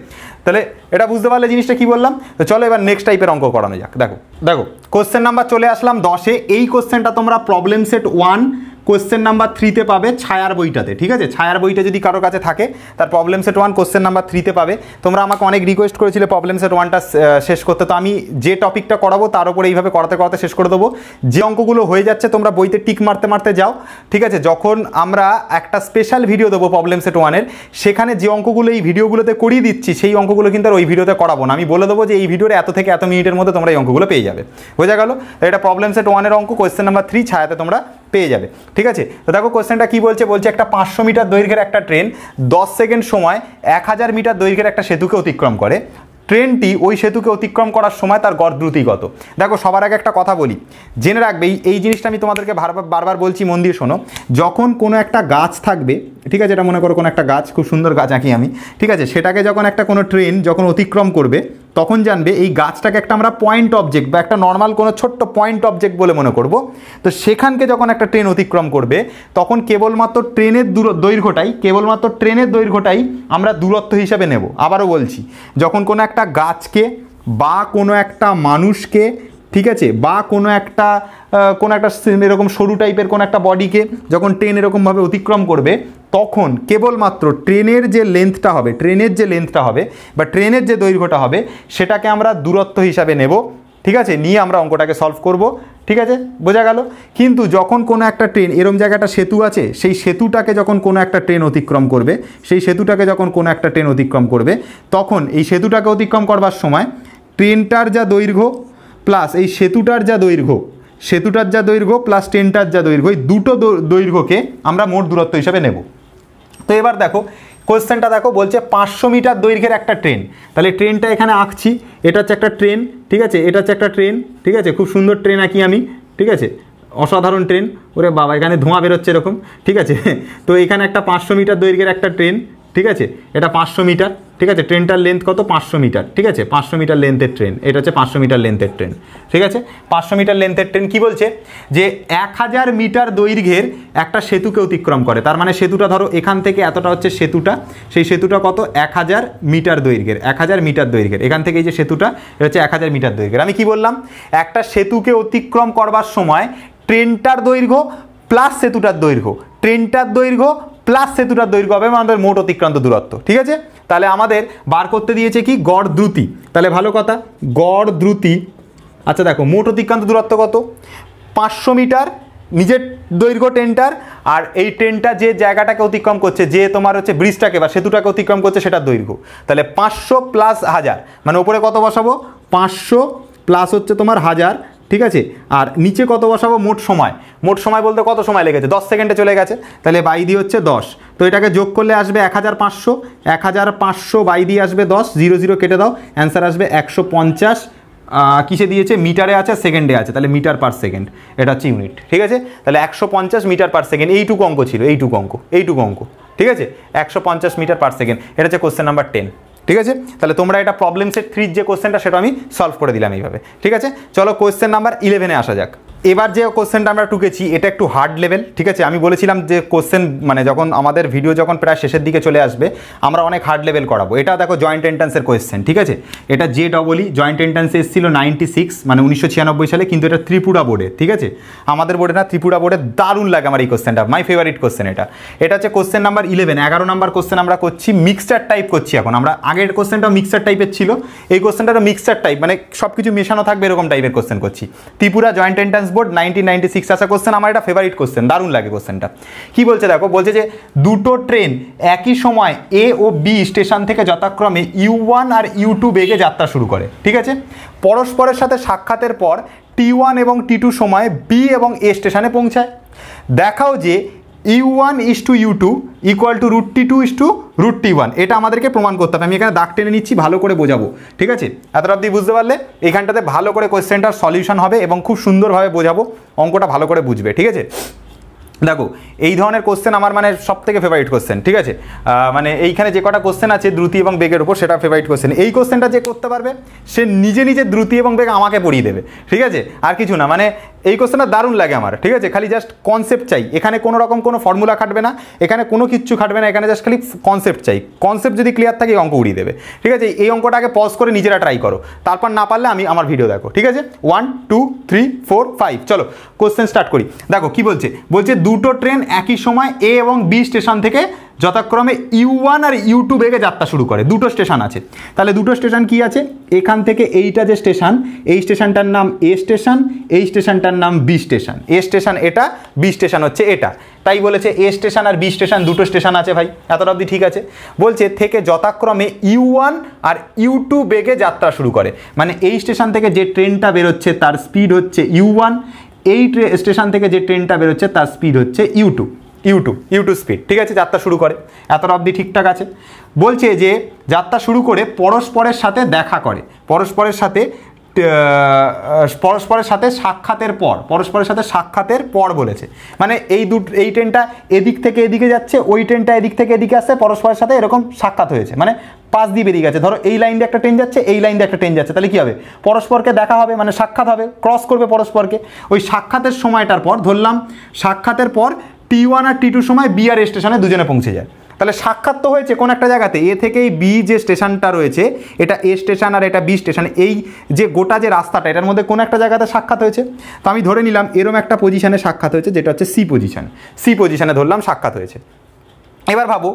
A: তাহলে এটা বুঝতে পারলে জিনিসটা কি বললাম তো চলো এবার নেক্সট টাইপের অঙ্ক করানো যাক দেখো দেখো কোশ্চেন নাম্বার চলে আসলাম দশে এই কোশ্চেনটা তোমরা problem set one question number থ্রিতে পাবে ছায়ার বইটাতে ঠিক আছে ছায়ার বইটা যদি কারো কাছে থাকে তার problem set one question number থ্রিতে পাবে তোমরা আমাকে অনেক রিকোয়েস্ট করেছিলে প্রবলেম সেট ওয়ানটা শেষ করতে তো আমি যে টপিকটা করাবো তার উপরে এইভাবে করাতে করাতে শেষ করে দেবো যে অঙ্কগুলো হয়ে যাচ্ছে তোমরা বইতে টিক মারতে মারতে যাও ঠিক আছে যখন আমরা একটা স্পেশাল ভিডিও দেবো প্রবলেম সেট ওয়ানের সেখানে যে অঙ্কগুলো এই ভিডিওগুলোতে করিয়ে দিচ্ছি সেই অঙ্কগুলো কিন্তু আর ওই ভিডিওতে করাবো না আমি বলে দেবো যে এই ভিডিওর এত থেকে এত মিনিটের মধ্যে তোমরা এই অঙ্কগুলো পেয়ে যাবে বোঝা গেল এটা প্রবলেম সেট ওয়ানের অঙ্ক কোয়েশ্চেন নাম্বার থ্রি ছায়াতে তোমরা পেয়ে যাবে ঠিক আছে তো দেখো কোশ্চেনটা কি বলছে বলছে একটা পাঁচশো মিটার দৈর্ঘ্যের একটা ট্রেন দশ সেকেন্ড সময় এক হাজার মিটার দৈর্ঘ্যের একটা সেতুকে অতিক্রম করে ট্রেনটি ওই সেতুকে অতিক্রম করার সময় তার গড় দ্রুতিগত দেখো সবার আগে একটা কথা বলি জেনে রাখবে এই জিনিসটা আমি তোমাদেরকে বারবার বারবার বলছি মন দিয়ে শোনো যখন কোনো একটা গাছ থাকবে ঠিক আছে এটা মনে করো কোনো একটা গাছ খুব সুন্দর গাছ আঁকি আমি ঠিক আছে সেটাকে যখন একটা কোনো ট্রেন যখন অতিক্রম করবে তখন জানবে এই গাছটাকে একটা আমরা পয়েন্ট অবজেক্ট বা একটা নর্মাল কোনো ছোট্ট পয়েন্ট অবজেক্ট বলে মনে করব তো সেখানকে যখন একটা ট্রেন অতিক্রম করবে তখন কেবলমাত্র ট্রেনের দূর দৈর্ঘ্যটাই কেবলমাত্র ট্রেনের দৈর্ঘ্যটাই আমরা দূরত্ব হিসাবে নেব আবারও বলছি যখন কোনো একটা গাছকে বা কোনো একটা মানুষকে ঠিক আছে বা কোনো একটা কোনো একটা এরকম সরু টাইপের কোনো একটা বডিকে যখন ট্রেন এরকমভাবে অতিক্রম করবে তখন কেবলমাত্র ট্রেনের যে লেন্থটা হবে ট্রেনের যে লেন্থটা হবে বা ট্রেনের যে দৈর্ঘ্যটা হবে সেটাকে আমরা দূরত্ব হিসাবে নেব ঠিক আছে নিয়ে আমরা অঙ্কটাকে সলভ করব ঠিক আছে বোঝা গেল কিন্তু যখন কোনো একটা ট্রেন এরম জায়গাটা সেতু আছে সেই সেতুটাকে যখন কোনো একটা ট্রেন অতিক্রম করবে সেই সেতুটাকে যখন কোনো একটা ট্রেন অতিক্রম করবে তখন এই সেতুটাকে অতিক্রম করবার সময় ট্রেনটার যা দৈর্ঘ্য প্লাস এই সেতুটার যা দৈর্ঘ্য সেতুটার যা দৈর্ঘ্য প্লাস টেনটার যা দৈর্ঘ্য এই দুটো দৈর্ঘ্যকে আমরা মোট দূরত্ব হিসাবে নেব তো এবার দেখো কোয়েশ্চেনটা দেখো বলছে পাঁচশো মিটার দৈর্ঘ্যের একটা ট্রেন তাহলে ট্রেনটা এখানে আঁকছি এটা হচ্ছে একটা ট্রেন ঠিক আছে এটা হচ্ছে একটা ট্রেন ঠিক আছে খুব সুন্দর ট্রেন আঁকি আমি ঠিক আছে অসাধারণ ট্রেন ওরে বাবা এখানে ধোঁয়া বেরোচ্ছে এরকম ঠিক আছে তো এখানে একটা পাঁচশো মিটার দৈর্ঘ্যের একটা ট্রেন ঠিক আছে এটা পাঁচশো মিটার ঠিক আছে ট্রেনটার লেন্থ কত পাঁচশো মিটার ঠিক আছে পাঁচশো মিটার লেন্থের ট্রেন এটা হচ্ছে পাঁচশো মিটার লেন্থের ট্রেন ঠিক আছে পাঁচশো মিটার লেন্থের ট্রেন কি বলছে যে এক হাজার মিটার দৈর্ঘ্যের একটা সেতুকে অতিক্রম করে তার মানে সেতুটা ধরো এখান থেকে এতটা হচ্ছে সেতুটা সেই সেতুটা কত এক হাজার মিটার দৈর্ঘ্যের এক হাজার মিটার দৈর্ঘ্যের এখান থেকে এই যে সেতুটা এটা হচ্ছে এক হাজার মিটার দৈর্ঘ্যের আমি কি বললাম একটা সেতুকে অতিক্রম করবার সময় ট্রেনটার দৈর্ঘ্য প্লাস সেতুটার দৈর্ঘ্য ট্রেনটার দৈর্ঘ্য প্লাস সেতুটার দৈর্ঘ্য হবে আমাদের মোট অতিক্রান্ত দূরত্ব ঠিক আছে তাহলে আমাদের বার করতে দিয়েছে কি গড় দ্রুতি তাহলে ভালো কথা গড় দ্রুতি আচ্ছা দেখো মোট অতিক্রান্ত দূরত্ব কত পাঁচশো মিটার নিজের দৈর্ঘ্য টেনটার আর এই ট্রেনটা যে জায়গাটাকে অতিক্রম করছে যে তোমার হচ্ছে ব্রিজটাকে বা সেতুটাকে অতিক্রম করছে সেটা দৈর্ঘ্য তাহলে পাঁচশো প্লাস হাজার মানে ওপরে কত বসাবো পাঁচশো প্লাস হচ্ছে তোমার হাজার ঠিক আছে আর নিচে কত বসাবো মোট সময় মোট সময় বলতে কত সময় লেগেছে দশ সেকেন্ডে চলে গেছে তাহলে বাই দিয়ে হচ্ছে দশ তো এটাকে যোগ করলে আসবে এক হাজার পাঁচশো এক হাজার পাঁচশো বাই দিয়ে আসবে দশ জিরো জিরো কেটে দাও অ্যান্সার আসবে একশো পঞ্চাশ কিসে দিয়েছে মিটারে আছে সেকেন্ডে আছে তাহলে মিটার পার সেকেন্ড এটা হচ্ছে ইউনিট ঠিক আছে তাহলে একশো পঞ্চাশ মিটার পার সেকেন্ড এইটুকু অঙ্ক ছিল এইটুকু অঙ্ক এইটুকু অঙ্ক ঠিক আছে একশো পঞ্চাশ মিটার পার সেকেন্ড এটা হচ্ছে কোশ্চেন নাম্বার টেন ঠিক আছে তাহলে তোমরা এটা প্রবলেম সেট থ্রির যে কোশ্চেনটা সেটা আমি সলভ করে দিলাম এইভাবে ঠিক আছে চলো কোয়েশ্চেন নাম্বার ইলেভেনে আসা যাক এবার যে কোশ্চেনটা আমরা টুকেছি এটা একটু হার্ড লেভেল ঠিক আছে আমি বলেছিলাম যে কোশ্চেন মানে যখন আমাদের ভিডিও যখন প্রায় শেষের দিকে চলে আসবে আমরা অনেক হার্ড লেভেল করাবো এটা দেখো জয়েন্ট এন্ট্রান্সের কোয়েশ্চেন ঠিক আছে এটা যে ডবলই জয়েন্ট এন্ট্রান্স এসেছিল নাইনটি সিক্স মানে উনিশশো ছিয়ানব্বই সালে কিন্তু এটা ত্রিপুরা বোর্ডে ঠিক আছে আমাদের বোর্ডে না ত্রিপুরা বোর্ডে দারুণ লাগে আমার এই কোশ্চেনটা মাই ফেভারিট কোশ্চেন এটা এটা হচ্ছে কোশ্চেন নাম্বার ইলেভেন এগারো নাম্বার কোশ্চেন আমরা করছি মিক্সচার টাইপ করছি এখন আমরা আগের কোশ্চেনটা মিক্সচার টাইপের ছিল এই কোশ্চেনটা মিক্সচার টাইপ মানে সব কিছু মেশানো থাকবে এরকম টাইপের কোশ্চেন করছি Tripura joint entrance dashboard nineteen ninety six আসা কোশ্চেন আমার এটা ফেভারিট কোশ্চেন দারুণ লাগে কোশ্চেনটা কি বলছে দেখো বলছে যে দুটো ট্রেন একই সময় এ ও বি স্টেশন থেকে যথাক্রমে ইউ ওয়ান আর ইউ টু বেগে যাত্রা শুরু করে ঠিক আছে পরস্পরের সাথে সাক্ষাতের পর টি ওয়ান এবং টি টু সময় বি এবং এ স্টেশনে পৌঁছায় দেখাও যে U one is to U two equal to root T two is to root T one এটা আমাদেরকে প্রমাণ করতে হবে আমি এখানে দাগ টেনে নিচ্ছি ভালো করে বোঝাবো ঠিক আছে এতটা অব্দি বুঝতে পারলে এখানটাতে ভালো করে কোয়েশ্চেনটার সলিউশন হবে এবং খুব সুন্দরভাবে বোঝাবো অঙ্কটা ভালো করে বুঝবে ঠিক আছে দেখো এই ধরনের কোশ্চেন আমার মানে সব থেকে ফেভারিট কোশ্চেন ঠিক আছে মানে এইখানে যে কটা কোশ্চেন আছে দ্রুতি এবং বেগের উপর সেটা ফেভারিট কোশ্চেন এই কোশ্চেনটা যে করতে পারবে সে নিজে নিজে দ্রুতি এবং বেগ আমাকে পড়িয়ে দেবে ঠিক আছে আর কিছু না মানে এই কোশ্চেনটা দারুণ লাগে আমার ঠিক আছে খালি জাস্ট কনসেপ্ট চাই এখানে কোনো রকম কোনো ফর্মুলা খাটবে না এখানে কোনো কিচ্ছু খাটবে না এখানে জাস্ট খালি কনসেপ্ট চাই কনসেপ্ট যদি ক্লিয়ার থাকে এই অঙ্ক উড়িয়ে দেবে ঠিক আছে এই অঙ্কটা আগে পজ করে নিজেরা ট্রাই করো তারপর না পারলে আমি আমার ভিডিও দেখো ঠিক আছে one two three four five চলো কোশ্চেন স্টার্ট করি দেখো কি বলছে বলছে দুটো ট্রেন একই সময় এ এবং বি স্টেশন থেকে যথাক্রমে ইউ ওয়ান আর ইউ টু বেগে যাত্রা শুরু করে দুটো স্টেশন আছে তাহলে দুটো স্টেশন কি আছে এখান থেকে এইটা যে স্টেশন এই স্টেশনটার নাম এ স্টেশন এই স্টেশনটার নাম বি স্টেশন এ স্টেশন এটা বি স্টেশন হচ্ছে এটা তাই বলেছে এ স্টেশন আর বি স্টেশন দুটো স্টেশন আছে ভাই এতটা অবধি ঠিক আছে বলছে থেকে যথাক্রমে ইউ ওয়ান আর ইউ টু বেগে যাত্রা শুরু করে মানে এই স্টেশন থেকে যে ট্রেনটা বেরোচ্ছে তার স্পিড হচ্ছে ইউ ওয়ান এই স্টেশন থেকে যে ট্রেনটা বেরোচ্ছে তার স্পিড হচ্ছে U two YouTube YouTube speed ঠিক আছে যাত্রা শুরু করে এতটা অবধি ঠিকঠাক আছে বলছে যে যাত্রা শুরু করে পরস্পরের সাথে দেখা করে পরস্পরের সাথে পরস্পরের সাথে সাক্ষাতের পর পরস্পরের সাথে সাক্ষাতের পর বলেছে মানে এই দু এই ট্রেনটা এদিক থেকে এদিকে যাচ্ছে ওই ট্রেনটা এদিক থেকে এদিকে আসছে পরস্পরের সাথে এরকম সাক্ষাৎ হয়েছে মানে পাশ দিয়ে বেরিয়ে গেছে ধরো এই লাইন দিয়ে একটা ট্রেন যাচ্ছে এই লাইন দিয়ে একটা ট্রেন যাচ্ছে তাহলে কী হবে পরস্পরকে দেখা হবে মানে সাক্ষাৎ হবে ক্রস করবে পরস্পরকে ওই সাক্ষাতের সময়টার পর ধরলাম সাক্ষাতের পর টি ওয়ান আর টি টুর সময় বি আর এ স্টেশনে দুজনে পৌঁছে যায় তাহলে সাক্ষাৎ তো হয়েছে কোন একটা জায়গাতে এ থেকে এই বি যে স্টেশনটা রয়েছে এটা এ স্টেশন আর এটা বি স্টেশন এই যে গোটা যে রাস্তাটা এটার মধ্যে কোন একটা জায়গাতে সাক্ষাৎ হয়েছে তো আমি ধরে নিলাম এরম একটা পজিশানে সাক্ষাৎ হয়েছে যেটা হচ্ছে সি পজিশান সি পজিশানে ধরলাম সাক্ষাৎ হয়েছে এবার ভাবো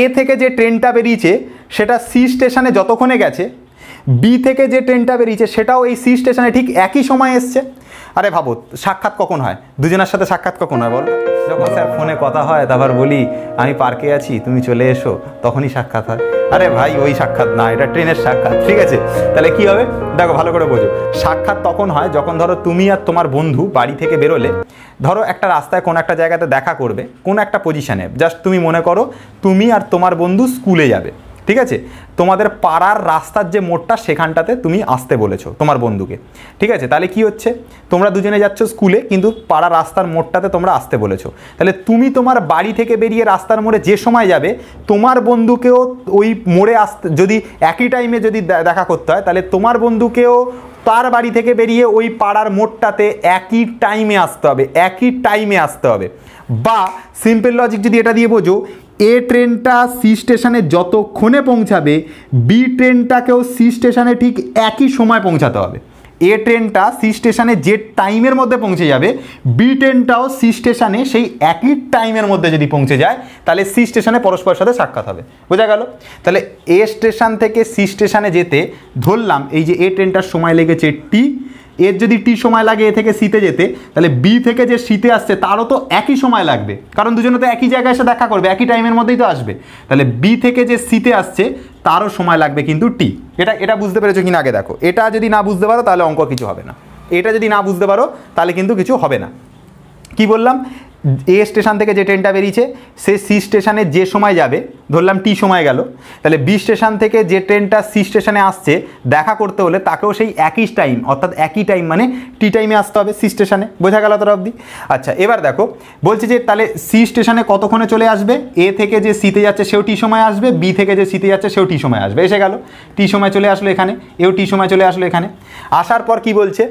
A: এ থেকে যে ট্রেনটা বেরিয়েছে সেটা সি স্টেশনে যতক্ষণে গেছে বি থেকে যে ট্রেনটা বেরিয়েছে সেটাও এই সি স্টেশনে ঠিক একই সময় এসছে আরে ভাবো সাক্ষাৎ কখন হয় দুজনের সাথে সাক্ষাৎ কখন হয় বলো যখন স্যার ফোনে কথা হয় তারপর বলি আমি পার্কে আছি তুমি চলে এসো তখনই সাক্ষাৎ হয় আরে ভাই ওই সাক্ষাৎ না এটা ট্রেনের সাক্ষাৎ ঠিক আছে তাহলে কি হবে দেখো ভালো করে বোঝো সাক্ষাৎ তখন হয় যখন ধরো তুমি আর তোমার বন্ধু বাড়ি থেকে বেরোলে ধরো একটা রাস্তায় কোনো একটা জায়গাতে দেখা করবে কোন একটা পজিশানে জাস্ট তুমি মনে করো তুমি আর তোমার বন্ধু স্কুলে যাবে ঠিক আছে তোমাদের পাড়ার রাস্তার যে মোড়টা সেখানটাতে তুমি আসতে বলেছো তোমার বন্ধুকে ঠিক আছে তাহলে কি হচ্ছে তোমরা দুজনে যাচ্ছ স্কুলে কিন্তু পাড়া রাস্তার মোড়টাতে তোমরা আসতে বলেছো তাহলে তুমি তোমার বাড়ি থেকে বেরিয়ে রাস্তার মোড়ে যে সময় যাবে তোমার বন্ধুকেও ওই মোড়ে আসতে যদি একই টাইমে যদি দেখা করতে হয় তাহলে তোমার বন্ধুকেও তার বাড়ি থেকে বেরিয়ে ওই পাড়ার মোড়টাতে একই টাইমে আসতে হবে একই টাইমে আসতে হবে বা সিম্পল লজিক যদি এটা দিয়ে বোঝো এ ট্রেনটা সি স্টেশনে যতক্ষণে পৌঁছাবে বি ট্রেনটাকেও সি স্টেশনে ঠিক একই সময় পৌঁছাতে হবে এ ট্রেনটা সি স্টেশনে যে টাইমের মধ্যে পৌঁছে যাবে বি ট্রেনটাও সি স্টেশনে সেই একই টাইমের মধ্যে যদি পৌঁছে যায় তাহলে সি স্টেশনে পরস্পরের সাথে সাক্ষাৎ হবে বোঝা গেল তাহলে এ স্টেশন থেকে সি স্টেশনে যেতে ধরলাম এই যে এ ট্রেনটার সময় লেগেছে টি এর যদি টি সময় লাগে এ থেকে সিতে যেতে তাহলে বি থেকে যে সিতে আসছে তারও তো একই সময় লাগবে কারণ দুজনে তো একই জায়গায় এসে দেখা করবে একই টাইমের মধ্যেই তো আসবে তাহলে বি থেকে যে সিতে আসছে তারও সময় লাগবে কিন্তু টি এটা এটা বুঝতে পেরেছো কিনা আগে দেখো এটা যদি না বুঝতে পারো তাহলে অঙ্ক কিছু হবে না এটা যদি না বুঝতে পারো তাহলে কিন্তু কিছু হবে না কি বললাম এ স্টেশন থেকে যে ট্রেনটা বেরিয়েছে সে সি স্টেশনে যে সময় যাবে ধরলাম টি সময় গেল তাহলে বি স্টেশন থেকে যে ট্রেনটা সি স্টেশনে আসছে দেখা করতে হলে তাকেও সেই একই টাইম অর্থাৎ একই টাইম মানে টি টাইমে আসতে হবে সি স্টেশনে বোঝা গেল তোর অবধি আচ্ছা এবার দেখো বলছে যে তাহলে সি স্টেশনে কতক্ষণে চলে আসবে এ থেকে যে সিতে যাচ্ছে সেও টি সময় আসবে বি থেকে যে সিতে যাচ্ছে সেও টি সময় আসবে এসে গেল টি সময় চলে আসলো এখানে এও টি সময় চলে আসলো এখানে আসার পর কি বলছে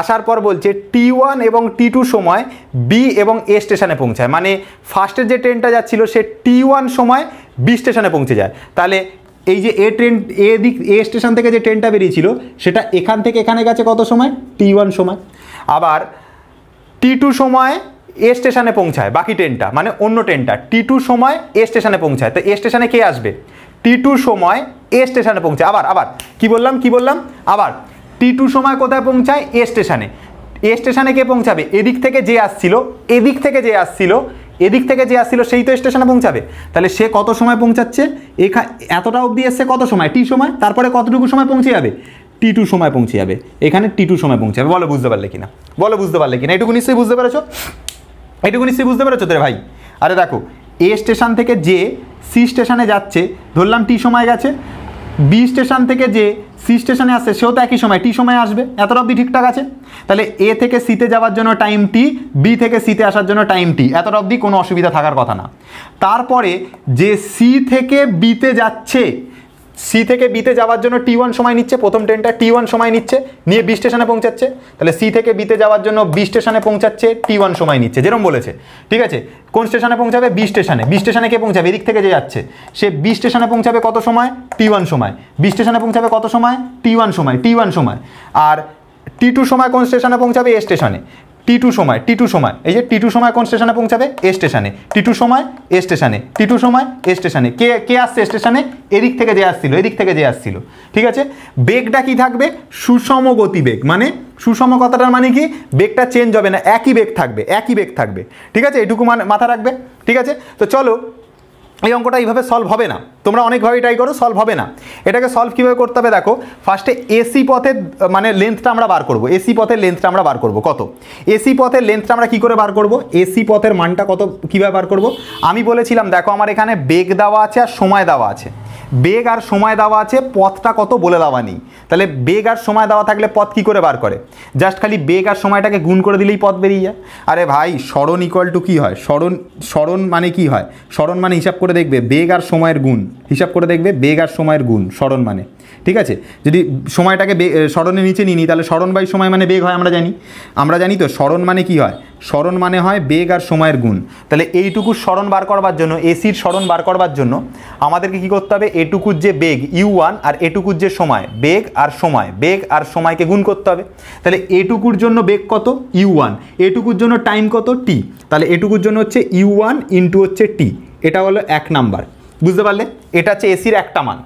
A: আসার পর বলছে টি ওয়ান এবং টি টু সময় বি এবং এ স্টেশনে পৌঁছায় মানে ফার্স্টের যে ট্রেনটা যাচ্ছিল সে টি ওয়ান সময় বি স্টেশনে পৌঁছে যায় তাহলে এই যে এ ট্রেন এ দিক এ স্টেশন থেকে যে ট্রেনটা বেরিয়েছিল সেটা এখান থেকে এখানে গেছে কত সময় টি ওয়ান সময় আবার টি টু সময় এ স্টেশনে পৌঁছায় বাকি ট্রেনটা মানে অন্য ট্রেনটা টি টু সময় এ স্টেশনে পৌঁছায় তো এ স্টেশনে কে আসবে টি টু সময় এ স্টেশনে পৌঁছায় আবার আবার কি বললাম কি বললাম আবার টি টু সময় কোথায় পৌঁছায় এ স্টেশনে এ স্টেশনে কে পৌঁছাবে এদিক থেকে যে আসছিল এদিক থেকে যে আসছিল এদিক থেকে যে আসছিল সেই তো স্টেশনে পৌঁছাবে তাহলে সে কত সময় পৌঁছাচ্ছে এখা এতটা অবধি এসছে কত সময় টি সময় তারপরে কতটুকু সময় পৌঁছে যাবে টি টু সময় পৌঁছে যাবে এখানে টি টু সময় পৌঁছে যাবে বলো বুঝতে পারলে কিনা বলো বুঝতে পারলে কিনা এটুকু নিশ্চয়ই বুঝতে পেরেছো এটুকু নিশ্চয়ই বুঝতে পেরেছো তোরে ভাই আরে দেখো এ স্টেশন থেকে যে সি স্টেশনে যাচ্ছে ধরলাম টি সময় গেছে বি স্টেশন থেকে যে সি স্টেশনে আসছে সেও তো একই সময় টি সময় আসবে এতটা অবধি ঠিকঠাক আছে তাহলে এ থেকে সিতে যাওয়ার জন্য টাইম টি বি থেকে সিতে আসার জন্য টাইম টি এতটা অবধি কোনো অসুবিধা থাকার কথা না তারপরে যে সি থেকে বিতে যাচ্ছে সি থেকে বিতে যাওয়ার জন্য টি ওয়ান সময় নিচ্ছে প্রথম ট্রেনটা টি ওয়ান সময় নিচ্ছে নিয়ে বি স্টেশনে পৌঁছাচ্ছে তাহলে সি থেকে বিতে যাওয়ার জন্য বি স্টেশনে পৌঁছাচ্ছে টি ওয়ান সময় নিচ্ছে যেরকম বলেছে ঠিক আছে কোন স্টেশনে পৌঁছাবে বি স্টেশনে বি স্টেশনে কে পৌঁছাবে এদিক থেকে যে যাচ্ছে সে বি স্টেশনে পৌঁছাবে কত সময় টি ওয়ান সময় বি স্টেশনে পৌঁছাবে কত সময় টি ওয়ান সময় টি ওয়ান সময় আর টি টু সময় কোন স্টেশনে পৌঁছাবে এ স্টেশনে টি টু সময় টি টু সময় এই যে টি টু সময় কোন স্টেশনে পৌঁছাবে এ স্টেশনে টি টু সময় এ স্টেশনে টি টু সময় এ স্টেশনে কে কে আসছে স্টেশনে এদিক থেকে যে আসছিল এদিক থেকে যে আসছিল ঠিক আছে বেগটা কি থাকবে সুষম গতি বেগ মানে সুষম কথাটার মানে কি বেগটা চেঞ্জ হবে না একই বেগ থাকবে একই বেগ থাকবে ঠিক আছে এটুকু মানে মাথা রাখবে ঠিক আছে তো চলো এই অঙ্কটা এইভাবে সলভ হবে না তোমরা অনেকভাবে ট্রাই করো সলভ হবে না এটাকে সলভ কীভাবে করতে হবে দেখো ফার্স্টে এসি পথের মানে লেন্থটা আমরা বার করব এসি পথের লেন্থটা আমরা বার করব কত এসি পথের লেন্থটা আমরা কি করে বার করব এসি পথের মানটা কত কীভাবে বার করব আমি বলেছিলাম দেখো আমার এখানে বেগ দেওয়া আছে আর সময় দেওয়া আছে বেগ আর সময় দেওয়া আছে পথটা কত বলে দেওয়া নেই তাহলে বেগ আর সময় দেওয়া থাকলে পথ কি করে বার করে জাস্ট খালি বেগ আর সময়টাকে গুণ করে দিলেই পথ বেরিয়ে যায় আরে ভাই স্মরণ ইকুয়াল টু কী হয় স্মরণ স্মরণ মানে কি হয় স্মরণ মানে হিসাব করে দেখবে বেগ আর সময়ের গুণ হিসাব করে দেখবে বেগ আর সময়ের গুণ স্মরণ মানে ঠিক আছে যদি সময়টাকে বে স্মরণের নিচে নিই তাহলে স্মরণ বাই সময় মানে বেগ হয় আমরা জানি আমরা জানি তো স্মরণ মানে কি হয় স্মরণ মানে হয় বেগ আর সময়ের গুণ তাহলে এইটুকু স্মরণ বার করবার জন্য এসির স্মরণ বার করবার জন্য আমাদেরকে কি করতে হবে এটুকুর যে বেগ ইউ ওয়ান আর এটুকুর যে সময় বেগ আর সময় বেগ আর সময়কে গুণ করতে হবে তাহলে এটুকুর জন্য বেগ কত ইউ ওয়ান এটুকুর জন্য টাইম কত টি তাহলে এটুকুর জন্য হচ্ছে ইউ ওয়ান ইন্টু হচ্ছে টি এটা হলো এক নাম্বার বুঝতে পারলে এটা হচ্ছে এসির একটা মান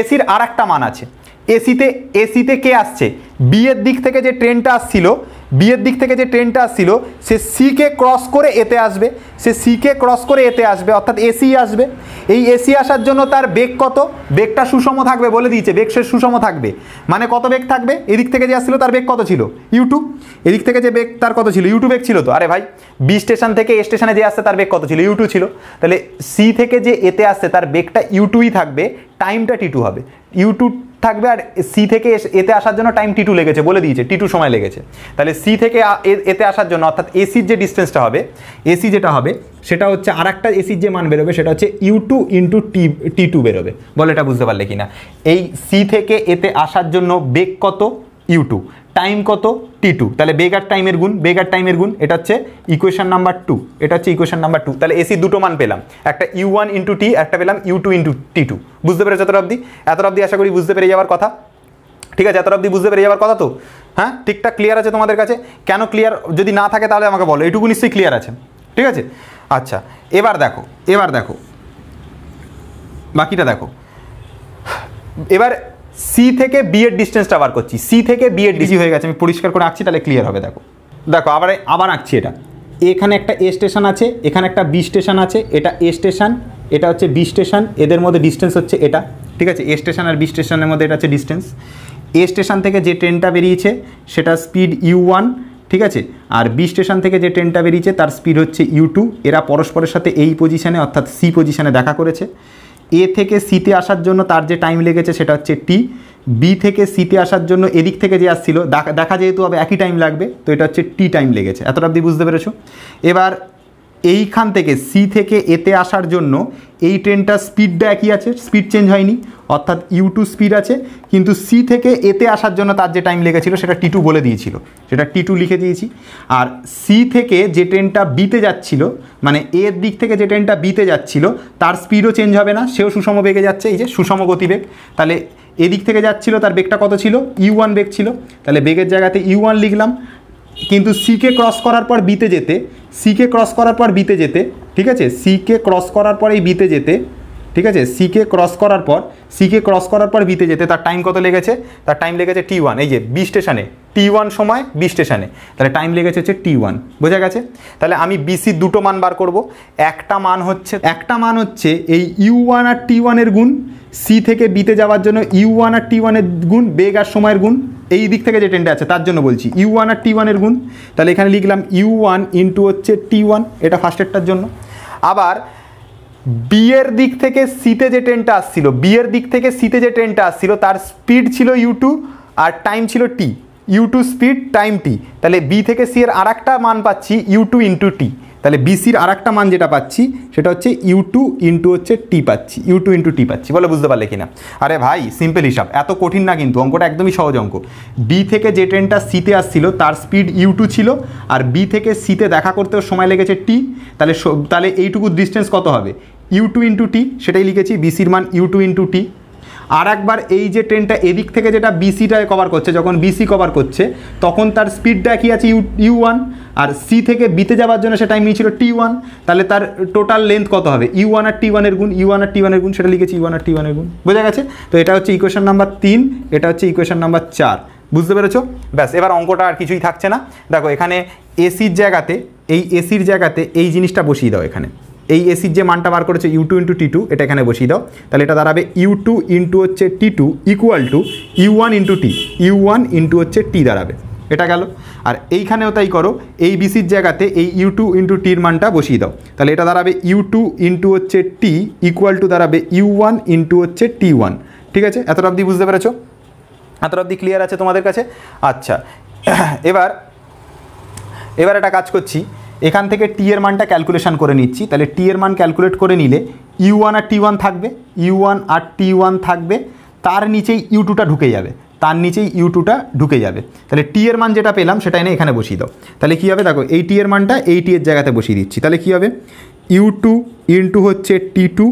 A: এসির আর একটা মান আছে এসিতে এসিতে কে আসছে বিয়ের দিক থেকে যে ট্রেনটা আসছিল বিয়ের দিক থেকে যে ট্রেনটা আসছিল সে সিকে ক্রস করে এতে আসবে সে সিকে ক্রস করে এতে আসবে অর্থাৎ এসি আসবে এই এসি আসার জন্য তার বেগ কত বেগটা সুষম থাকবে বলে দিয়েছে বেগ সে সুষম থাকবে মানে কত বেগ থাকবে এদিক থেকে যে আসছিল তার বেগ কত ছিল ইউটিউব এদিক থেকে যে বেগ তার কত ছিল ইউটিউব বেগ ছিল তো আরে ভাই বি স্টেশন থেকে এ স্টেশনে যে আসছে তার বেগ কত ছিল ইউটিউব ছিল তাহলে সি থেকে যে এতে আসছে তার বেগটা ইউটিউই থাকবে টাইমটা টিটু হবে ইউটিউব থাকবে আর সি থেকে এতে আসার জন্য টাইম টি টু লেগেছে বলে দিয়েছে টি টু সময় লেগেছে তাহলে সি থেকে এতে আসার জন্য অর্থাৎ এসির যে ডিস্টেন্সটা হবে এসি যেটা হবে সেটা হচ্ছে আর একটা এসির যে মান বেরোবে সেটা হচ্ছে U two into T T two বেরোবে বলে এটা বুঝতে পারলে কি না এই সি থেকে এতে আসার জন্য বেগ কত ইউ টু টাইম কত টি টু তাহলে বেগ টাইমের গুণ বেগ টাইমের গুণ এটা হচ্ছে ইকুয়েশন নাম্বার টু এটা হচ্ছে ইকুয়েশন নাম্বার টু তাহলে এসি দুটো মান পেলাম একটা ইউ ওয়ান ইন্টু টি একটা পেলাম U two into T two বুঝতে পেরেছো এত অবধি এত অবধি আশা করি বুঝতে পেরে যাওয়ার কথা ঠিক আছে এত অবধি বুঝতে পেরে যাওয়ার কথা তো হ্যাঁ ঠিকঠাক ক্লিয়ার আছে তোমাদের কাছে কেন ক্লিয়ার যদি না থাকে তাহলে আমাকে বলো এটুকু নিশ্চয়ই ক্লিয়ার আছে ঠিক আছে আচ্ছা এবার দেখো এবার দেখো বাকিটা দেখো এবার সি থেকে বি এর ডিস্টেন্সটা বার করছি সি থেকে বি এর ডিজি হয়ে গেছে আমি পরিষ্কার করে আঁকছি তাহলে ক্লিয়ার হবে দেখো দেখো আবার আবার আঁকছি এটা এখানে একটা এ স্টেশন আছে এখানে একটা বি স্টেশন আছে এটা এ স্টেশন এটা হচ্ছে বি স্টেশন এদের মধ্যে ডিস্টেন্স হচ্ছে এটা ঠিক আছে এ স্টেশন আর বি স্টেশনের মধ্যে এটা হচ্ছে ডিস্টেন্স এ স্টেশন থেকে যে ট্রেনটা বেরিয়েছে সেটা স্পিড ইউ ওয়ান ঠিক আছে আর বি স্টেশন থেকে যে ট্রেনটা বেরিয়েছে তার স্পিড হচ্ছে ইউ টু এরা পরস্পরের সাথে এই পজিশানে অর্থাৎ সি পজিশানে দেখা করেছে এ থেকে সিতে আসার জন্য তার যে টাইম লেগেছে সেটা হচ্ছে টি বি থেকে সিতে আসার জন্য এদিক থেকে যে আসছিল দেখা যেহেতু হবে একই টাইম লাগবে তো এটা হচ্ছে টি টাইম লেগেছে এতটা অবধি বুঝতে পেরেছো এবার এইখান থেকে সি থেকে এতে আসার জন্য এই ট্রেনটার স্পিডটা একই আছে স্পিড চেঞ্জ হয়নি অর্থাৎ ইউ টু স্পিড আছে কিন্তু সি থেকে এতে আসার জন্য তার যে টাইম লেগেছিল সেটা টি টু বলে দিয়েছিল সেটা টি টু লিখে দিয়েছি আর সি থেকে যে ট্রেনটা বিতে যাচ্ছিল মানে এর দিক থেকে যে ট্রেনটা বিতে যাচ্ছিল তার স্পিডও চেঞ্জ হবে না সেও সুষম বেগে যাচ্ছে এই যে সুষম গতিবেগ তাহলে এদিক থেকে যাচ্ছিল তার বেগটা কত ছিল ইউ ওয়ান বেগ ছিল তাহলে বেগের জায়গাতে ইউ ওয়ান লিখলাম কিন্তু সিকে ক্রস করার পর বিতে যেতে সিকে ক্রস করার পর বিতে যেতে ঠিক আছে সিকে ক্রস করার পর এই বিতে যেতে ঠিক আছে সিকে ক্রস করার পর সিকে ক্রস করার পর বিতে যেতে তার টাইম কত লেগেছে তার টাইম লেগেছে টি ওয়ান এই যে বি স্টেশনে টি ওয়ান সময় বি স্টেশনে তাহলে টাইম লেগেছে হচ্ছে টি ওয়ান বোঝা গেছে তাহলে আমি বিসির দুটো মান বার করব একটা মান হচ্ছে একটা মান হচ্ছে এই ইউ ওয়ান আর টি ওয়ানের গুণ সি থেকে বিতে যাওয়ার জন্য ইউ ওয়ান আর টি ওয়ানের গুণ বেগ আর সময়ের গুণ এই দিক থেকে যে ট্রেনটা আছে তার জন্য বলছি ইউ ওয়ান আর টি ওয়ানের গুণ তাহলে এখানে লিখলাম ইউ ওয়ান ইন্টু হচ্ছে টি ওয়ান এটা ফার্স্টেরটার জন্য আবার বিয়ের দিক থেকে সিতে যে ট্রেনটা আসছিল বিয়ের দিক থেকে সিতে যে ট্রেনটা আসছিল তার স্পিড ছিল ইউ টু আর টাইম ছিল T U two speed time T তাহলে বি থেকে সি এর আর একটা মান পাচ্ছি ইউ টু ইন্টু টি তাহলে বিসির আর একটা মান যেটা পাচ্ছি সেটা হচ্ছে ইউ টু ইন্টু হচ্ছে টি পাচ্ছি ইউ টু ইন্টু টি পাচ্ছি বলে বুঝতে পারলে কিনা আরে ভাই সিম্পল হিসাব এত কঠিন না কিন্তু অঙ্কটা একদমই সহজ অঙ্ক বি থেকে যে ট্রেনটা সিতে আসছিল তার স্পিড ইউ টু ছিল আর বি থেকে সিতে দেখা করতেও সময় লেগেছে টি তাহলে তাহলে এইটুকু ডিস্টেন্স কত হবে ইউ টু ইন্টু টি সেটাই লিখেছি বিসির মান ইউ টু ইন্টু টি আর একবার এই যে ট্রেনটা এদিক থেকে যেটা বিসিটায় কভার করছে যখন বিসি কভার করছে তখন তার স্পিডটা কী আছে ইউ ইউ ওয়ান আর সি থেকে বিতে যাওয়ার জন্য সেটা আমি নিয়েছিল টি ওয়ান তাহলে তার টোটাল লেন্থ কত হবে ইউ ওয়ান আর টি ওয়ানের গুণ ইউ ওয়ান আর টি ওয়ানের গুণ সেটা লিখেছি ইউ ওয়ান আর টি ওয়ানের গুণ বোঝা গেছে তো এটা হচ্ছে ইকুয়েশন নাম্বার তিন এটা হচ্ছে ইকুয়েশন নাম্বার চার বুঝতে পেরেছো ব্যাস এবার অঙ্কটা আর কিছুই থাকছে না দেখো এখানে এসির জায়গাতে এই এসির জায়গাতে এই জিনিসটা বসিয়ে দাও এখানে এই এসির যে মানটা বার করেছে U two into T two এটা এখানে বসিয়ে দাও তাহলে এটা দাঁড়াবে ইউ টু ইন্টু হচ্ছে T two equal to U one into T U one into হচ্ছে টি দাঁড়াবে এটা গেল আর এইখানেও তাই করো এই বিসির জায়গাতে এই ইউ টু ইন্টু টির মানটা বসিয়ে দাও তাহলে এটা দাঁড়াবে ইউ টু ইন্টু হচ্ছে টি ইকুয়াল টু দাঁড়াবে ইউ ওয়ান ইন্টু হচ্ছে টি ওয়ান ঠিক আছে এতটা অবধি বুঝতে পেরেছো এত অবধি ক্লিয়ার আছে তোমাদের কাছে আচ্ছা এবার এবার একটা কাজ করছি এখান থেকে টি এর মানটা ক্যালকুলেশান করে নিচ্ছি তাহলে টি এর মান ক্যালকুলেট করে নিলে ইউ ওয়ান আর টি ওয়ান থাকবে ইউ ওয়ান আর টি ওয়ান থাকবে তার নিচেই ইউ টুটা ঢুকে যাবে তার নিচেই ইউ টুটা ঢুকে যাবে তাহলে টি এর মান যেটা পেলাম সেটা এনে এখানে বসিয়ে দাও তাহলে কী হবে দেখো এই টি এর মানটা এই টি এর জায়গাতে বসিয়ে দিচ্ছি তাহলে কী হবে ইউ টু ইন্টু হচ্ছে T two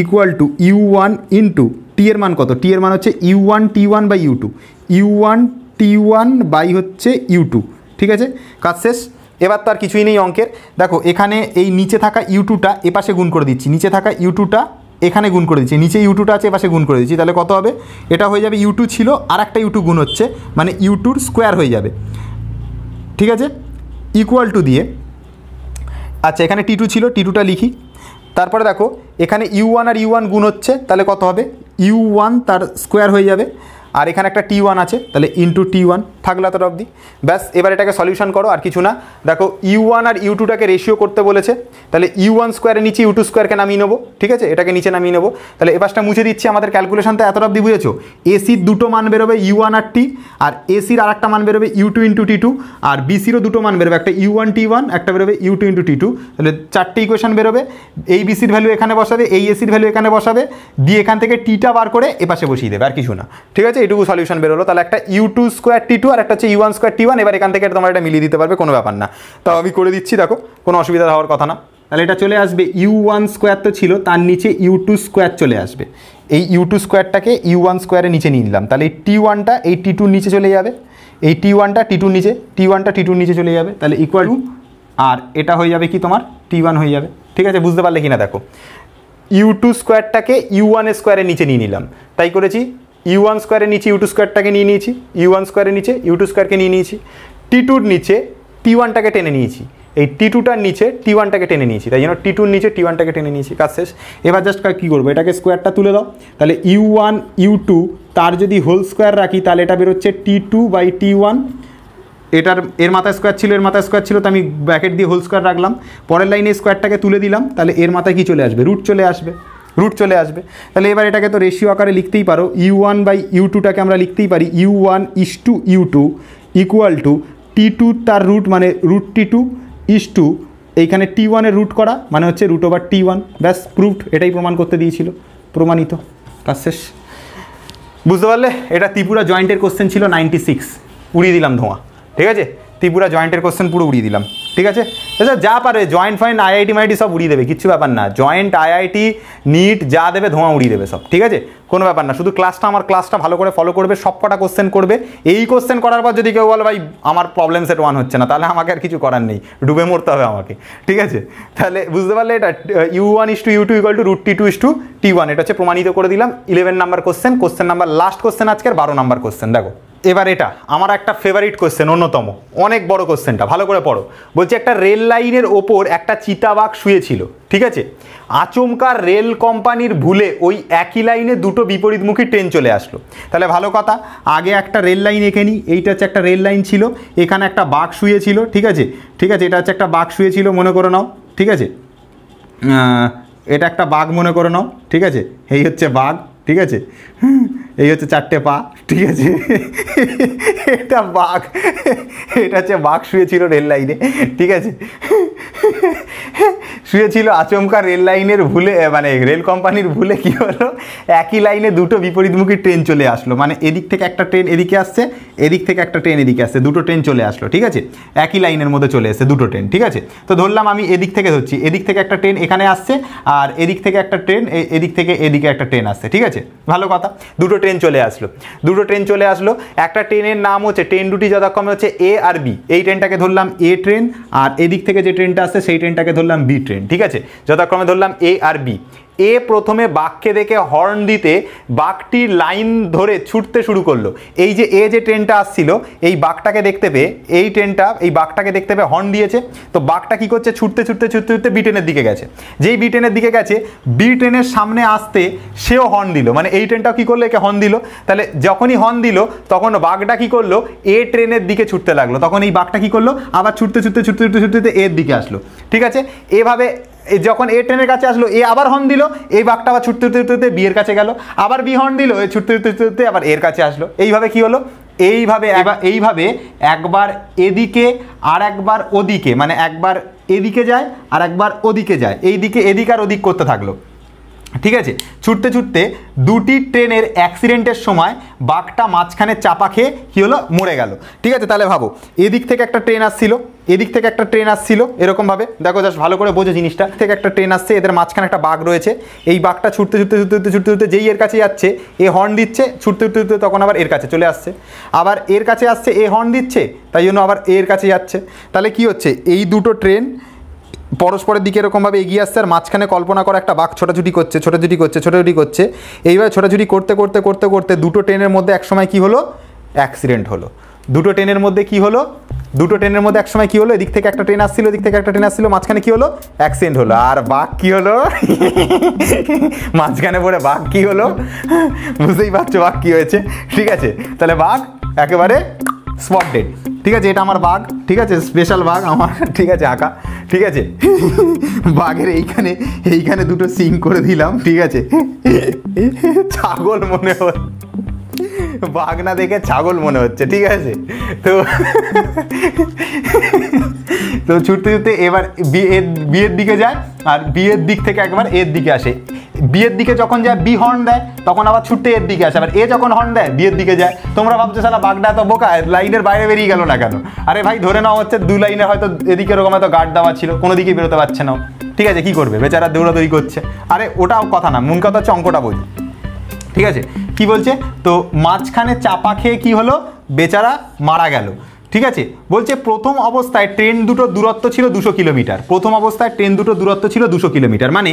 A: equal to U one into T এর মান কত টি এর মান হচ্ছে U one T one by U two U one T one by হচ্ছে ইউ টু ঠিক আছে কাজ শেষ এবার তো আর কিছুই নেই অঙ্কের দেখো এখানে এই নিচে থাকা ইউটুটা এপাশে গুণ করে দিচ্ছি নিচে থাকা ইউটুটা এখানে গুণ করে দিচ্ছি নিচে ইউটুটা আছে এপাশে গুণ করে দিচ্ছি তাহলে কত হবে এটা হয়ে যাবে ইউটু ছিল আর একটা ইউটু গুণ হচ্ছে মানে ইউটুর স্কোয়ার হয়ে যাবে ঠিক আছে ইকুয়াল টু দিয়ে আচ্ছা এখানে টিটু ছিল টিটুটা লিখি তারপরে দেখো এখানে ইউ ওয়ান আর ইউ ওয়ান গুণ হচ্ছে তাহলে কত হবে ইউ ওয়ান তার স্কোয়ার হয়ে যাবে আর এখানে একটা টি ওয়ান আছে তাহলে ইন্টু টি ওয়ান থাকলো এতটা অবধি ব্যাস এবার এটাকে সলিউশন করো আর কিছু না দেখো ইউ ওয়ান আর ইউ টুটাকে রেশিও করতে বলেছে তাহলে ইউ ওয়ান স্কোয়ারের নিচে ইউ টু স্কোয়ারকে নামিয়ে নেবো ঠিক আছে এটাকে নিচে নামিয়ে নেবো তাহলে এবারটা মুছে দিচ্ছি আমাদের ক্যালকুলেশনটা এতটা অবধি বুঝেছো এসির দুটো মান বেরোবে ইউ ওয়ান আর টি আর এসির আর একটা মান বেরোবে U two into T two আর বিসিরও দুটো মান বেরোবে একটা ইউ ওয়ান টি ওয়ান একটা বেরোবে U two into T two তাহলে চারটি ইকুয়েশন বেরোবে এই বিসির ভ্যালু এখানে বসাবে এই এসির ভ্যালু এখানে বসাবে দিয়ে এখান থেকে টিটা বার করে এপাশে বসিয়ে দেবে আর কিছু না ঠিক আছে এইটুকু সলিউশন বেরোলো তাহলে একটা U two square T two আর একটা হচ্ছে U one square T one এবার এখান থেকে তোমার এটা মিলিয়ে দিতে পারবে কোনো ব্যাপার না তাও আমি করে দিচ্ছি দেখো কোনো অসুবিধা হওয়ার কথা না তাহলে এটা চলে আসবে ইউ ওয়ান স্কোয়ার তো ছিল তার নিচে ইউ টু স্কোয়ার চলে আসবে এই ইউ টু স্কোয়ারটাকে ইউ ওয়ান স্কোয়ারের নিচে নিয়ে নিলাম তাহলে এই টি ওয়ানটা এই টি টুর নিচে চলে যাবে এই টি ওয়ানটা টি টুর নিচে টি ওয়ানটা টি টুর নিচে চলে যাবে তাহলে ইকুয়াল টু আর এটা হয়ে যাবে কি তোমার টি ওয়ান হয়ে যাবে ঠিক আছে বুঝতে পারলে কি না দেখো ইউ টু স্কোয়ারটাকে ইউ ওয়ান স্কোয়ারের নিচে নিয়ে নিলাম তাই করেছি ইউ ওয়ান স্কোয়ারের নিচে ইউ টু স্কোয়ারটাকে নিয়ে নিয়েছি ইউ ওয়ান স্কোয়ারের নিচে ইউ টু স্কোয়ারকে নিয়ে নিয়েছি টি টুর নিচে টি ওয়ানটাকে টেনে নিয়েছি এই টি টুটার নিচে টি ওয়ানটাকে টেনে নিয়েছি তাই জন্য টি টুর নিচে টি ওয়ানটাকে টেনে নিয়েছি কাজ শেষ এবার জাস্ট কী করবো এটাকে স্কোয়ারটা তুলে দাও তাহলে ইউ ওয়ান ইউ টু তার যদি হোল স্কোয়ার রাখি তাহলে এটা বেরোচ্ছে T two by T one এটার এর মাথায় স্কোয়ার ছিল এর মাথায় স্কোয়ার ছিল তো আমি ব্যাকেট দিয়ে হোল স্কোয়ার রাখলাম পরের লাইনে স্কোয়ারটাকে তুলে দিলাম তাহলে এর মাথায় কী চলে আসবে রুট চলে আসবে রুট চলে আসবে তাহলে এবার এটাকে তো রেশিও আকারে লিখতেই পারো ইউ ওয়ান বাই ইউ টুটাকে আমরা লিখতেই পারি U one is to U two equal to T two তার রুট মানে root T two is to এইখানে টি ওয়ানের রুট করা মানে হচ্ছে রুট ওভার টি ওয়ান ব্যাস প্রুফড এটাই প্রমাণ করতে দিয়েছিল প্রমাণিত কাজ শেষ বুঝতে পারলে এটা ত্রিপুরা জয়েন্টের কোশ্চেন ছিল নাইনটি সিক্স উড়িয়ে দিলাম ধোঁয়া ঠিক আছে ত্রিপুরা জয়েন্টের কোশ্চেন পুরো উড়িয়ে দিলাম ঠিক আছে আচ্ছা যা পারে জয়েন্ট ফাইন আইআইটি মাইটি সব উড়িয়ে দেবে কিছু ব্যাপার না জয়েন্ট আইআইটি নিট যা দেবে ধোঁয়া উড়িয়ে দেবে সব ঠিক আছে কোনো ব্যাপার না শুধু ক্লাসটা আমার ক্লাসটা ভালো করে ফলো করবে সব কটা কোশ্চেন করবে এই কোশ্চেন করার পর যদি কেউ বলে ভাই আমার প্রবলেম সেট ওয়ান হচ্ছে না তাহলে আমাকে আর কিছু করার নেই ডুবে মরতে হবে আমাকে ঠিক আছে তাহলে বুঝতে পারলে এটা U one is to U two equal to root T two is to T one এটা হচ্ছে প্রমাণিত করে দিলাম eleven number question question number last question আজকের বারো নাম্বার কোশ্চেন দেখো এবার এটা আমার একটা ফেভারিট কোয়েশ্চেন অন্যতম অনেক বড় কোয়েশ্চেনটা ভালো করে পড়ো বলছি একটা রেল লাইনের ওপর একটা চিতাবাঘ শুয়েছিল ঠিক আছে আচমকা রেল কোম্পানির ভুলে ওই একই লাইনে দুটো বিপরীতমুখী ট্রেন চলে আসলো তাহলে ভালো কথা আগে একটা রেল লাইন এঁকে নিই এইটা হচ্ছে একটা রেল লাইন ছিল এখানে একটা বাঘ শুয়েছিল ঠিক আছে ঠিক আছে এটা হচ্ছে একটা বাঘ শুয়েছিল মনে করে নাও ঠিক আছে এটা একটা বাঘ মনে করে নাও ঠিক আছে এই হচ্ছে বাঘ ঠিক আছে এই হচ্ছে চারটে পা ঠিক আছে এটা বাঘ এটা হচ্ছে বাঘ শুয়েছিল রেল লাইনে ঠিক আছে শুয়েছিল আচমকা রেল লাইনের ভুলে মানে রেল কোম্পানির ভুলে কী হলো একই লাইনে দুটো বিপরীতমুখী ট্রেন চলে আসলো মানে এদিক থেকে একটা ট্রেন এদিকে আসছে এদিক থেকে একটা ট্রেন এদিকে আসছে দুটো ট্রেন চলে আসলো ঠিক আছে একই লাইনের মধ্যে চলে এসছে দুটো ট্রেন ঠিক আছে তো ধরলাম আমি এদিক থেকে ধরছি এদিক থেকে একটা ট্রেন এখানে আসছে আর এদিক থেকে একটা ট্রেন এদিক থেকে এদিকে একটা ট্রেন আসছে ঠিক আছে ভালো কথা দুটো ট্রেন চলে আসলো দুটো ট্রেন চলে আসলো একটা ট্রেনের নাম হচ্ছে ট্রেন দুটি যথাক্রমে হচ্ছে এ আর বি এই ট্রেনটাকে ধরলাম এ ট্রেন আর এদিক থেকে যে ট্রেনটা আসছে সেই ট্রেনটাকে ধরলাম বি ট্রেন ঠিক আছে যথাক্রমে ধরলাম এ আর বি এ প্রথমে বাঘকে দেখে হর্ন দিতে বাঘটির লাইন ধরে ছুটতে শুরু করলো এই যে এ যে ট্রেনটা আসছিল এই বাঘটাকে দেখতে পেয়ে এই ট্রেনটা এই বাঘটাকে দেখতে পেয়ে হর্ন দিয়েছে তো বাঘটা কী করছে ছুটতে ছুটতে ছুটতে ছুটতে ব্রিটেনের দিকে গেছে যেই ব্রিটেনের দিকে গেছে ব্রিটেনের সামনে আসতে সেও হর্ন দিল মানে এই ট্রেনটাও কী করলো একে হর্ন দিল তাহলে যখনই হর্ন দিল তখন বাঘটা কী করলো এ ট্রেনের দিকে ছুটতে লাগলো তখন এই বাঘটা কী করলো আবার ছুটতে ছুটতে ছুটতে ছুটতে ছুটতে এর দিকে আসলো ঠিক আছে এভাবে যখন এ ট্রেনের কাছে আসলো এ আবার হর্ন দিল এই বাঘটা আবার ছুটতে উঠতে উঠতে বি এর কাছে গেল আবার বি হর্ন দিল এ ছুটতে উঠতে উঠতে আবার এর কাছে আসলো এইভাবে কি হলো এইভাবে এইভাবে একবার এদিকে আর একবার ওদিকে মানে একবার এদিকে যায় আর একবার ওদিকে যায় এই দিকে এদিক আর ওদিক করতে থাকলো ঠিক আছে ছুটতে ছুটতে দুটি ট্রেনের অ্যাক্সিডেন্টের সময় বাঘটা মাঝখানে চাপা খেয়ে কী হলো মরে গেল ঠিক আছে তাহলে ভাবো এদিক থেকে একটা ট্রেন আসছিল এদিক থেকে একটা ট্রেন আসছিল এরকমভাবে দেখো জাস্ট ভালো করে বোঝো জিনিসটা থেকে একটা ট্রেন আসছে এদের মাঝখানে একটা বাঘ রয়েছে এই বাঘটা ছুটতে ছুটতে ছুটতে ছুটতে ছুটতে ছুটতে যেই এর কাছে যাচ্ছে এ হর্ন দিচ্ছে ছুটতে ছুটতে ছুটতে তখন আবার এর কাছে চলে আসছে আবার এর কাছে আসছে এ হর্ন দিচ্ছে তাই জন্য আবার এর কাছে যাচ্ছে তাহলে কি হচ্ছে এই দুটো ট্রেন পরস্পরের দিকে এরকমভাবে এগিয়ে আসছে আর মাঝখানে কল্পনা করা একটা বাঘ ছোটাছুটি করছে ছোটাছুটি করছে ছোটাছুটি করছে এইভাবে ছোটাছুটি করতে করতে করতে করতে দুটো ট্রেনের মধ্যে একসময় কি হলো অ্যাক্সিডেন্ট হলো দুটো ট্রেনের মধ্যে কি হলো দুটো ট্রেনের মধ্যে একসময় কি হলো এদিক থেকে একটা ট্রেন আসছিল এদিক থেকে একটা ট্রেন আসছিল মাঝখানে কি হলো অ্যাক্সিডেন্ট হলো আর বাঘ কি হলো মাঝখানে পড়ে বাঘ কি হলো বুঝতেই পারছো বাঘ কি হয়েছে ঠিক আছে তাহলে বাঘ একেবারে স্পট ডেড ঠিক আছে এটা আমার বাঘ ঠিক আছে স্পেশাল বাঘ আমার ঠিক আছে আঁকা ঠিক আছে বাঘের এইখানে এইখানে দুটো সিং করে দিলাম ঠিক আছে ছাগল মনে হয় বাঘ না দেখে ছাগল মনে হচ্ছে ঠিক আছে তো তো ছুটতে ছুটতে এবার বিয়ের দিকে যায় আর বিয়ের দিক থেকে একবার এর দিকে আসে বিয়ের দিকে যখন যায় বি হর্ন দেয় তখন আবার ছুটতে এর দিকে আসে আবার এ যখন হর্ন দেয় বিয়ের দিকে যায় তোমরা ভাবছো সারা বাঘটা এত বোকা লাইনের বাইরে বেরিয়ে গেল না কেন আরে ভাই ধরে নেওয়া হচ্ছে দু লাইনে হয়তো এদিকে ওরকম হয়তো গার্ড দেওয়া ছিল কোনো দিকেই বেরোতে পারছে না ঠিক আছে কি করবে বেচারা দৌড়াদৌড়ি করছে আরে ওটাও কথা না মূল কথা হচ্ছে অঙ্কটা বলি ঠিক আছে কি বলছে তো মাঝখানে চাপা খেয়ে কি হলো বেচারা মারা গেল ঠিক আছে বলছে প্রথম অবস্থায় ট্রেন দুটো দূরত্ব ছিল দুশো কিলোমিটার প্রথম অবস্থায় ট্রেন দুটো দূরত্ব ছিল দুশো কিলোমিটার মানে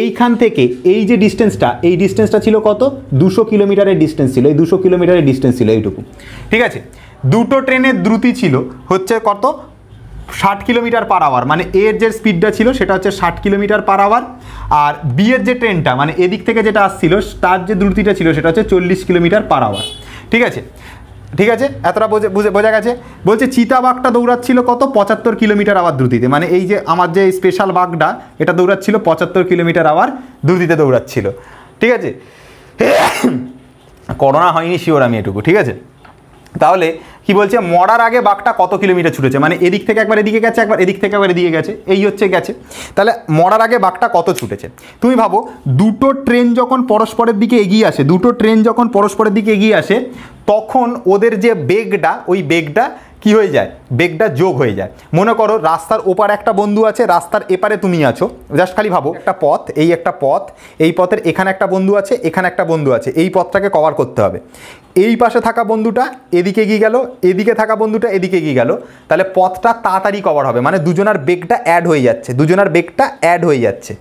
A: এইখান থেকে এই যে ডিস্টেন্সটা এই ডিস্টেন্সটা ছিল কত দুশো কিলোমিটারের ডিস্টেন্স ছিল এই দুশো কিলোমিটারের ডিস্টেন্স ছিল এইটুকু ঠিক আছে দুটো ট্রেনের দ্রুতি ছিল হচ্ছে কত ষাট কিলোমিটার পার আওয়ার মানে এর যে স্পিডটা ছিল সেটা হচ্ছে ষাট কিলোমিটার পার আওয়ার আর বি এর যে ট্রেনটা মানে এদিক থেকে যেটা আসছিল তার যে দ্রুতিটা ছিল সেটা হচ্ছে চল্লিশ কিলোমিটার পার আওয়ার ঠিক আছে ঠিক আছে এতটা বোঝে বুঝে বোঝা গেছে বলছে চিতা বাঘটা দৌড়াচ্ছিল কত পঁচাত্তর কিলোমিটার আওয়ার দ্রুতিতে মানে এই যে আমার যে স্পেশাল বাঘটা এটা দৌড়াচ্ছিল পঁচাত্তর কিলোমিটার আওয়ার দ্রুতিতে দৌড়াচ্ছিল ঠিক আছে করোনা হয়নি শিওর আমি এটুকু ঠিক আছে তাহলে কি বলছে মরার আগে বাঘটা কত কিলোমিটার ছুটেছে মানে এদিক থেকে একবার এদিকে গেছে একবার এদিক থেকে একবার এদিকে গেছে এই হচ্ছে গেছে তাহলে মরার আগে বাঘটা কত ছুটেছে তুমি ভাবো দুটো ট্রেন যখন পরস্পরের দিকে এগিয়ে আসে দুটো ট্রেন যখন পরস্পরের দিকে এগিয়ে আসে তখন ওদের যে বেগটা ওই বেগটা কি হয়ে যায় বেগটা যোগ হয়ে যায় মনে করো রাস্তার ওপার একটা বন্ধু আছে রাস্তার এপারে তুমি আছো জাস্ট খালি ভাবো একটা পথ এই একটা পথ এই পথের এখানে একটা বন্ধু আছে এখানে একটা বন্ধু আছে এই পথটাকে কভার করতে হবে এই পাশে থাকা বন্ধুটা এদিকে গিয়ে গেল এদিকে থাকা বন্ধুটা এদিকে গিয়ে গেল তাহলে পথটা তাড়াতাড়ি কভার হবে মানে দুজনার বেগটা অ্যাড হয়ে যাচ্ছে দুজনার বেগটা অ্যাড হয়ে যাচ্ছে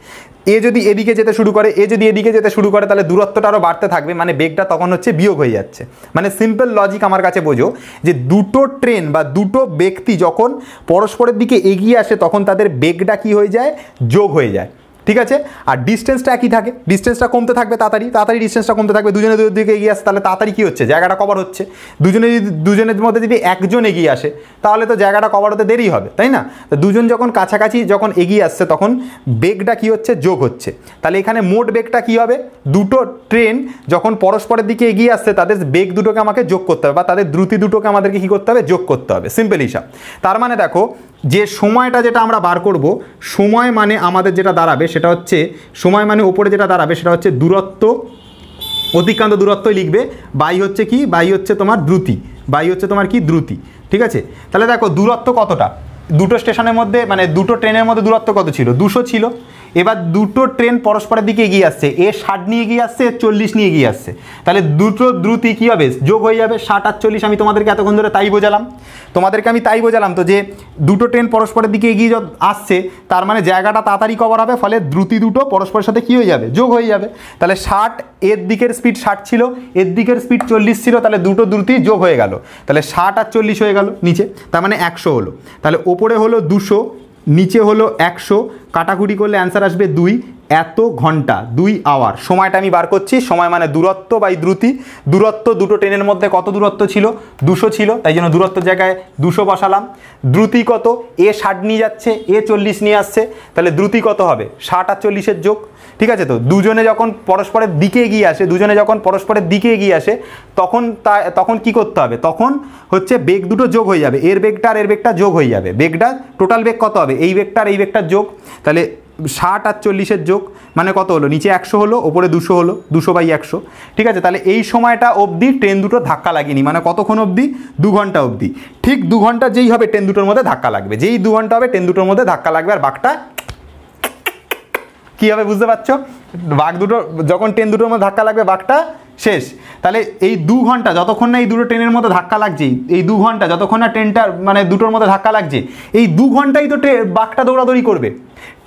A: এ যদি এদিকে যেতে শুরু করে এ যদি এদিকে যেতে শুরু করে তাহলে দূরত্বটা আরও বাড়তে থাকবে মানে বেগটা তখন হচ্ছে বিয়োগ হয়ে যাচ্ছে মানে সিম্পল লজিক আমার কাছে বোঝো যে দুটো ট্রেন বা দুটো ব্যক্তি যখন পরস্পরের দিকে এগিয়ে আসে তখন তাদের বেগটা কি হয়ে যায় যোগ হয়ে যায় ঠিক আছে আর ডিস্টেন্সটা একই থাকে ডিস্টেন্সটা কমতে থাকবে তাড়াতাড়ি তাড়াতাড়ি ডিস্টেন্সটা কমতে থাকবে দুজনে দুই দিকে এগিয়ে আসে তাহলে তাড়াতাড়ি কী হচ্ছে জায়গাটা কভার হচ্ছে দুজনে যদি দুজনের মধ্যে যদি একজন এগিয়ে আসে তাহলে তো জায়গাটা কভার হতে দেরি হবে তাই না তো দুজন যখন কাছাকাছি যখন এগিয়ে আসছে তখন বেগটা কী হচ্ছে যোগ হচ্ছে তাহলে এখানে মোট বেগটা কী হবে দুটো ট্রেন যখন পরস্পরের দিকে এগিয়ে আসছে তাদের বেগ দুটোকে আমাকে যোগ করতে হবে বা তাদের দ্রুতি দুটোকে আমাদেরকে কী করতে হবে যোগ করতে হবে সিম্পল হিসাব তার মানে দেখো যে সময়টা যেটা আমরা বার করব সময় মানে আমাদের যেটা দাঁড়াবে সেটা হচ্ছে সময় মানে ওপরে যেটা দাঁড়াবে সেটা হচ্ছে দূরত্ব অতিক্রান্ত দূরত্বই লিখবে বাই হচ্ছে কি বাই হচ্ছে তোমার দ্রুতি বাই হচ্ছে তোমার কি দ্রুতি ঠিক আছে তাহলে দেখো দূরত্ব কতটা দুটো স্টেশনের মধ্যে মানে দুটো ট্রেনের মধ্যে দূরত্ব কত ছিল দুশো ছিল এবার দুটো ট্রেন পরস্পরের দিকে এগিয়ে আসছে এ ষাট নিয়ে এগিয়ে আসছে চল্লিশ নিয়ে এগিয়ে আসছে তাহলে দুটো দ্রুতি কী হবে যোগ হয়ে যাবে ষাট আর চল্লিশ আমি তোমাদেরকে এতক্ষণ ধরে তাই বোঝালাম তোমাদেরকে আমি তাই বোঝালাম তো যে দুটো ট্রেন পরস্পরের দিকে এগিয়ে আসছে তার মানে জায়গাটা তাড়াতাড়ি কভার হবে ফলে দ্রুতি দুটো পরস্পরের সাথে কী হয়ে যাবে যোগ হয়ে যাবে তাহলে ষাট এর দিকের স্পিড ষাট ছিল এর দিকের স্পিড চল্লিশ ছিল তাহলে দুটো দ্রুতি যোগ হয়ে গেল তাহলে ষাট আর চল্লিশ হয়ে গেল নিচে তার মানে একশো হলো তাহলে ওপরে হলো দুশো নিচে হলো একশো কাটাকুটি করলে অ্যান্সার আসবে দুই এত ঘন্টা দুই আওয়ার সময়টা আমি বার করছি সময় মানে দূরত্ব বাই দ্রুতি দূরত্ব দুটো ট্রেনের মধ্যে কত দূরত্ব ছিল দুশো ছিল তাই জন্য দূরত্ব জায়গায় দুশো বসালাম দ্রুতি কত এ ষাট নিয়ে যাচ্ছে এ চল্লিশ নিয়ে আসছে তাহলে দ্রুতি কত হবে ষাট আর চল্লিশের যোগ ঠিক আছে তো দুজনে যখন পরস্পরের দিকে এগিয়ে আসে দুজনে যখন পরস্পরের দিকে এগিয়ে আসে তখন তা তখন কি করতে হবে তখন হচ্ছে বেগ দুটো যোগ হয়ে যাবে এর বেগটা আর এর বেগটা যোগ হয়ে যাবে বেগটা টোটাল বেগ কত হবে এই বেগটা আর এই বেগটার যোগ তাহলে ষাট আর চল্লিশের যোগ মানে কত হলো নিচে একশো হলো ওপরে দুশো হলো দুশো বাই একশো ঠিক আছে তাহলে এই সময়টা অবধি ট্রেন দুটো ধাক্কা লাগেনি মানে কতক্ষণ অবধি দু ঘন্টা অবধি ঠিক দু ঘন্টা যেই হবে ট্রেন দুটোর মধ্যে ধাক্কা লাগবে যেই দু ঘন্টা হবে ট্রেন দুটোর মধ্যে ধাক্কা লাগবে আর বাঘটা কী হবে বুঝতে পারছো বাঘ দুটো যখন ট্রেন দুটোর মধ্যে ধাক্কা লাগবে বাঘটা শেষ তাহলে এই দু ঘন্টা যতক্ষণ না এই দুটো ট্রেনের মধ্যে ধাক্কা লাগছে এই দু ঘন্টা যতক্ষণ না ট্রেনটা মানে দুটোর মধ্যে ধাক্কা লাগছে এই দু ঘন্টাই তো বাঘটা দৌড়াদৌড়ি করবে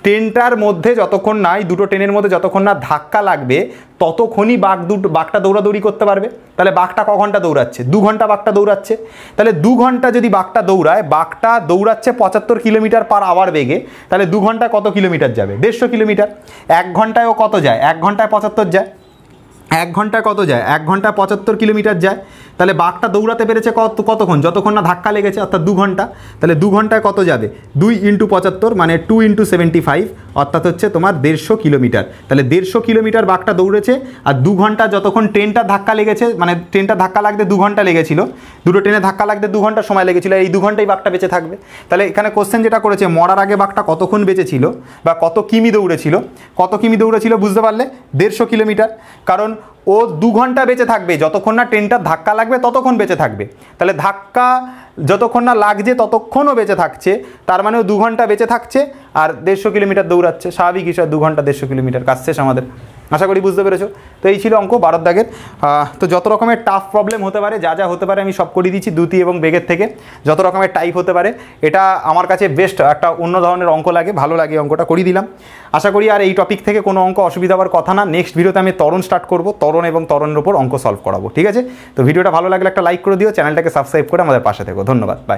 A: ট্রেনটার মধ্যে যতক্ষণ না এই দুটো ট্রেনের মধ্যে যতক্ষণ না ধাক্কা লাগবে ততক্ষণই বাঘ দুটো বাঘটা দৌড়াদৌড়ি করতে পারবে তাহলে বাঘটা ক ঘন্টা দৌড়াচ্ছে দু ঘন্টা বাঘটা দৌড়াচ্ছে তাহলে দু ঘন্টা যদি বাঘটা দৌড়ায় বাঘটা দৌড়াচ্ছে পঁচাত্তর কিলোমিটার পার আওয়ার বেগে তাহলে দু ঘন্টা কত কিলোমিটার যাবে দেড়শো কিলোমিটার এক ঘন্টায়ও কত যায় এক ঘন্টায় পঁচাত্তর যায় এক ঘন্টা কত যায় এক ঘন্টা পঁচাত্তর কিলোমিটার যায় তাহলে বাঘটা দৌড়াতে পেরেছে কত কতক্ষণ যতক্ষণ না ধাক্কা লেগেছে অর্থাৎ দু ঘন্টা তাহলে দু ঘন্টায় কত যাবে দুই ইন্টু পঁচাত্তর মানে টু ইন্টু সেভেন্টি ফাইভ অর্থাৎ হচ্ছে তোমার দেড়শো কিলোমিটার তাহলে দেড়শো কিলোমিটার বাঘটা দৌড়েছে আর দু ঘন্টা যতক্ষণ ট্রেনটা ধাক্কা লেগেছে মানে ট্রেনটা ধাক্কা লাগতে দু ঘন্টা লেগেছিল দুটো ট্রেনে ধাক্কা লাগতে দু ঘন্টা সময় লেগেছিল এই দু ঘন্টাই বাঘটা বেঁচে থাকবে তাহলে এখানে কোশ্চেন যেটা করেছে মরার আগে বাঘটা কতক্ষণ বেঁচেছিল বা কত কিমি দৌড়েছিল কত কিমি দৌড়েছিল বুঝতে পারলে দেড়শো কিলোমিটার কারণ ও দু ঘন্টা বেঁচে থাকবে যতক্ষণ না ট্রেনটা ধাক্কা লাগবে ততক্ষণ বেঁচে থাকবে তাহলে ধাক্কা যতক্ষণ না লাগছে ততক্ষণও বেঁচে থাকছে তার মানে ও দু ঘন্টা বেঁচে থাকছে আর দেড়শো কিলোমিটার দৌড়াচ্ছে স্বাভাবিক হিসাবে দু ঘন্টা দেড়শো কিলোমিটার কাজ শেষ আমাদের আশা করি বুঝতে পেরেছো তো এই ছিল অঙ্ক বারোর দাগের তো যত রকমের টাফ প্রবলেম হতে পারে যা যা হতে পারে আমি সব করিয়ে দিচ্ছি দুতি এবং বেগের থেকে যত রকমের টাইপ হতে পারে এটা আমার কাছে বেস্ট একটা অন্য ধরনের অঙ্ক লাগে ভালো লাগে অঙ্কটা করিয়ে দিলাম আশা করি আর এই টপিক থেকে কোনো অঙ্ক অসুবিধা হওয়ার কথা না নেক্সট ভিডিওতে আমি তরণ স্টার্ট করব তরণ এবং তরণের উপর অঙ্ক সলভ করাবো ঠিক আছে তো ভিডিওটা ভালো লাগলে একটা লাইক করে দিও চ্যানেলটাকে সাবস্ক্রাইব করে আমাদের পাশে থেকো ধন্যবাদ বাই